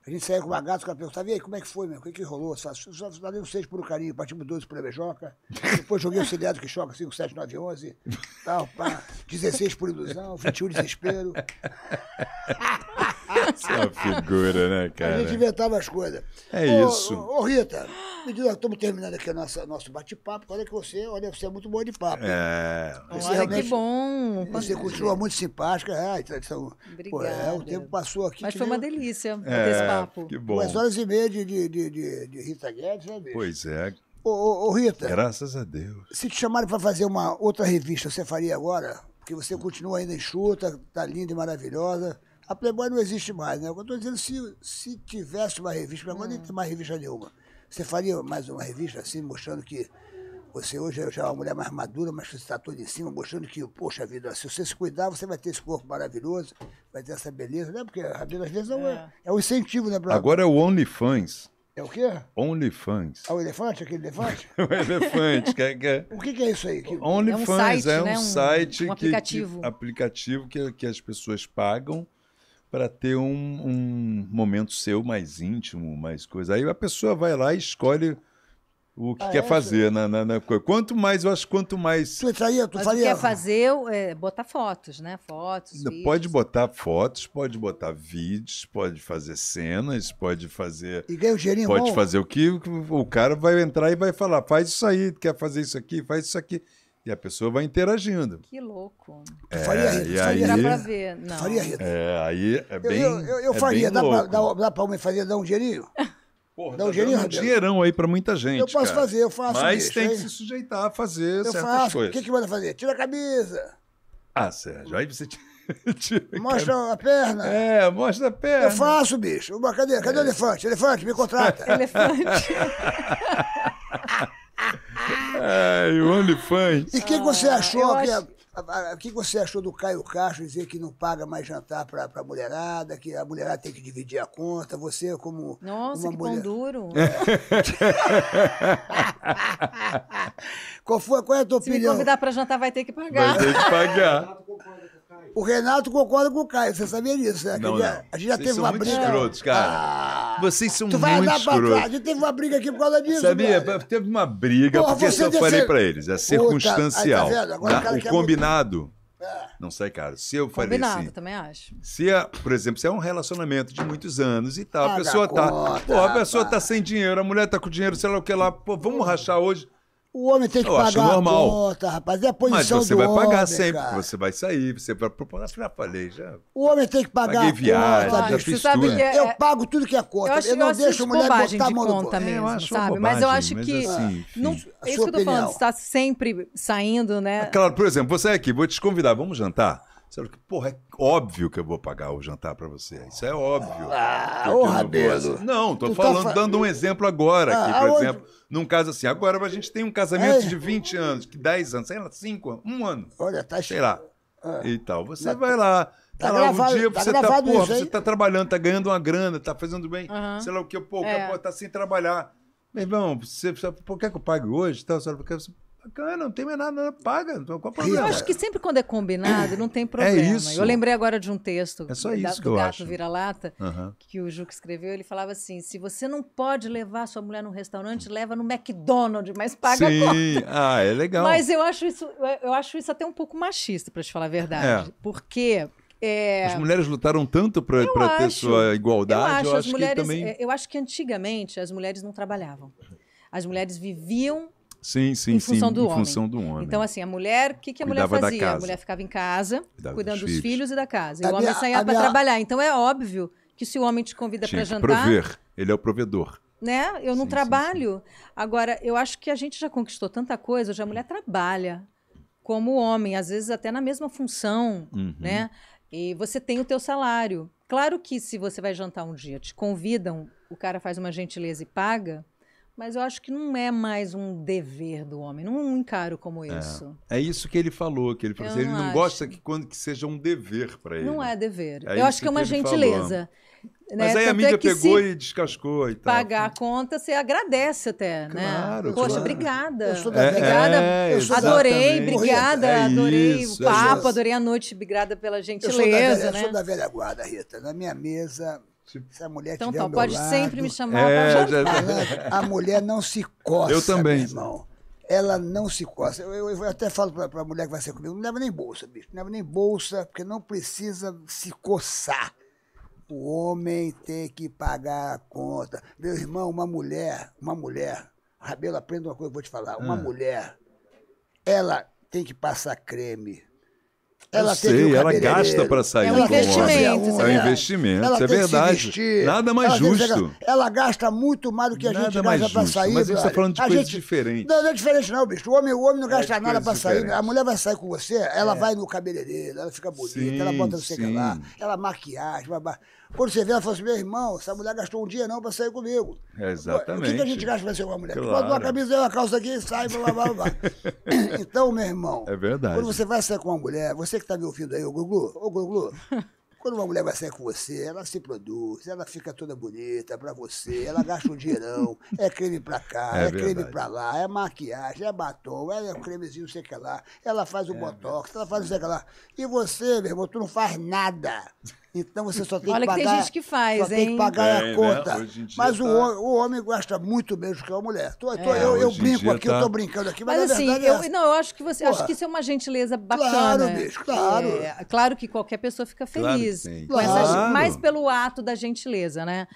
A gente saía com uma gata, o cara perguntava, e aí, como é que foi, meu? O que, que rolou? Só, só, só dei 6 por um carinho, partimos 12 por Ebejoca, depois joguei o cilindro que choca 5, 7, 9, 11, tal, pá, 16 por ilusão, 21 desespero. Você é uma figura, né, cara? A gente inventava as coisas. É ô, isso. Ô, ô Rita, me diz, estamos terminando aqui o nosso, nosso bate-papo. Olha que você, olha, você é muito bom de papo. É. olha que bom. Você continua muito simpática. É, então, Obrigada. Pô, é, o tempo passou aqui. Mas foi uma delícia. É papo. Que bom. Duas horas e meia de, de, de, de Rita Guedes, né, bicho? Pois é. Ô, ô, ô, Rita. Graças a Deus. Se te chamarem para fazer uma outra revista, você faria agora? Porque você continua ainda enxuta, tá linda e maravilhosa. A Playboy não existe mais, né? Eu estou dizendo, se, se tivesse uma revista, agora hum. nem tem mais revista nenhuma. Você faria mais uma revista assim, mostrando que você hoje é uma mulher mais madura, mas que está toda em cima, mostrando que, poxa vida, se você se cuidar, você vai ter esse corpo maravilhoso, vai ter essa beleza, né? Porque a beleza às vezes não é. É, é um incentivo, né, Bruno? Agora é o OnlyFans. É o quê? OnlyFans. É o elefante, aquele elefante? o elefante. É, que, é? O que, que, é isso aí? Que... OnlyFans é um é site, é um né? site um, um aplicativo. Que, aplicativo que, que as pessoas pagam para ter um, um momento seu mais íntimo, mais coisa. Aí a pessoa vai lá e escolhe o que ah, quer é, fazer. Na, né, na, né, na, né? quanto mais, eu acho quanto mais. Tu entraria, tu Mas faria. quer fazer, é, botar fotos, né? Fotos. Vídeos. Pode botar fotos, pode botar vídeos, pode fazer cenas, pode fazer. E ganha o dinheirinho, Pode bom. fazer o que o cara vai entrar e vai falar: faz isso aí, quer fazer isso aqui, faz isso aqui. E a pessoa vai interagindo. Que louco. É, faria Rita. aí, pra ver. Não. Faria rir. É, aí é bem. Eu, eu, eu, é faria. Dá pra, dá, dá pra, fazer, dar um dinheirinho? Porra, dá tá um dinheirinho, um dinheirão aí para muita gente. Eu posso cara. fazer, eu faço. Mas isso, tem aí. que se sujeitar a fazer eu certas faço. coisas. O que, que manda fazer? Tira a camisa. Ah, Sérgio, aí você tira. mostra a perna. É, mostra a perna. Eu faço, bicho. Cadê, cadê é. o elefante? Elefante, me contrata. elefante. Ai, o OnlyFans. E o que, você achou? Que ah, acho... O que você achou do Caio Castro dizer que não paga mais jantar para a mulherada, que a mulherada tem que dividir a conta? Você, como. Nossa, que mulher... pão duro! É. qual, foi, qual é a tua Se opinião? Se me convidar para jantar, vai ter que pagar. Vai ter que pagar. O Renato concorda com o Caio, você sabia disso, né? Não, não. A gente já Vocês teve uma briga. Vocês são muito escrotos, cara. Ah, Vocês são muito escrotos. Tu vai andar pra trás. A gente teve uma briga aqui por causa disso, Sabia? Teve uma briga, Porra, porque eu só falei ser... pra eles, é tá circunstancial. Puta, tá Agora, tá? o combinado... É. Não sai cara. Se eu falei Combinado, assim, também acho. Se, é, por exemplo, se é um relacionamento de muitos anos e tal, a pessoa tá, conta, pô, a pessoa tá sem dinheiro, a mulher tá com dinheiro, sei lá o que lá, pô, vamos rachar hoje. O homem tem que eu pagar normal. a conta, rapaz. É a posição Mas você do vai homem, pagar sempre. Cara. Você vai sair, você vai proponar. Já falei, já. O homem tem que pagar Paguei a viagem, conta. Já É... Eu pago tudo que é conta. Eu, acho, eu não deixo a mulher botar a mão no conta mesmo, é, sabe? Bobagem, mas eu acho que... Assim, não, é isso que eu tô opinião. falando, você tá sempre saindo, né? Ah, claro, por exemplo, você é aqui, vou te convidar, vamos jantar? Você que, porra, é óbvio que eu vou pagar o jantar para você. Isso é óbvio. Ah, ô, Rabelo. Assim. Não, tô tu tá falando, tá fa... dando um exemplo agora aqui, ah, por aonde... exemplo num caso assim. Agora a gente tem um casamento é. de 20 anos, que 10 anos, sei lá, 5 anos, 1 ano. Olha, tá Sei lá. É. E tal. Você Mas... Tá- vai lá. Tá, tá lá, gravado, um dia tá você tá, porra, você tá trabalhando, tá ganhando uma grana, tá fazendo bem, uhum. sei lá o que, pô, é. tá sem trabalhar. Meu irmão, você, por que, é que eu pago hoje? Tal, você, porque você Bacana, não tem mais nada, nada paga. Não qual problema? Eu acho que sempre quando é combinado, não tem é problema. É isso. Eu lembrei agora de um texto é só isso do que eu Gato Vira-Lata, uhum. que o Juca escreveu. Ele falava assim: se você não pode levar sua mulher num restaurante, leva no McDonald's, mas paga Sim. a conta. Ah, é legal. Mas eu acho isso, eu acho isso até um pouco machista, para te falar a verdade. É. Porque é... As mulheres lutaram tanto para ter sua igualdade. Eu acho, eu acho mulheres, que também... É, eu acho que antigamente as mulheres não trabalhavam. As mulheres viviam Sim, sim, em função sim, do em homem. função do homem. Então, assim, a mulher, o que, que a Cuidava mulher fazia? A mulher ficava em casa, Cuidava cuidando dos filhos. filhos. e da casa. E a o homem minha- saía para minha- trabalhar. Então, é óbvio que se o homem te convida para jantar, prover. Ele é o provedor. né? Eu não Sim, sim, trabalho. Agora, eu acho que a gente já conquistou tanta coisa, já a mulher trabalha como homem, às vezes até na mesma função, Uhum. né? E você tem o teu salário. Claro que se você vai jantar um dia, te convidam, o cara faz uma gentileza e paga, mas eu acho que não é mais um dever do homem. Não é encaro como é. isso. É, é isso que ele falou, que ele falou. Assim, ele não gosta que quando que seja um dever para ele. Não é dever. É eu acho que é uma gentileza. Né? Mas aí Tanto a mídia é pegou e descascou e tal. Pagar a conta, você agradece até, claro, né? Claro, Poxa, obrigada. Eu sou da... Obrigada. É, é adorei, obrigada. adorei isso, o papo, adorei a noite. Obrigada pela gentileza. Eu sou da velha, né? eu sou da velha guarda, Rita. Na minha mesa se a mulher então, tiver tá, pode lado, sempre me chamar é, já... A mulher não se coça. Eu também. Meu irmão. Ela não se coça. Eu, eu, eu até falo para a mulher que vai ser comigo: não leva nem bolsa, bicho. Não leva nem bolsa, porque não precisa se coçar. O homem tem que pagar a conta. Meu irmão, uma mulher, uma mulher. Rabelo, aprenda uma coisa que eu vou te falar. Uma hum. mulher, ela tem que passar creme ela sei, ela gasta para sair. É um Homem. É um investimento, ela é verdade. Nada mais ela justo. Ela gasta muito mais do que a nada gente gasta para sair. Mas você está falando de a gente... diferente Não, não é diferente não, bicho. O homem, o homem não é gasta é nada para sair. A mulher vai sair com você, ela é. vai no cabeleireiro, ela fica bonita, sim, ela bota não o lá, ela maquiagem, blá, blá. Quando você vê, ela fala assim, meu irmão, essa mulher gastou um dia não para sair comigo. Exatamente. O que, que a gente gasta para ser uma mulher? Claro. Bota uma camisa, uma calça aqui, sai, blá, blá, blá. então, meu irmão... É verdade. Quando você vai sair com uma mulher, você que está me ouvindo aí, ô Guglu, ô Guglu... Quando uma mulher vai sair com você, ela se produz, ela fica toda bonita pra você, ela gasta um dinheirão, é creme pra cá, é, é creme pra lá, é maquiagem, é batom, é cremezinho, sei que lá, ela faz o é botox, verdade. ela faz o sei que lá. E você, meu irmão, tu não faz nada. Então você só tem Olha que pagar. Olha que tem gente que faz, só hein? tem que pagar é, a né? conta. Né? Mas tá... o, homem gosta muito menos que a mulher. Tô, tô, é. eu, eu brinco aqui, tá... eu tô brincando aqui, mas, mas assim, é eu, não, eu acho que você, Porra. acho que isso é uma gentileza bacana. Claro, bicho, claro. É, é, claro que qualquer pessoa fica feliz. Claro, claro. mais pelo ato da gentileza, né?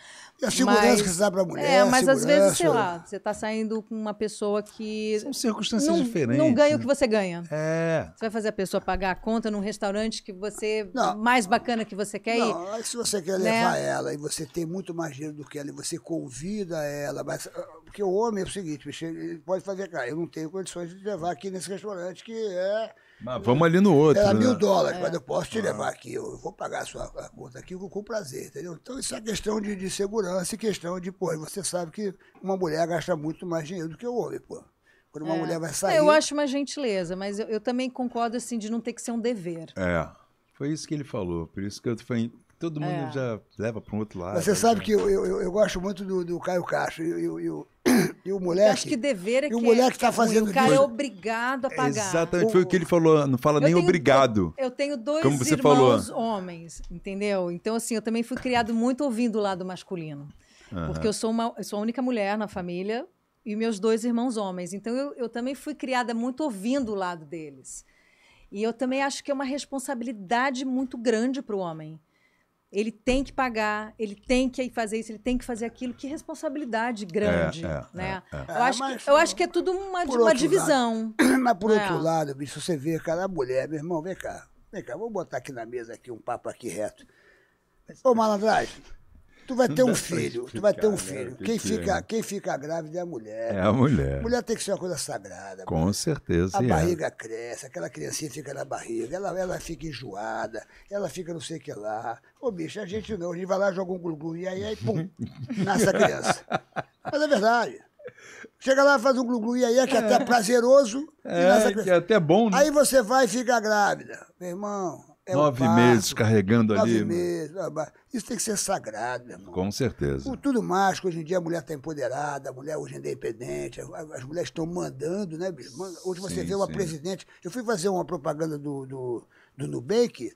E a segurança mas, que você dá para a mulher. É, mas às vezes, sei lá, você está saindo com uma pessoa que. São circunstâncias não, diferentes. Não ganha o que né? você ganha. É. Você vai fazer a pessoa pagar a conta num restaurante que você. Não, mais bacana que você quer não, ir. É se você quer né? levar ela e você tem muito mais dinheiro do que ela e você convida ela. Mas, ah, porque o homem é o seguinte, ele pode fazer, cara, eu não tenho condições de levar aqui nesse restaurante que é mas vamos ali no outro. Era né? mil dólares, é. mas eu posso te ah. levar aqui. Eu vou pagar a sua conta aqui com, com prazer, entendeu? Então, isso é questão de, de segurança e questão de, pô, você sabe que uma mulher gasta muito mais dinheiro do que o homem, pô. Quando uma é. mulher vai é, sair. Eu acho uma gentileza, mas eu, eu, também concordo assim de não ter que ser um dever. É. Foi isso que ele falou. Por isso que eu falei, Todo mundo é. já leva para um outro lado. Você né, sabe né? que eu, eu, eu, gosto muito do, do Caio Castro. Eu, eu, e o moleque. acho que dever é que. o moleque está é fazendo. O cara é obrigado a pagar. Exatamente, foi o que ele falou. Não fala nem obrigado. eu tenho dois como você irmãos falou. homens, entendeu? Então, assim, eu também fui criado muito ouvindo o lado masculino. Uhum. Porque eu sou, uma, eu sou a única mulher na família e meus dois irmãos homens. Então, eu, eu também fui criada muito ouvindo o lado deles. E eu também acho que é uma responsabilidade muito grande para o homem ele tem que pagar, ele tem que fazer isso, ele tem que fazer aquilo. Que responsabilidade grande, é, é, né? É, é. eu, acho ah, que, eu acho que é tudo uma, uma divisão. Lado, mas por é. outro lado, bicho, você vê, cara, a mulher, meu irmão, vem cá, vem cá, vou botar aqui na mesa aqui um papo aqui reto. Ô, malandragem, Tu vai ter um filho, tu vai ter um né? filho. quem, fica, quem fica grávida é a mulher. É a mulher. Mulher tem que ser uma coisa sagrada. Com mulher. certeza. A é. barriga cresce, aquela criancinha fica na barriga, ela, ela fica enjoada, ela fica não sei o que lá. Ô, bicho, a gente não, a gente vai lá, joga um glu-glu e aí, aí, pum, nasce a criança. Mas é verdade. Chega lá, faz um glu-glu e aí, é que é até é. prazeroso. É, que é até bom, né? Aí você vai e fica grávida. Meu irmão, é nove um meses carregando nove ali. Nove meses. É isso tem que ser sagrado, meu irmão. Com certeza. Com tudo mais, que hoje em dia a mulher está empoderada, a mulher hoje é independente, as, mulheres estão mandando, né, bicho? Hoje você sim, vê uma sim. presidente. Eu fui fazer uma propaganda do, do, do Nubank.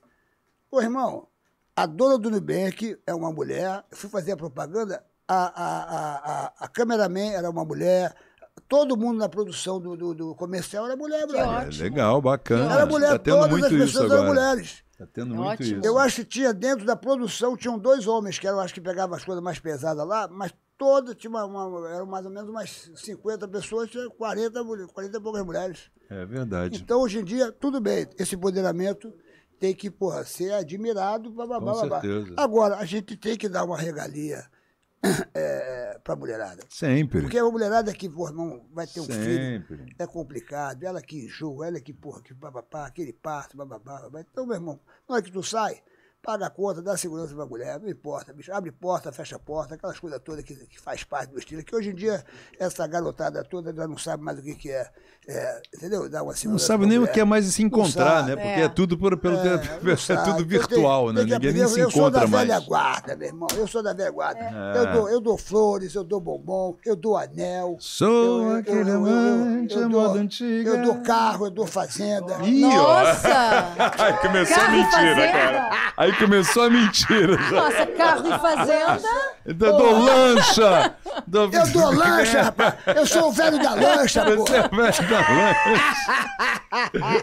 Ô, irmão, a dona do Nubank é uma mulher. Eu fui fazer a propaganda, a, a, a, a, a cameraman era uma mulher todo mundo na produção do, do, do comercial era mulher, brother. É, legal, bacana. Era mulher, tá tendo todas muito as pessoas isso agora. eram mulheres. Tá tendo é muito ótimo. isso. Eu acho que tinha dentro da produção, tinham dois homens que eu acho que pegavam as coisas mais pesadas lá, mas toda, tinha uma, uma, eram mais ou menos umas 50 pessoas, tinha 40, 40 e poucas mulheres. É verdade. Então, hoje em dia, tudo bem, esse empoderamento tem que porra, ser admirado, Com certeza. Agora, a gente tem que dar uma regalia é, é para a mulherada. Sempre. Porque é a mulherada que porra, não vai ter um Sempre. filho é complicado. Ela que enjoa, ela que porra, que bababá, aquele parto, bababá. Então, meu irmão, na hora que tu sai, paga a conta, dá segurança pra mulher, não importa, é, bicho. Abre porta, fecha porta, aquelas coisas todas que, que faz parte do estilo, que hoje em dia essa garotada toda já não sabe mais o que, que é, é Entendeu? Dá uma segurança. Não sabe nem o que é mais se encontrar, né? Porque é, é tudo por, pelo é, é tudo virtual, tem, né? Tem Ninguém nem se encontra mais. Eu sou da velha guarda, meu irmão. Eu sou da velha guarda. É. Eu, dou, eu dou flores, eu dou bombom, eu dou anel. Sou eu, aquele eu, amante, eu, dou, antiga. Eu dou carro, eu dou fazenda. Ih, Nossa! começou a mentira, cara. Aí começou a mentira. Né? Nossa, carro e fazenda. Da, do lancha! Do... Eu dou lancha, rapaz! Eu sou o velho da lancha, pô! Você é o velho da lancha!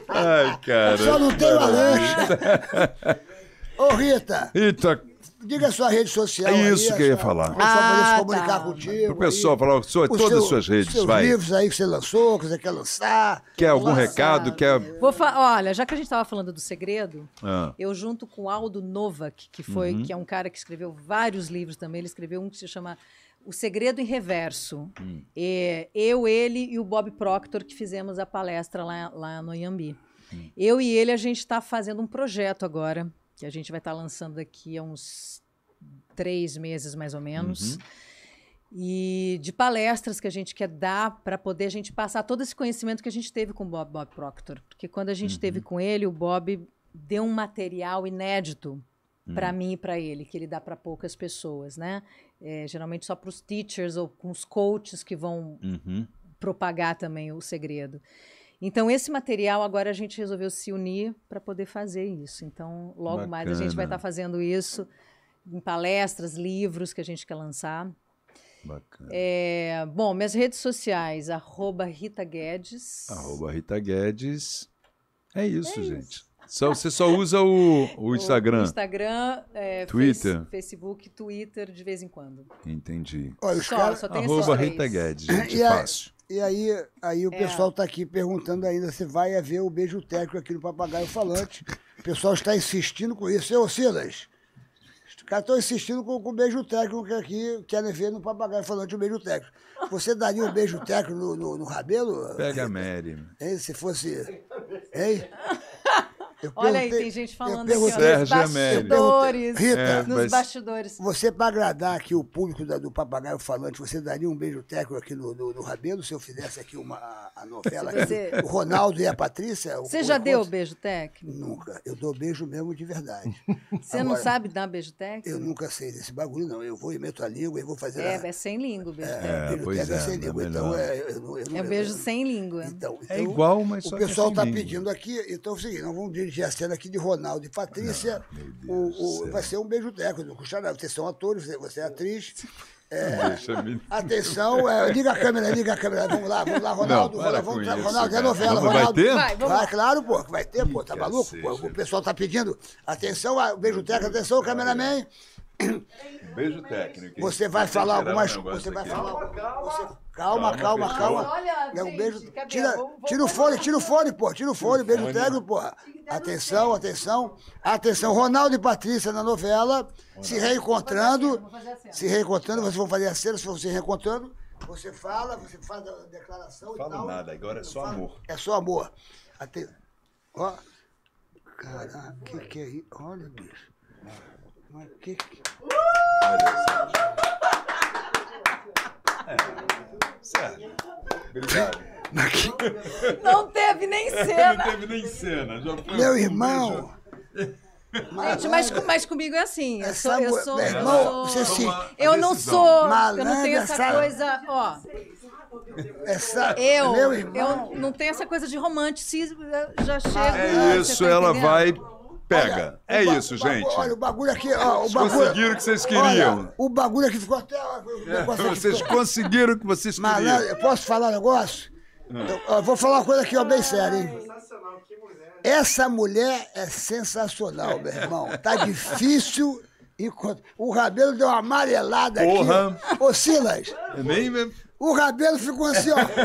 Ai, cara. Eu só não tenho a lancha! Ô, Rita! Rita, Diga a sua rede social. É isso aí, que eu ia sua, falar. O pessoal poder se ah, comunicar tá. contigo. O pessoal falar sua, todas seu, as suas redes. Seus vai. livros aí que você lançou, que você quer lançar. Quer algum lançar. recado? Quer... Vou Olha, já que a gente estava falando do segredo, ah. eu junto com Aldo Novak, que, foi, uhum. que é um cara que escreveu vários livros também, ele escreveu um que se chama o Segredo em Reverso. Hum. É, eu, ele e o Bob Proctor que fizemos a palestra lá, lá no Iambi. Hum. Eu e ele, a gente está fazendo um projeto agora que a gente vai estar tá lançando daqui a uns três meses mais ou menos. Uhum. E de palestras que a gente quer dar para poder a gente passar todo esse conhecimento que a gente teve com o Bob, Bob Proctor. Porque quando a gente uhum. teve com ele, o Bob deu um material inédito uhum. para mim e para ele, que ele dá para poucas pessoas, né? É, geralmente só para os teachers ou com os coaches que vão uhum. propagar também o segredo. Então, esse material agora a gente resolveu se unir para poder fazer isso. Então, logo Bacana. mais a gente vai estar tá fazendo isso em palestras, livros que a gente quer lançar. Bacana. É, bom, minhas redes sociais, arroba Rita Guedes. Arroba Rita Guedes. É, é isso, é gente. Só, você só usa o, o Instagram. O Instagram, é, Twitter. Face, Facebook, Twitter, de vez em quando. Entendi. Olha, só, cara... só tem Arroba Rita Guedes, gente, e fácil. E aí, aí o é. pessoal está aqui perguntando ainda se vai haver o beijo técnico aqui no Papagaio Falante. O pessoal está insistindo com isso. Ô, Silas, os caras estão insistindo com, com o beijo técnico que aqui querem ver no Papagaio Falante o beijo técnico. Você daria um beijo técnico no, no, no, Rabelo? Pega a Mary. Hein, se fosse... Hein? Olha aí, tem gente falando aqui, Sérgio nos bastidores. Rita, é, nos mas... bastidores. Você, para agradar aqui o público da, do Papagaio Falante, você daria um beijo técnico aqui no, no, no Rabelo se eu fizesse aqui uma, a novela? Você... o Ronaldo e a Patrícia? O, você já o deu beijo técnico? Nunca. Eu dou beijo mesmo de verdade. Você Agora, não sabe dar beijo técnico? Eu nunca sei desse bagulho, não. Eu vou e meto a língua e vou fazer. É, a... é sem língua o beijo é, técnico. Pois é, é sem língua. É então, é, eu, eu, eu, é um beijo sem língua. Então, é então, é igual, mas. só O é pessoal está pedindo aqui. Então, é o seguinte, não vamos dirigir a cena aqui de Ronaldo e Patrícia. Não, ah, o, o vai ser um beijo técnico, não custa nada. Vocês são atores, você é atriz. É, atenção, é, liga a câmera, liga a câmera. Vamos lá, vamos lá, Ronaldo. Não, Ronaldo, vamos, isso, Ronaldo é novela, vamos, Ronaldo. Vai, ter? vai, vai claro, pô, vai ter, pô, tá maluco? Pô, o pessoal tá pedindo. Atenção, beijo técnico, atenção, cameraman. Beijo técnico. Você vai falar algumas coisa? Você vai falar. Calma, calma, calma. calma. Olha, é um beijo. Tira, tira o fone, tira o fone, pô. Tira o fone, beijo técnico, pô. Atenção, atenção. Atenção. Ronaldo e Patrícia na novela se reencontrando. Se reencontrando, vocês vão fazer a cena, se vão se reencontrando. Você fala, você faz a declaração e tal. Não falo nada, agora é só amor. É só amor. Ó. Caraca, que que é isso? Olha, bicho. Mas o que que. Não teve nem cena. Não teve nem cena. Já foi Meu um irmão. Gente, mas, com- mas comigo é assim. Eu sou. Eu, sou, irmão, sou- você eu não sou. Eu não tenho essa coisa. Ó, Essa, eu, meu irmão. eu não tenho essa coisa de romanticismo. Já ah, chego. É tá isso, ela vai pega. Olha, é isso, gente. Olha, o bagulho aqui, ó, o vocês Conseguiram o que vocês queriam. Olha, o bagulho aqui ficou até. É, vocês ficou... conseguiram o que vocês Mas, queriam. posso falar um negócio? Ah. Eu, eu vou falar uma coisa aqui, ó, bem ah, séria, hein? Essa mulher é sensacional, meu irmão. Tá difícil. Enquanto... O Rabelo deu uma amarelada Porra. aqui. Ô, Silas. É nem mesmo o cabelo ficou assim, ó.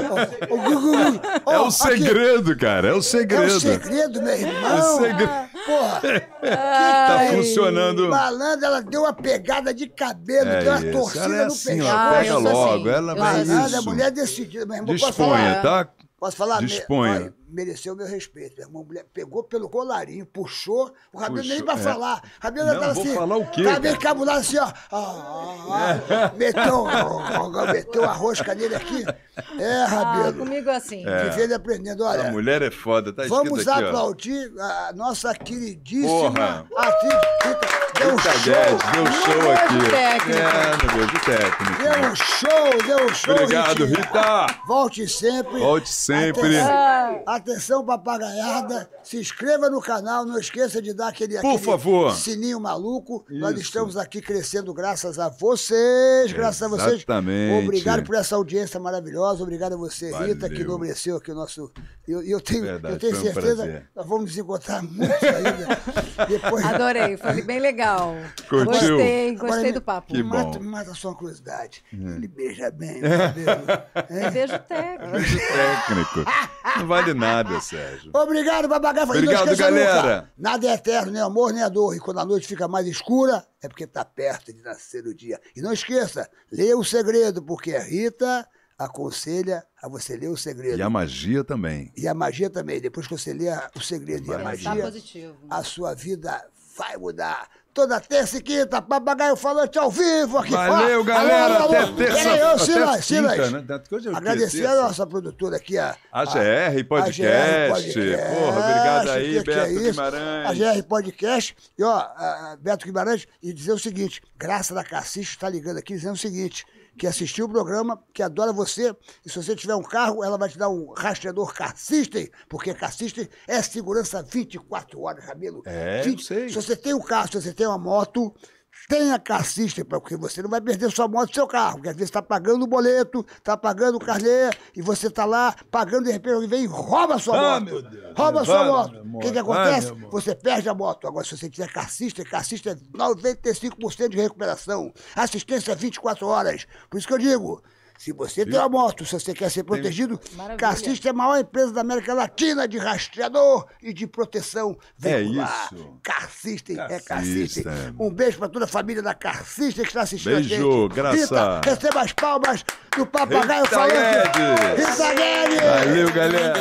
é o segredo, aqui. cara. É o segredo. É o segredo, meu irmão. É o segredo. Porra. Tá que tá funcionando. Malandro, ela deu uma pegada de cabelo, é deu uma isso. torcida ela é no assim, peixe. Ela pega ah, logo. Assim. Ela vai. Malandro, a é mulher decidida, meu irmão. Disponha, posso falar? tá? Posso falar? Disponha. Me mereceu o meu respeito. Meu mulher pegou pelo colarinho, puxou, o Rabelo nem pra é. falar. O Rabelo não, tava vou assim. falar o quê? Tava meio cabulado assim, ó. Ah, meteu, meteu a rosca nele aqui. É, ah, Rabelo. Ah, comigo é assim. É. Que aprendendo, olha. A mulher é foda, tá Vamos aqui, aplaudir ó. a nossa queridíssima Porra. atriz. Deu um show. deu show é aqui. É, no beijo técnico. Deu um show, deu um show. Obrigado, Ritinha. Rita. Volte sempre. Volte sempre. Ah. Atenção, papagaiada, se inscreva no canal, não esqueça de dar aquele, Por favor. sininho maluco. Isso. Nós estamos aqui crescendo graças a vocês, graças a vocês. Exatamente. Obrigado por essa audiência maravilhosa, obrigado a você, Valeu. Rita, que enobreceu aqui o nosso... Eu, eu tenho, Verdade, eu tenho certeza, um nós vamos nos encontrar muito ainda. Depois... Adorei, foi bem legal. Curtiu? Gostei, gostei Agora, do papo. Que bom. Mata, só a sua curiosidade. Hum. Ele beija bem tá é. Beijo técnico. Beijo técnico. Não vale nada. sábia, Sérgio. Obrigado, babagafa. Obrigado, galera. Nunca. Nada é eterno, nem amor, nem a é dor. E quando a noite fica mais escura, é porque está perto de nascer o dia. E não esqueça, leia o segredo, porque a Rita aconselha a você ler o segredo. E a magia também. E a magia também. Depois que você lê o segredo Vai. e a magia, tá a sua vida vai mudar toda terça e quinta, Papagaio Falante ao vivo aqui Valeu, galera, até terça. É eu, Silas, Silas. Né? Agradecer a assim. nossa produtora aqui, a... A, GR Podcast. A GR Podcast. Porra, obrigado aí, é Beto é Guimarães. A GR Podcast. E, ó, Beto Guimarães, e dizer o seguinte, Graça da Caciche está ligando aqui dizendo o seguinte, que assistiu o programa, que adora você. E se você tiver um carro, ela vai te dar um rastreador Car porque Car é segurança 24 horas, cabelo. É, 20, sei. Se você tem um carro, se você tem uma moto, Tenha cassista, porque você não vai perder sua moto e seu carro, porque às vezes está pagando o boleto, está pagando o carnê, e você está lá pagando, de repente alguém vem e rouba a sua ah, moto. Meu Deus. Rouba a sua vai, moto. O que, que acontece? Vai, você perde a moto. Agora, se você tiver cassista, cassista é 95% de recuperação, assistência 24 horas. Por isso que eu digo, se você tem uma moto, se você quer ser protegido, Maravilha. Cassista é a maior empresa da América Latina de rastreador e de proteção é veicular. É isso. Cassista, é Cassista. Um beijo para toda a família da Cassista que está assistindo beijo, a gente. Beijo, Rita, receba as palmas do Papagaio Rita falando. Rita Guedes. Valeu, galera.